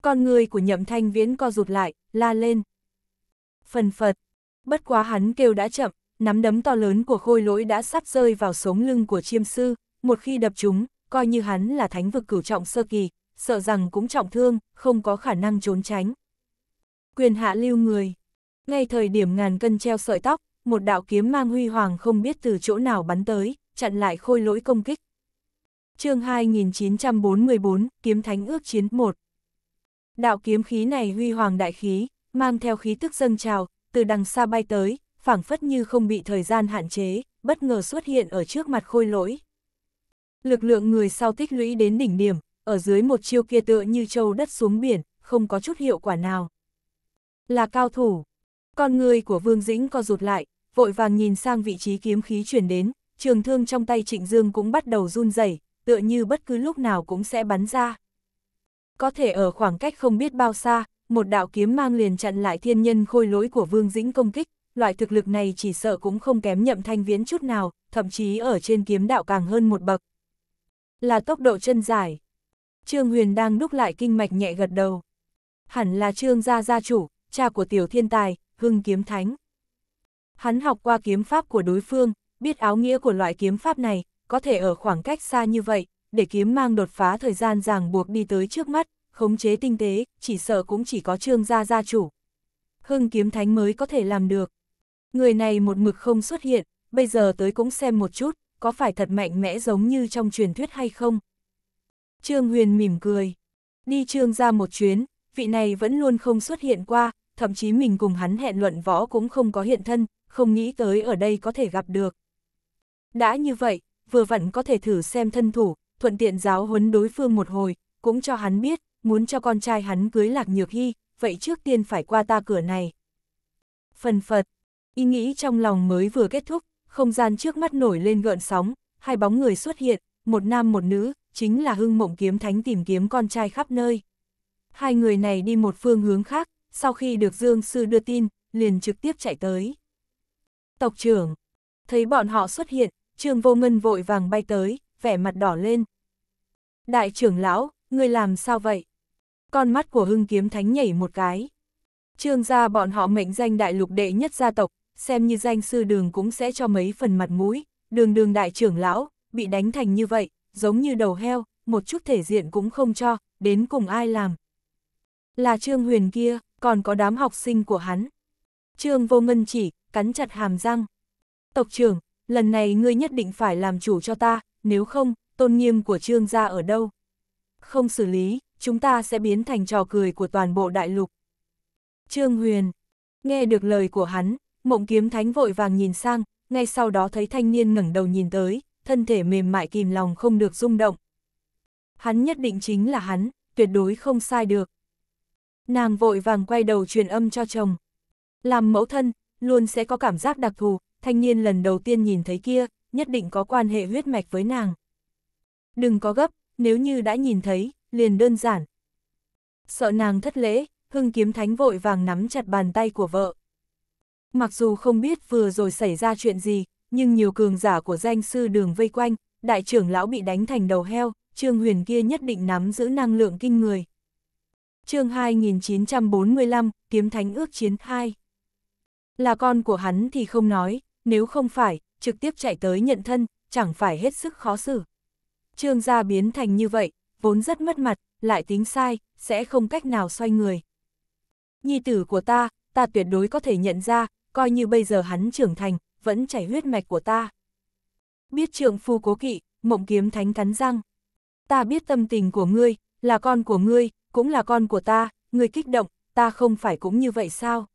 Con người của nhậm thanh viễn co rụt lại, la lên. Phần phật, bất quá hắn kêu đã chậm, nắm đấm to lớn của khôi lỗi đã sắp rơi vào sống lưng của chiêm sư, một khi đập chúng, coi như hắn là thánh vực cửu trọng sơ kỳ, sợ rằng cũng trọng thương, không có khả năng trốn tránh. Quyền hạ lưu người. Ngay thời điểm ngàn cân treo sợi tóc, một đạo kiếm mang huy hoàng không biết từ chỗ nào bắn tới, chặn lại khôi lỗi công kích chương 2944, kiếm thánh ước chiến 1. Đạo kiếm khí này huy hoàng đại khí, mang theo khí tức dâng trào, từ đằng xa bay tới, phảng phất như không bị thời gian hạn chế, bất ngờ xuất hiện ở trước mặt khôi lỗi. Lực lượng người sau tích lũy đến đỉnh điểm, ở dưới một chiêu kia tựa như châu đất xuống biển, không có chút hiệu quả nào. Là cao thủ. Con người của Vương Dĩnh co rụt lại, vội vàng nhìn sang vị trí kiếm khí chuyển đến, trường thương trong tay Trịnh Dương cũng bắt đầu run rẩy tựa như bất cứ lúc nào cũng sẽ bắn ra. Có thể ở khoảng cách không biết bao xa, một đạo kiếm mang liền chặn lại thiên nhân khôi lỗi của Vương Dĩnh công kích, loại thực lực này chỉ sợ cũng không kém nhậm thanh viễn chút nào, thậm chí ở trên kiếm đạo càng hơn một bậc. Là tốc độ chân dài. Trương Huyền đang đúc lại kinh mạch nhẹ gật đầu. Hẳn là Trương gia gia chủ, cha của tiểu thiên tài, hưng kiếm thánh. Hắn học qua kiếm pháp của đối phương, biết áo nghĩa của loại kiếm pháp này, có thể ở khoảng cách xa như vậy, để kiếm mang đột phá thời gian ràng buộc đi tới trước mắt, khống chế tinh tế, chỉ sợ cũng chỉ có trương gia gia chủ. Hưng kiếm thánh mới có thể làm được. Người này một mực không xuất hiện, bây giờ tới cũng xem một chút, có phải thật mạnh mẽ giống như trong truyền thuyết hay không? Trương Huyền mỉm cười. Đi trương gia một chuyến, vị này vẫn luôn không xuất hiện qua, thậm chí mình cùng hắn hẹn luận võ cũng không có hiện thân, không nghĩ tới ở đây có thể gặp được. Đã như vậy, vừa vặn có thể thử xem thân thủ, thuận tiện giáo huấn đối phương một hồi, cũng cho hắn biết, muốn cho con trai hắn cưới lạc nhược hy, vậy trước tiên phải qua ta cửa này. Phần phật, ý nghĩ trong lòng mới vừa kết thúc, không gian trước mắt nổi lên gợn sóng, hai bóng người xuất hiện, một nam một nữ, chính là hưng mộng kiếm thánh tìm kiếm con trai khắp nơi. Hai người này đi một phương hướng khác, sau khi được Dương Sư đưa tin, liền trực tiếp chạy tới. Tộc trưởng, thấy bọn họ xuất hiện, Trương Vô Ngân vội vàng bay tới, vẻ mặt đỏ lên. Đại trưởng lão, ngươi làm sao vậy? Con mắt của hưng kiếm thánh nhảy một cái. Trương gia bọn họ mệnh danh đại lục đệ nhất gia tộc, xem như danh sư đường cũng sẽ cho mấy phần mặt mũi, đường đường đại trưởng lão, bị đánh thành như vậy, giống như đầu heo, một chút thể diện cũng không cho, đến cùng ai làm. Là Trương Huyền kia, còn có đám học sinh của hắn. Trương Vô Ngân chỉ, cắn chặt hàm răng. Tộc trưởng, lần này ngươi nhất định phải làm chủ cho ta, nếu không, tôn nghiêm của trương gia ở đâu? Không xử lý, chúng ta sẽ biến thành trò cười của toàn bộ đại lục. Trương Huyền, nghe được lời của hắn, mộng kiếm thánh vội vàng nhìn sang, ngay sau đó thấy thanh niên ngẩng đầu nhìn tới, thân thể mềm mại kìm lòng không được rung động. Hắn nhất định chính là hắn, tuyệt đối không sai được. Nàng vội vàng quay đầu truyền âm cho chồng. Làm mẫu thân, luôn sẽ có cảm giác đặc thù, thanh niên lần đầu tiên nhìn thấy kia, nhất định có quan hệ huyết mạch với nàng. Đừng có gấp, nếu như đã nhìn thấy, liền đơn giản. Sợ nàng thất lễ, hưng kiếm thánh vội vàng nắm chặt bàn tay của vợ. Mặc dù không biết vừa rồi xảy ra chuyện gì, nhưng nhiều cường giả của danh sư đường vây quanh, đại trưởng lão bị đánh thành đầu heo, Trương Huyền kia nhất định nắm giữ năng lượng kinh người. chương 2945, Kiếm Thánh ước chiến 2 Là con của hắn thì không nói, nếu không phải, trực tiếp chạy tới nhận thân, chẳng phải hết sức khó xử. Trương gia biến thành như vậy, vốn rất mất mặt, lại tính sai, sẽ không cách nào xoay người. Nhi tử của ta, ta tuyệt đối có thể nhận ra, coi như bây giờ hắn trưởng thành, vẫn chảy huyết mạch của ta. Biết trượng phu cố kỵ, mộng kiếm thánh cắn răng. Ta biết tâm tình của ngươi, là con của ngươi, cũng là con của ta, ngươi kích động, ta không phải cũng như vậy sao?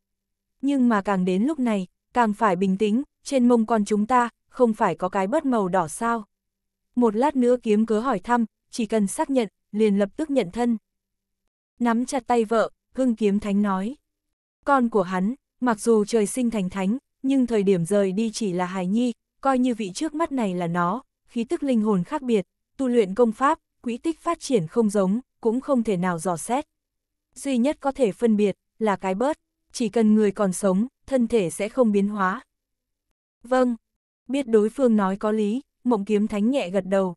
Nhưng mà càng đến lúc này, càng phải bình tĩnh, trên mông con chúng ta, không phải có cái bớt màu đỏ sao. Một lát nữa kiếm cớ hỏi thăm, chỉ cần xác nhận, liền lập tức nhận thân. Nắm chặt tay vợ, hưng kiếm thánh nói. Con của hắn, mặc dù trời sinh thành thánh, nhưng thời điểm rời đi chỉ là hài nhi, coi như vị trước mắt này là nó, khí tức linh hồn khác biệt, tu luyện công pháp, quỹ tích phát triển không giống, cũng không thể nào dò xét. Duy nhất có thể phân biệt là cái bớt, chỉ cần người còn sống, thân thể sẽ không biến hóa, Vâng. Biết đối phương nói có lý, mộng kiếm thánh nhẹ gật đầu.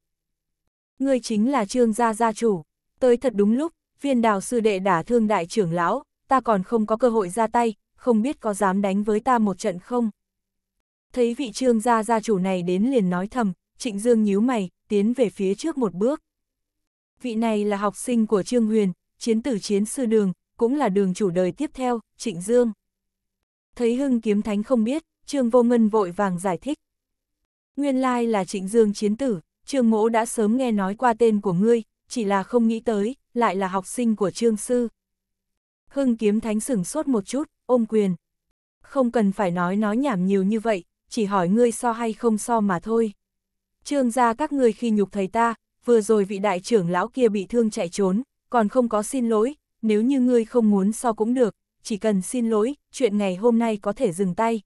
Người chính là trương gia gia chủ. Tới thật đúng lúc, viên đào sư đệ đả thương đại trưởng lão, ta còn không có cơ hội ra tay, không biết có dám đánh với ta một trận không. Thấy vị trương gia gia chủ này đến liền nói thầm, trịnh dương nhíu mày, tiến về phía trước một bước. Vị này là học sinh của trương huyền, chiến tử chiến sư đường, cũng là đường chủ đời tiếp theo, trịnh dương. Thấy hưng kiếm thánh không biết, Trương Vô Ngân vội vàng giải thích. Nguyên lai là Trịnh Dương chiến tử, Trương Mỗ đã sớm nghe nói qua tên của ngươi, chỉ là không nghĩ tới, lại là học sinh của Trương Sư. Hưng kiếm thánh sửng sốt một chút, ôm quyền. Không cần phải nói nói nhảm nhiều như vậy, chỉ hỏi ngươi so hay không so mà thôi. Trương gia các ngươi khi nhục thầy ta, vừa rồi vị đại trưởng lão kia bị thương chạy trốn, còn không có xin lỗi, nếu như ngươi không muốn so cũng được, chỉ cần xin lỗi, chuyện ngày hôm nay có thể dừng tay,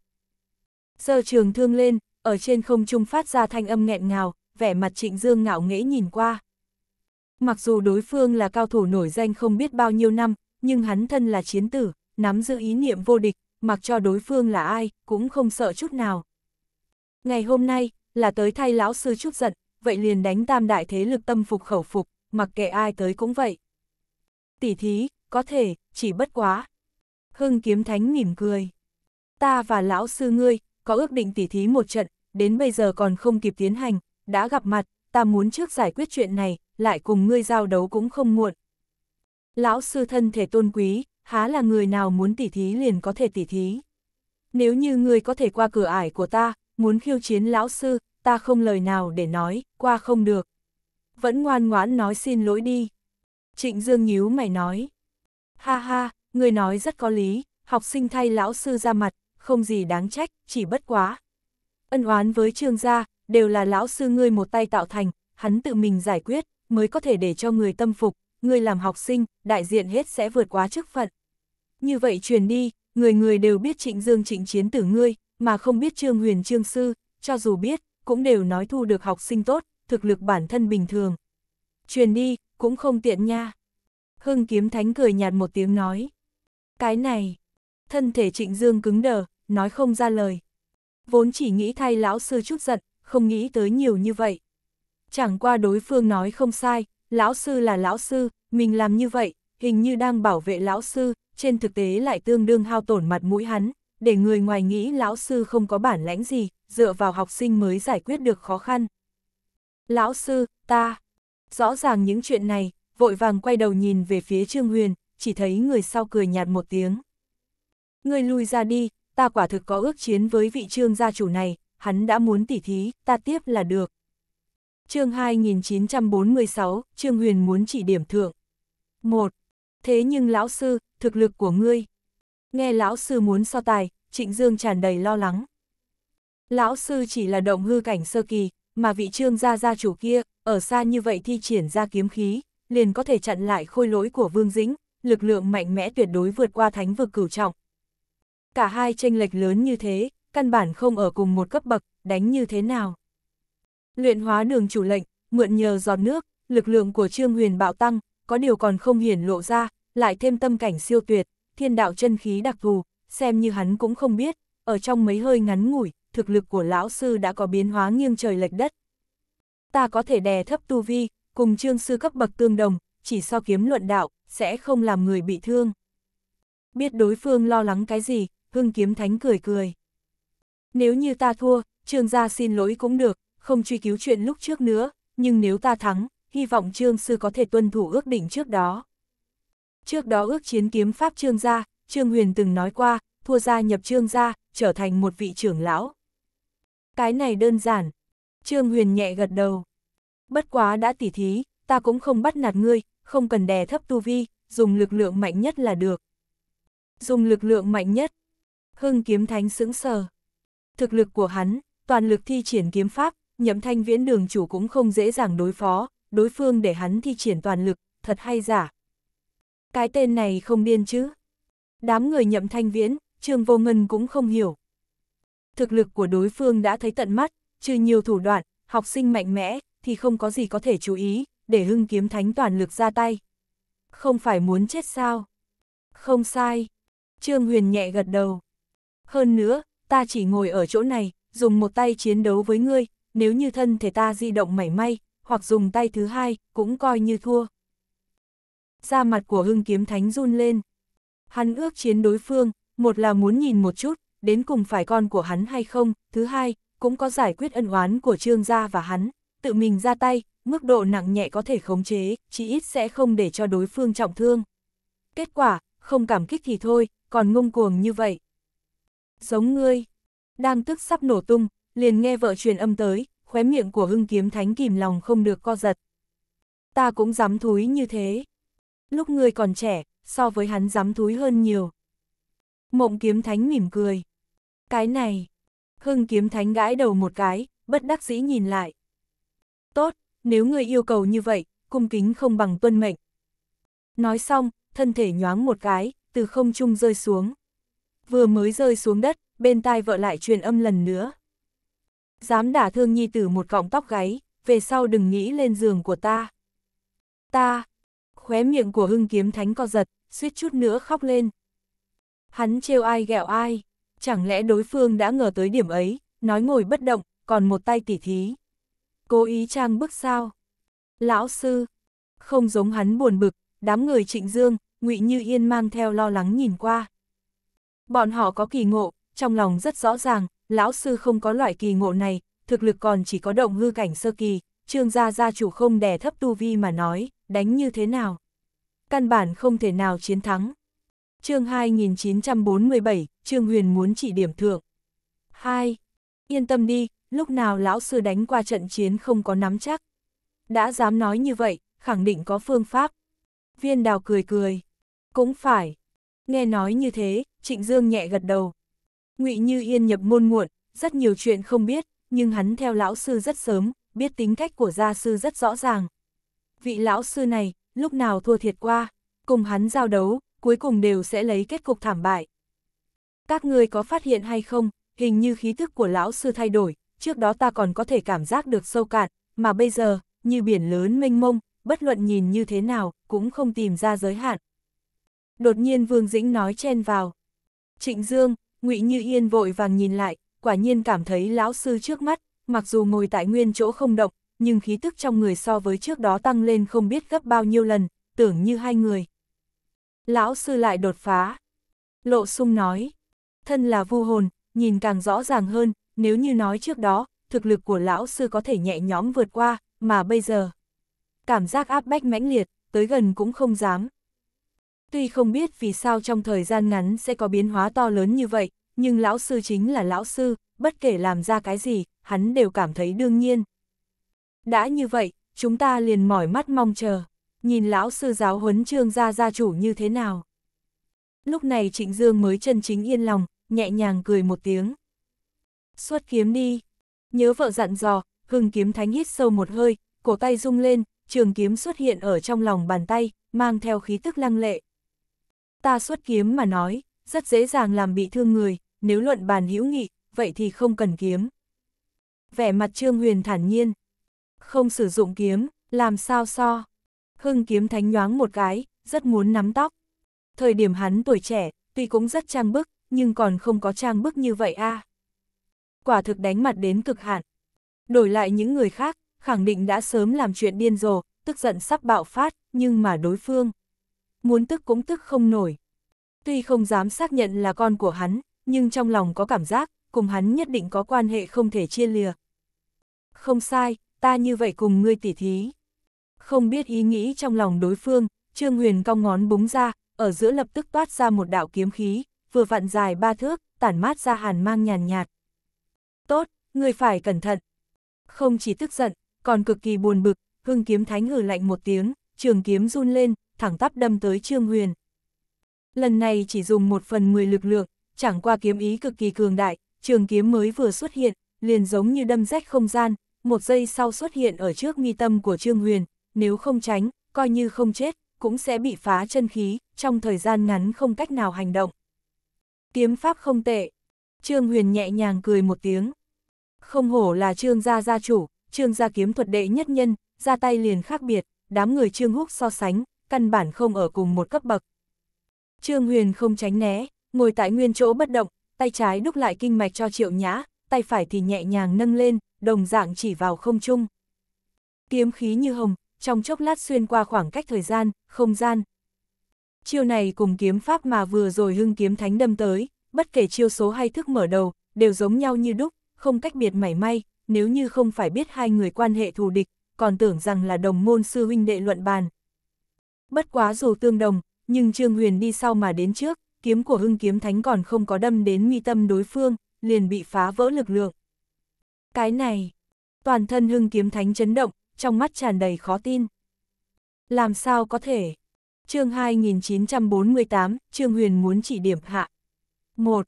sơ trường thương lên, ở trên không trung phát ra thanh âm nghẹn ngào, vẻ mặt trịnh dương ngạo nghễ nhìn qua. Mặc dù đối phương là cao thủ nổi danh không biết bao nhiêu năm, nhưng hắn thân là chiến tử, nắm giữ ý niệm vô địch, mặc cho đối phương là ai, cũng không sợ chút nào. Ngày hôm nay, là tới thay lão sư chút giận, vậy liền đánh tam đại thế lực tâm phục khẩu phục, mặc kệ ai tới cũng vậy. tỷ thí, có thể, chỉ bất quá. Hưng kiếm thánh mỉm cười. Ta và lão sư ngươi, có ước định tỉ thí một trận, đến bây giờ còn không kịp tiến hành, đã gặp mặt, ta muốn trước giải quyết chuyện này, lại cùng ngươi giao đấu cũng không muộn. Lão sư thân thể tôn quý, há là người nào muốn tỉ thí liền có thể tỉ thí. Nếu như ngươi có thể qua cửa ải của ta, muốn khiêu chiến lão sư, ta không lời nào để nói, qua không được. Vẫn ngoan ngoãn nói xin lỗi đi. Trịnh Dương nhíu mày nói. Ha ha, người nói rất có lý, học sinh thay lão sư ra mặt, không gì đáng trách, chỉ bất quá. Ân oán với trương gia, đều là lão sư ngươi một tay tạo thành, hắn tự mình giải quyết, mới có thể để cho người tâm phục, người làm học sinh, đại diện hết sẽ vượt quá chức phận. Như vậy truyền đi, người người đều biết trịnh dương trịnh chiến tử ngươi, mà không biết trương huyền trương sư, cho dù biết, cũng đều nói thu được học sinh tốt, thực lực bản thân bình thường. Truyền đi, cũng không tiện nha. Hưng kiếm thánh cười nhạt một tiếng nói. Cái này, thân thể trịnh dương cứng đờ, nói không ra lời. Vốn chỉ nghĩ thay lão sư chút giận, không nghĩ tới nhiều như vậy. Chẳng qua đối phương nói không sai, lão sư là lão sư, mình làm như vậy, hình như đang bảo vệ lão sư, trên thực tế lại tương đương hao tổn mặt mũi hắn, để người ngoài nghĩ lão sư không có bản lãnh gì, dựa vào học sinh mới giải quyết được khó khăn. Lão sư, ta, rõ ràng những chuyện này, vội vàng quay đầu nhìn về phía Trương Huyền, chỉ thấy người sau cười nhạt một tiếng. Ngươi lui ra đi, ta quả thực có ước chiến với vị trương gia chủ này, hắn đã muốn tỉ thí, ta tiếp là được. chương 2946, Trương Huyền muốn chỉ điểm thượng. 1. Thế nhưng lão sư, thực lực của ngươi. Nghe lão sư muốn so tài, Trịnh Dương tràn đầy lo lắng. Lão sư chỉ là động hư cảnh sơ kỳ, mà vị trương gia gia chủ kia, ở xa như vậy thi triển ra kiếm khí, liền có thể chặn lại khôi lỗi của Vương Dĩnh, lực lượng mạnh mẽ tuyệt đối vượt qua thánh vực cửu trọng, Cả hai tranh lệch lớn như thế, căn bản không ở cùng một cấp bậc, đánh như thế nào. Luyện hóa đường chủ lệnh, mượn nhờ giọt nước, lực lượng của Trương Huyền bạo tăng, có điều còn không hiển lộ ra, lại thêm tâm cảnh siêu tuyệt, thiên đạo chân khí đặc thù, xem như hắn cũng không biết, ở trong mấy hơi ngắn ngủi, thực lực của lão sư đã có biến hóa nghiêng trời lệch đất. Ta có thể đè thấp tu vi, cùng trương sư cấp bậc tương đồng, chỉ so kiếm luận đạo, sẽ không làm người bị thương. Biết đối phương lo lắng cái gì, hưng kiếm thánh cười cười. Nếu như ta thua, trương gia xin lỗi cũng được, không truy cứu chuyện lúc trước nữa, nhưng nếu ta thắng, hy vọng trương sư có thể tuân thủ ước định trước đó. Trước đó ước chiến kiếm pháp trương gia, trương huyền từng nói qua, thua gia nhập trương gia, trở thành một vị trưởng lão. Cái này đơn giản. Trương huyền nhẹ gật đầu. Bất quá đã tỉ thí, ta cũng không bắt nạt ngươi, không cần đè thấp tu vi, dùng lực lượng mạnh nhất là được. Dùng lực lượng mạnh nhất, Hưng kiếm thánh sững sờ. Thực lực của hắn, toàn lực thi triển kiếm pháp, nhậm thanh viễn đường chủ cũng không dễ dàng đối phó, đối phương để hắn thi triển toàn lực, thật hay giả. Cái tên này không điên chứ. Đám người nhậm thanh viễn, Trương Vô Ngân cũng không hiểu. Thực lực của đối phương đã thấy tận mắt, trừ nhiều thủ đoạn, học sinh mạnh mẽ, thì không có gì có thể chú ý, để hưng kiếm thánh toàn lực ra tay. Không phải muốn chết sao? Không sai. Trương Huyền nhẹ gật đầu. Hơn nữa, ta chỉ ngồi ở chỗ này, dùng một tay chiến đấu với ngươi, nếu như thân thể ta di động mảy may, hoặc dùng tay thứ hai, cũng coi như thua. ra mặt của hưng kiếm thánh run lên. Hắn ước chiến đối phương, một là muốn nhìn một chút, đến cùng phải con của hắn hay không, thứ hai, cũng có giải quyết ân oán của trương gia và hắn, tự mình ra tay, mức độ nặng nhẹ có thể khống chế, chỉ ít sẽ không để cho đối phương trọng thương. Kết quả, không cảm kích thì thôi, còn ngông cuồng như vậy giống ngươi. Đang tức sắp nổ tung, liền nghe vợ truyền âm tới, khóe miệng của hưng kiếm thánh kìm lòng không được co giật. Ta cũng dám thúi như thế. Lúc ngươi còn trẻ, so với hắn dám thúi hơn nhiều. Mộng kiếm thánh mỉm cười. Cái này. Hưng kiếm thánh gãi đầu một cái, bất đắc dĩ nhìn lại. Tốt, nếu ngươi yêu cầu như vậy, cung kính không bằng tuân mệnh. Nói xong, thân thể nhoáng một cái, từ không trung rơi xuống vừa mới rơi xuống đất, bên tai vợ lại truyền âm lần nữa. Dám đả thương nhi tử một cọng tóc gáy, về sau đừng nghĩ lên giường của ta. Ta, khóe miệng của hưng kiếm thánh co giật, suýt chút nữa khóc lên. Hắn trêu ai ghẹo ai, chẳng lẽ đối phương đã ngờ tới điểm ấy, nói ngồi bất động, còn một tay tỉ thí. Cố ý trang bức sao? Lão sư, không giống hắn buồn bực, đám người trịnh dương, ngụy Như Yên mang theo lo lắng nhìn qua. Bọn họ có kỳ ngộ, trong lòng rất rõ ràng, lão sư không có loại kỳ ngộ này, thực lực còn chỉ có động hư cảnh sơ kỳ, trương gia gia chủ không đè thấp tu vi mà nói, đánh như thế nào. Căn bản không thể nào chiến thắng. chương 2947, Trương Huyền muốn chỉ điểm thượng. 2. Yên tâm đi, lúc nào lão sư đánh qua trận chiến không có nắm chắc. Đã dám nói như vậy, khẳng định có phương pháp. Viên đào cười cười. Cũng phải. Nghe nói như thế, Trịnh Dương nhẹ gật đầu. Ngụy Như Yên nhập môn muộn, rất nhiều chuyện không biết, nhưng hắn theo lão sư rất sớm, biết tính cách của gia sư rất rõ ràng. Vị lão sư này, lúc nào thua thiệt qua, cùng hắn giao đấu, cuối cùng đều sẽ lấy kết cục thảm bại. Các người có phát hiện hay không, hình như khí thức của lão sư thay đổi, trước đó ta còn có thể cảm giác được sâu cạn, mà bây giờ, như biển lớn mênh mông, bất luận nhìn như thế nào, cũng không tìm ra giới hạn. Đột nhiên Vương Dĩnh nói chen vào. Trịnh Dương, Ngụy Như Yên vội vàng nhìn lại, quả nhiên cảm thấy lão sư trước mắt, mặc dù ngồi tại nguyên chỗ không động, nhưng khí tức trong người so với trước đó tăng lên không biết gấp bao nhiêu lần, tưởng như hai người. Lão sư lại đột phá. Lộ sung nói, thân là vu hồn, nhìn càng rõ ràng hơn, nếu như nói trước đó, thực lực của lão sư có thể nhẹ nhõm vượt qua, mà bây giờ. Cảm giác áp bách mãnh liệt, tới gần cũng không dám, Tuy không biết vì sao trong thời gian ngắn sẽ có biến hóa to lớn như vậy, nhưng lão sư chính là lão sư, bất kể làm ra cái gì, hắn đều cảm thấy đương nhiên. Đã như vậy, chúng ta liền mỏi mắt mong chờ, nhìn lão sư giáo huấn trương gia gia chủ như thế nào. Lúc này Trịnh Dương mới chân chính yên lòng, nhẹ nhàng cười một tiếng. Xuất kiếm đi, nhớ vợ dặn dò, hưng kiếm thánh hít sâu một hơi, cổ tay rung lên, trường kiếm xuất hiện ở trong lòng bàn tay, mang theo khí tức lăng lệ ta xuất kiếm mà nói, rất dễ dàng làm bị thương người, nếu luận bàn hữu nghị, vậy thì không cần kiếm. Vẻ mặt Trương Huyền thản nhiên, không sử dụng kiếm, làm sao so. Hưng kiếm thánh nhoáng một cái, rất muốn nắm tóc. Thời điểm hắn tuổi trẻ, tuy cũng rất trang bức, nhưng còn không có trang bức như vậy a. À. Quả thực đánh mặt đến cực hạn. Đổi lại những người khác, khẳng định đã sớm làm chuyện điên rồ, tức giận sắp bạo phát, nhưng mà đối phương muốn tức cũng tức không nổi. Tuy không dám xác nhận là con của hắn, nhưng trong lòng có cảm giác, cùng hắn nhất định có quan hệ không thể chia lìa. Không sai, ta như vậy cùng ngươi tỉ thí. Không biết ý nghĩ trong lòng đối phương, Trương Huyền cong ngón búng ra, ở giữa lập tức toát ra một đạo kiếm khí, vừa vặn dài ba thước, tản mát ra hàn mang nhàn nhạt. Tốt, ngươi phải cẩn thận. Không chỉ tức giận, còn cực kỳ buồn bực, hưng kiếm thánh hử lạnh một tiếng, trường kiếm run lên, thẳng tắp đâm tới Trương Huyền. Lần này chỉ dùng một phần 10 lực lượng, chẳng qua kiếm ý cực kỳ cường đại, trường kiếm mới vừa xuất hiện, liền giống như đâm rách không gian, một giây sau xuất hiện ở trước mi tâm của Trương Huyền, nếu không tránh, coi như không chết, cũng sẽ bị phá chân khí, trong thời gian ngắn không cách nào hành động. Kiếm pháp không tệ. Trương Huyền nhẹ nhàng cười một tiếng. Không hổ là Trương gia gia chủ, Trương gia kiếm thuật đệ nhất nhân, ra tay liền khác biệt, đám người Trương Húc so sánh, căn bản không ở cùng một cấp bậc. Trương Huyền không tránh né, ngồi tại nguyên chỗ bất động, tay trái đúc lại kinh mạch cho Triệu Nhã, tay phải thì nhẹ nhàng nâng lên, đồng dạng chỉ vào không trung. Kiếm khí như hồng, trong chốc lát xuyên qua khoảng cách thời gian, không gian. Chiêu này cùng kiếm pháp mà vừa rồi hưng kiếm thánh đâm tới, bất kể chiêu số hay thức mở đầu, đều giống nhau như đúc, không cách biệt mảy may, nếu như không phải biết hai người quan hệ thù địch, còn tưởng rằng là đồng môn sư huynh đệ luận bàn, bất quá dù tương đồng, nhưng Trương Huyền đi sau mà đến trước, kiếm của hưng kiếm thánh còn không có đâm đến mi tâm đối phương, liền bị phá vỡ lực lượng. Cái này, toàn thân hưng kiếm thánh chấn động, trong mắt tràn đầy khó tin. Làm sao có thể? chương 2948, Trương Huyền muốn chỉ điểm hạ. 1.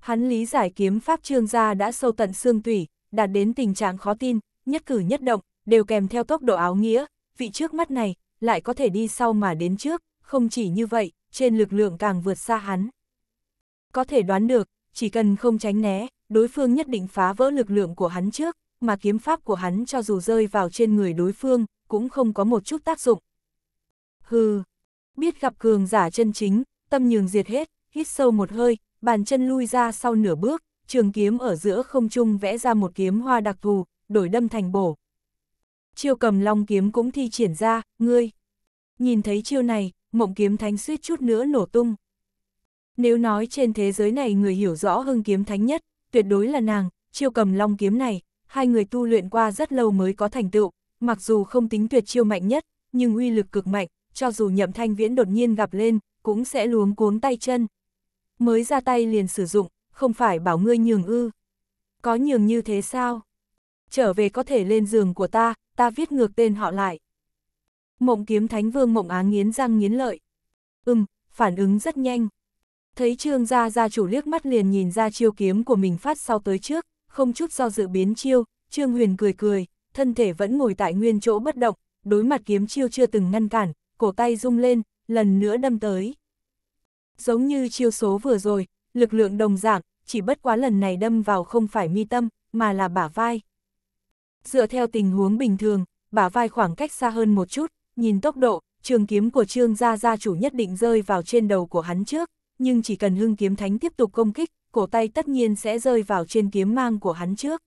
Hắn lý giải kiếm pháp trương gia đã sâu tận xương tủy, đạt đến tình trạng khó tin, nhất cử nhất động, đều kèm theo tốc độ áo nghĩa, vị trước mắt này, lại có thể đi sau mà đến trước, không chỉ như vậy, trên lực lượng càng vượt xa hắn. Có thể đoán được, chỉ cần không tránh né, đối phương nhất định phá vỡ lực lượng của hắn trước, mà kiếm pháp của hắn cho dù rơi vào trên người đối phương, cũng không có một chút tác dụng. Hừ, biết gặp cường giả chân chính, tâm nhường diệt hết, hít sâu một hơi, bàn chân lui ra sau nửa bước, trường kiếm ở giữa không trung vẽ ra một kiếm hoa đặc thù, đổi đâm thành bổ, chiêu cầm long kiếm cũng thi triển ra, ngươi. Nhìn thấy chiêu này, mộng kiếm thánh suýt chút nữa nổ tung. Nếu nói trên thế giới này người hiểu rõ hưng kiếm thánh nhất, tuyệt đối là nàng, chiêu cầm long kiếm này, hai người tu luyện qua rất lâu mới có thành tựu, mặc dù không tính tuyệt chiêu mạnh nhất, nhưng uy lực cực mạnh, cho dù nhậm thanh viễn đột nhiên gặp lên, cũng sẽ luống cuốn tay chân. Mới ra tay liền sử dụng, không phải bảo ngươi nhường ư. Có nhường như thế sao? Trở về có thể lên giường của ta, ta viết ngược tên họ lại. Mộng kiếm thánh vương mộng á nghiến răng nghiến lợi. Ừm, phản ứng rất nhanh. Thấy trương gia gia chủ liếc mắt liền nhìn ra chiêu kiếm của mình phát sau tới trước, không chút do dự biến chiêu, trương huyền cười cười, thân thể vẫn ngồi tại nguyên chỗ bất động, đối mặt kiếm chiêu chưa từng ngăn cản, cổ tay rung lên, lần nữa đâm tới. Giống như chiêu số vừa rồi, lực lượng đồng dạng, chỉ bất quá lần này đâm vào không phải mi tâm, mà là bả vai. Dựa theo tình huống bình thường, bả vai khoảng cách xa hơn một chút, nhìn tốc độ, trường kiếm của trương gia gia chủ nhất định rơi vào trên đầu của hắn trước, nhưng chỉ cần hưng kiếm thánh tiếp tục công kích, cổ tay tất nhiên sẽ rơi vào trên kiếm mang của hắn trước.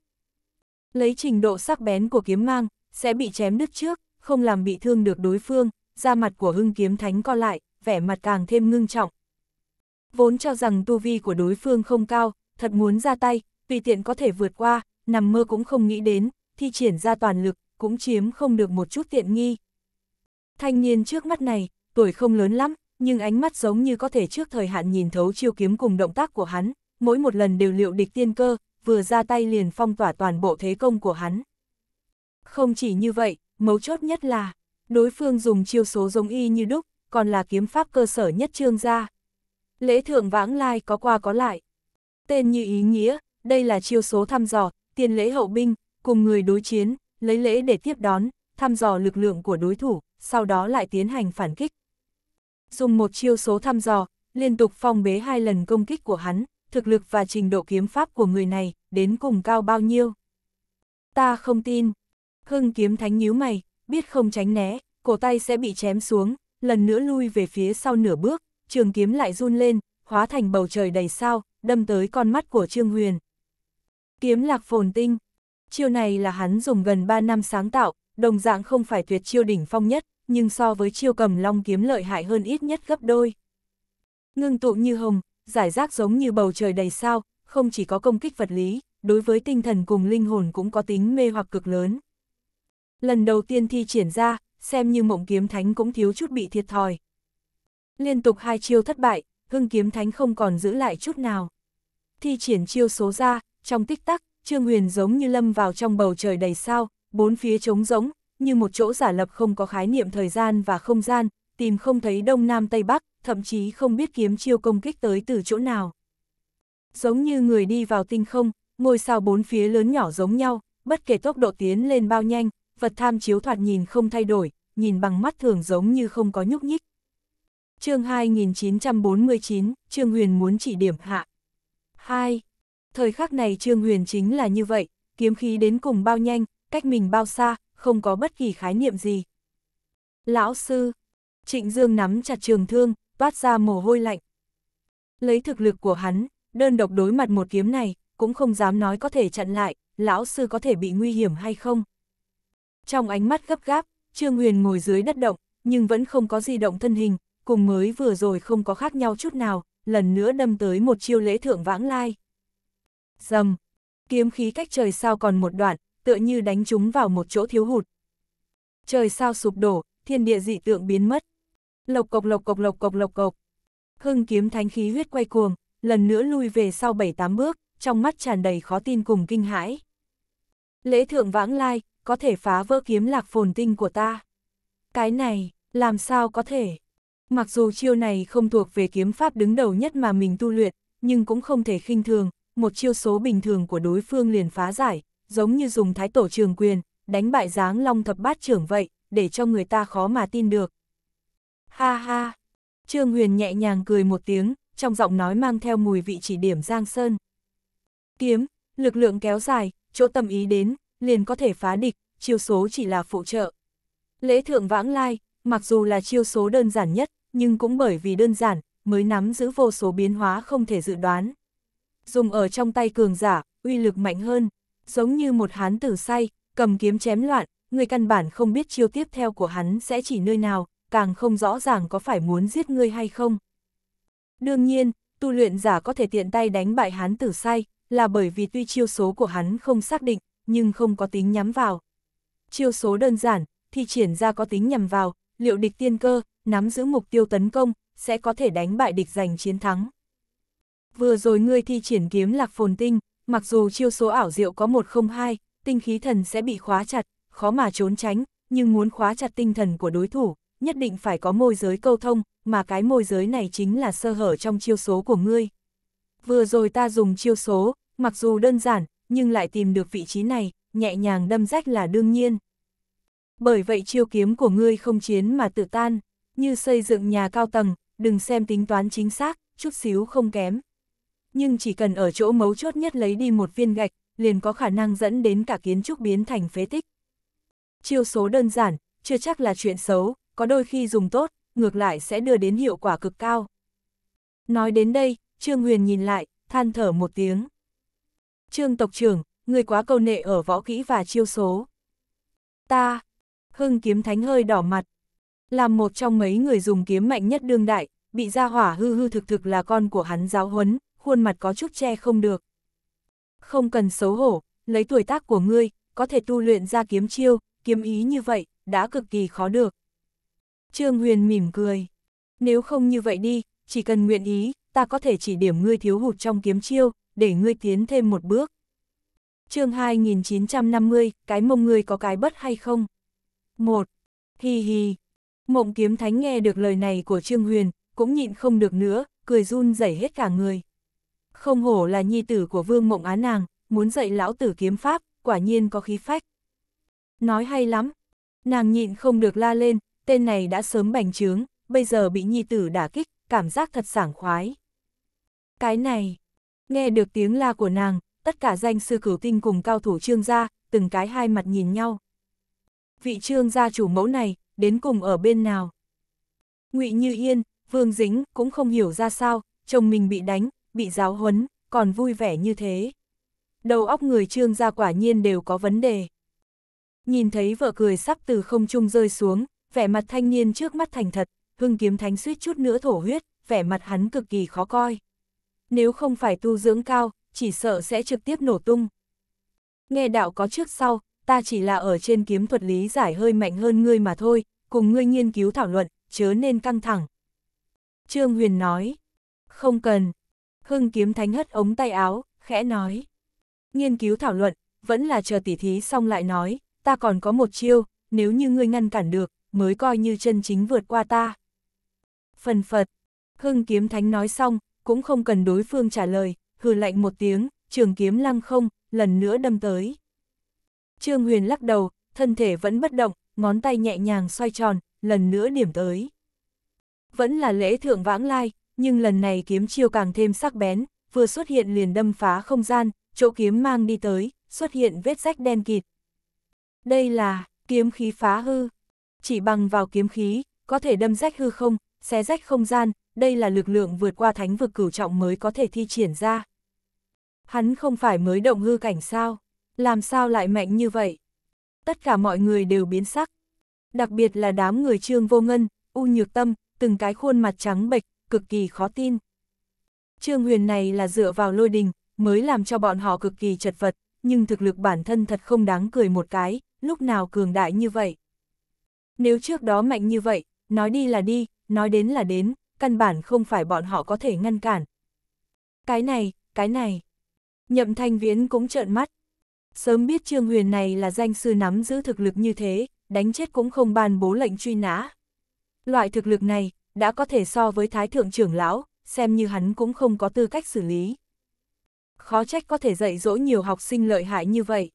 Lấy trình độ sắc bén của kiếm mang, sẽ bị chém đứt trước, không làm bị thương được đối phương, da mặt của hưng kiếm thánh co lại, vẻ mặt càng thêm ngưng trọng. Vốn cho rằng tu vi của đối phương không cao, thật muốn ra tay, tùy tiện có thể vượt qua, nằm mơ cũng không nghĩ đến, thi triển ra toàn lực, cũng chiếm không được một chút tiện nghi. Thanh niên trước mắt này, tuổi không lớn lắm, nhưng ánh mắt giống như có thể trước thời hạn nhìn thấu chiêu kiếm cùng động tác của hắn, mỗi một lần đều liệu địch tiên cơ, vừa ra tay liền phong tỏa toàn bộ thế công của hắn. Không chỉ như vậy, mấu chốt nhất là, đối phương dùng chiêu số giống y như đúc, còn là kiếm pháp cơ sở nhất trương gia. Lễ thượng vãng lai có qua có lại. Tên như ý nghĩa, đây là chiêu số thăm dò, tiền lễ hậu binh, cùng người đối chiến, lấy lễ để tiếp đón, thăm dò lực lượng của đối thủ, sau đó lại tiến hành phản kích. Dùng một chiêu số thăm dò, liên tục phong bế hai lần công kích của hắn, thực lực và trình độ kiếm pháp của người này, đến cùng cao bao nhiêu. Ta không tin. Hưng kiếm thánh nhíu mày, biết không tránh né, cổ tay sẽ bị chém xuống, lần nữa lui về phía sau nửa bước, trường kiếm lại run lên, hóa thành bầu trời đầy sao, đâm tới con mắt của Trương Huyền. Kiếm lạc phồn tinh, Chiêu này là hắn dùng gần 3 năm sáng tạo, đồng dạng không phải tuyệt chiêu đỉnh phong nhất, nhưng so với chiêu cầm long kiếm lợi hại hơn ít nhất gấp đôi. Ngưng tụ như hồng, giải rác giống như bầu trời đầy sao, không chỉ có công kích vật lý, đối với tinh thần cùng linh hồn cũng có tính mê hoặc cực lớn. Lần đầu tiên thi triển ra, xem như mộng kiếm thánh cũng thiếu chút bị thiệt thòi. Liên tục hai chiêu thất bại, hưng kiếm thánh không còn giữ lại chút nào. Thi triển chiêu số ra, trong tích tắc, Trương Huyền giống như lâm vào trong bầu trời đầy sao, bốn phía trống rỗng, như một chỗ giả lập không có khái niệm thời gian và không gian, tìm không thấy đông nam tây bắc, thậm chí không biết kiếm chiêu công kích tới từ chỗ nào. Giống như người đi vào tinh không, ngôi sao bốn phía lớn nhỏ giống nhau, bất kể tốc độ tiến lên bao nhanh, vật tham chiếu thoạt nhìn không thay đổi, nhìn bằng mắt thường giống như không có nhúc nhích. chương 2949, Trương Huyền muốn chỉ điểm hạ. 2. Thời khắc này Trương Huyền chính là như vậy, kiếm khí đến cùng bao nhanh, cách mình bao xa, không có bất kỳ khái niệm gì. Lão sư, Trịnh Dương nắm chặt trường thương, toát ra mồ hôi lạnh. Lấy thực lực của hắn, đơn độc đối mặt một kiếm này, cũng không dám nói có thể chặn lại, lão sư có thể bị nguy hiểm hay không. Trong ánh mắt gấp gáp, Trương Huyền ngồi dưới đất động, nhưng vẫn không có gì động thân hình, cùng mới vừa rồi không có khác nhau chút nào, lần nữa đâm tới một chiêu lễ thượng vãng lai. Dầm, kiếm khí cách trời sao còn một đoạn, tựa như đánh chúng vào một chỗ thiếu hụt. Trời sao sụp đổ, thiên địa dị tượng biến mất. Lộc cộc lộc cộc lộc cộc lộc cộc. Hưng kiếm thánh khí huyết quay cuồng, lần nữa lui về sau 7-8 bước, trong mắt tràn đầy khó tin cùng kinh hãi. Lễ thượng vãng lai, có thể phá vỡ kiếm lạc phồn tinh của ta. Cái này, làm sao có thể? Mặc dù chiêu này không thuộc về kiếm pháp đứng đầu nhất mà mình tu luyện, nhưng cũng không thể khinh thường, một chiêu số bình thường của đối phương liền phá giải, giống như dùng thái tổ trường quyền, đánh bại dáng long thập bát trưởng vậy, để cho người ta khó mà tin được. Ha ha! Trương Huyền nhẹ nhàng cười một tiếng, trong giọng nói mang theo mùi vị chỉ điểm Giang Sơn. Kiếm, lực lượng kéo dài, chỗ tâm ý đến, liền có thể phá địch, chiêu số chỉ là phụ trợ. Lễ thượng vãng lai, mặc dù là chiêu số đơn giản nhất, nhưng cũng bởi vì đơn giản, mới nắm giữ vô số biến hóa không thể dự đoán dùng ở trong tay cường giả, uy lực mạnh hơn, giống như một hán tử say, cầm kiếm chém loạn, người căn bản không biết chiêu tiếp theo của hắn sẽ chỉ nơi nào, càng không rõ ràng có phải muốn giết ngươi hay không. Đương nhiên, tu luyện giả có thể tiện tay đánh bại hán tử say, là bởi vì tuy chiêu số của hắn không xác định, nhưng không có tính nhắm vào. Chiêu số đơn giản, thì triển ra có tính nhằm vào, liệu địch tiên cơ, nắm giữ mục tiêu tấn công, sẽ có thể đánh bại địch giành chiến thắng vừa rồi ngươi thi triển kiếm lạc phồn tinh, mặc dù chiêu số ảo diệu có một không hai, tinh khí thần sẽ bị khóa chặt, khó mà trốn tránh, nhưng muốn khóa chặt tinh thần của đối thủ, nhất định phải có môi giới câu thông, mà cái môi giới này chính là sơ hở trong chiêu số của ngươi. Vừa rồi ta dùng chiêu số, mặc dù đơn giản, nhưng lại tìm được vị trí này, nhẹ nhàng đâm rách là đương nhiên. Bởi vậy chiêu kiếm của ngươi không chiến mà tự tan, như xây dựng nhà cao tầng, đừng xem tính toán chính xác, chút xíu không kém nhưng chỉ cần ở chỗ mấu chốt nhất lấy đi một viên gạch, liền có khả năng dẫn đến cả kiến trúc biến thành phế tích. Chiêu số đơn giản, chưa chắc là chuyện xấu, có đôi khi dùng tốt, ngược lại sẽ đưa đến hiệu quả cực cao. Nói đến đây, Trương Huyền nhìn lại, than thở một tiếng. Trương tộc trưởng, người quá câu nệ ở võ kỹ và chiêu số. Ta, Hưng kiếm thánh hơi đỏ mặt. Là một trong mấy người dùng kiếm mạnh nhất đương đại, bị gia hỏa hư hư thực thực là con của hắn giáo huấn, khuôn mặt có chút che không được. Không cần xấu hổ, lấy tuổi tác của ngươi, có thể tu luyện ra kiếm chiêu, kiếm ý như vậy, đã cực kỳ khó được. Trương Huyền mỉm cười. Nếu không như vậy đi, chỉ cần nguyện ý, ta có thể chỉ điểm ngươi thiếu hụt trong kiếm chiêu, để ngươi tiến thêm một bước. chương 2950, cái mông ngươi có cái bất hay không? một Hi hi. Mộng kiếm thánh nghe được lời này của Trương Huyền, cũng nhịn không được nữa, cười run rẩy hết cả người. Không hổ là nhi tử của Vương Mộng Á nàng, muốn dạy lão tử kiếm pháp, quả nhiên có khí phách. Nói hay lắm, nàng nhịn không được la lên, tên này đã sớm bành trướng, bây giờ bị nhi tử đả kích, cảm giác thật sảng khoái. Cái này, nghe được tiếng la của nàng, tất cả danh sư cửu tinh cùng cao thủ trương gia, từng cái hai mặt nhìn nhau. Vị trương gia chủ mẫu này, đến cùng ở bên nào? ngụy Như Yên, Vương Dính cũng không hiểu ra sao, chồng mình bị đánh, bị giáo huấn, còn vui vẻ như thế. Đầu óc người trương gia quả nhiên đều có vấn đề. Nhìn thấy vợ cười sắp từ không trung rơi xuống, vẻ mặt thanh niên trước mắt thành thật, hưng kiếm thánh suýt chút nữa thổ huyết, vẻ mặt hắn cực kỳ khó coi. Nếu không phải tu dưỡng cao, chỉ sợ sẽ trực tiếp nổ tung. Nghe đạo có trước sau, ta chỉ là ở trên kiếm thuật lý giải hơi mạnh hơn ngươi mà thôi, cùng ngươi nghiên cứu thảo luận, chớ nên căng thẳng. Trương Huyền nói, không cần, Hưng kiếm thánh hất ống tay áo, khẽ nói. Nghiên cứu thảo luận, vẫn là chờ tỉ thí xong lại nói, ta còn có một chiêu, nếu như ngươi ngăn cản được, mới coi như chân chính vượt qua ta. Phần Phật, Hưng kiếm thánh nói xong, cũng không cần đối phương trả lời, hừ lạnh một tiếng, trường kiếm lăng không, lần nữa đâm tới. Trương Huyền lắc đầu, thân thể vẫn bất động, ngón tay nhẹ nhàng xoay tròn, lần nữa điểm tới. Vẫn là lễ thượng vãng lai, nhưng lần này kiếm chiêu càng thêm sắc bén, vừa xuất hiện liền đâm phá không gian, chỗ kiếm mang đi tới, xuất hiện vết rách đen kịt. Đây là kiếm khí phá hư. Chỉ bằng vào kiếm khí, có thể đâm rách hư không, xé rách không gian, đây là lực lượng vượt qua thánh vực cửu trọng mới có thể thi triển ra. Hắn không phải mới động hư cảnh sao, làm sao lại mạnh như vậy? Tất cả mọi người đều biến sắc. Đặc biệt là đám người trương vô ngân, u nhược tâm, từng cái khuôn mặt trắng bệch, cực kỳ khó tin. Trương Huyền này là dựa vào lôi đình, mới làm cho bọn họ cực kỳ chật vật, nhưng thực lực bản thân thật không đáng cười một cái, lúc nào cường đại như vậy. Nếu trước đó mạnh như vậy, nói đi là đi, nói đến là đến, căn bản không phải bọn họ có thể ngăn cản. Cái này, cái này. Nhậm Thanh Viễn cũng trợn mắt. Sớm biết Trương Huyền này là danh sư nắm giữ thực lực như thế, đánh chết cũng không ban bố lệnh truy nã. Loại thực lực này, đã có thể so với thái thượng trưởng lão, xem như hắn cũng không có tư cách xử lý. Khó trách có thể dạy dỗ nhiều học sinh lợi hại như vậy.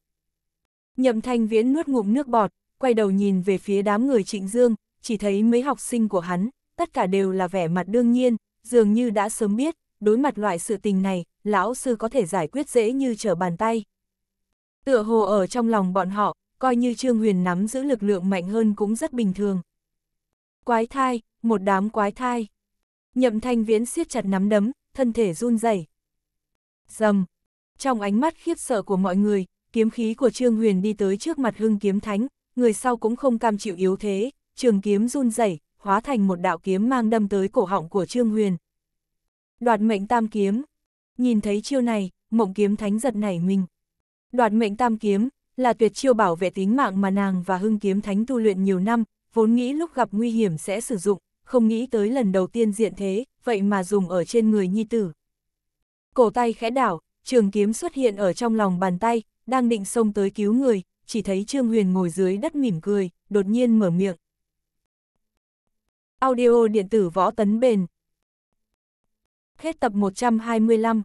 Nhậm thanh viễn nuốt ngụm nước bọt, quay đầu nhìn về phía đám người trịnh dương, chỉ thấy mấy học sinh của hắn, tất cả đều là vẻ mặt đương nhiên, dường như đã sớm biết, đối mặt loại sự tình này, lão sư có thể giải quyết dễ như trở bàn tay. Tựa hồ ở trong lòng bọn họ, coi như Trương Huyền nắm giữ lực lượng mạnh hơn cũng rất bình thường. Quái thai, một đám quái thai. Nhậm thanh viễn siết chặt nắm đấm, thân thể run rẩy. Dầm, trong ánh mắt khiếp sợ của mọi người, kiếm khí của Trương Huyền đi tới trước mặt hưng kiếm thánh, người sau cũng không cam chịu yếu thế, trường kiếm run rẩy hóa thành một đạo kiếm mang đâm tới cổ họng của Trương Huyền. Đoạt mệnh tam kiếm, nhìn thấy chiêu này, mộng kiếm thánh giật nảy mình. Đoạt mệnh tam kiếm, là tuyệt chiêu bảo vệ tính mạng mà nàng và hưng kiếm thánh tu luyện nhiều năm, vốn nghĩ lúc gặp nguy hiểm sẽ sử dụng, không nghĩ tới lần đầu tiên diện thế, vậy mà dùng ở trên người nhi tử. Cổ tay khẽ đảo, trường kiếm xuất hiện ở trong lòng bàn tay, đang định xông tới cứu người, chỉ thấy Trương Huyền ngồi dưới đất mỉm cười, đột nhiên mở miệng. Audio điện tử võ tấn bền. Hết tập 125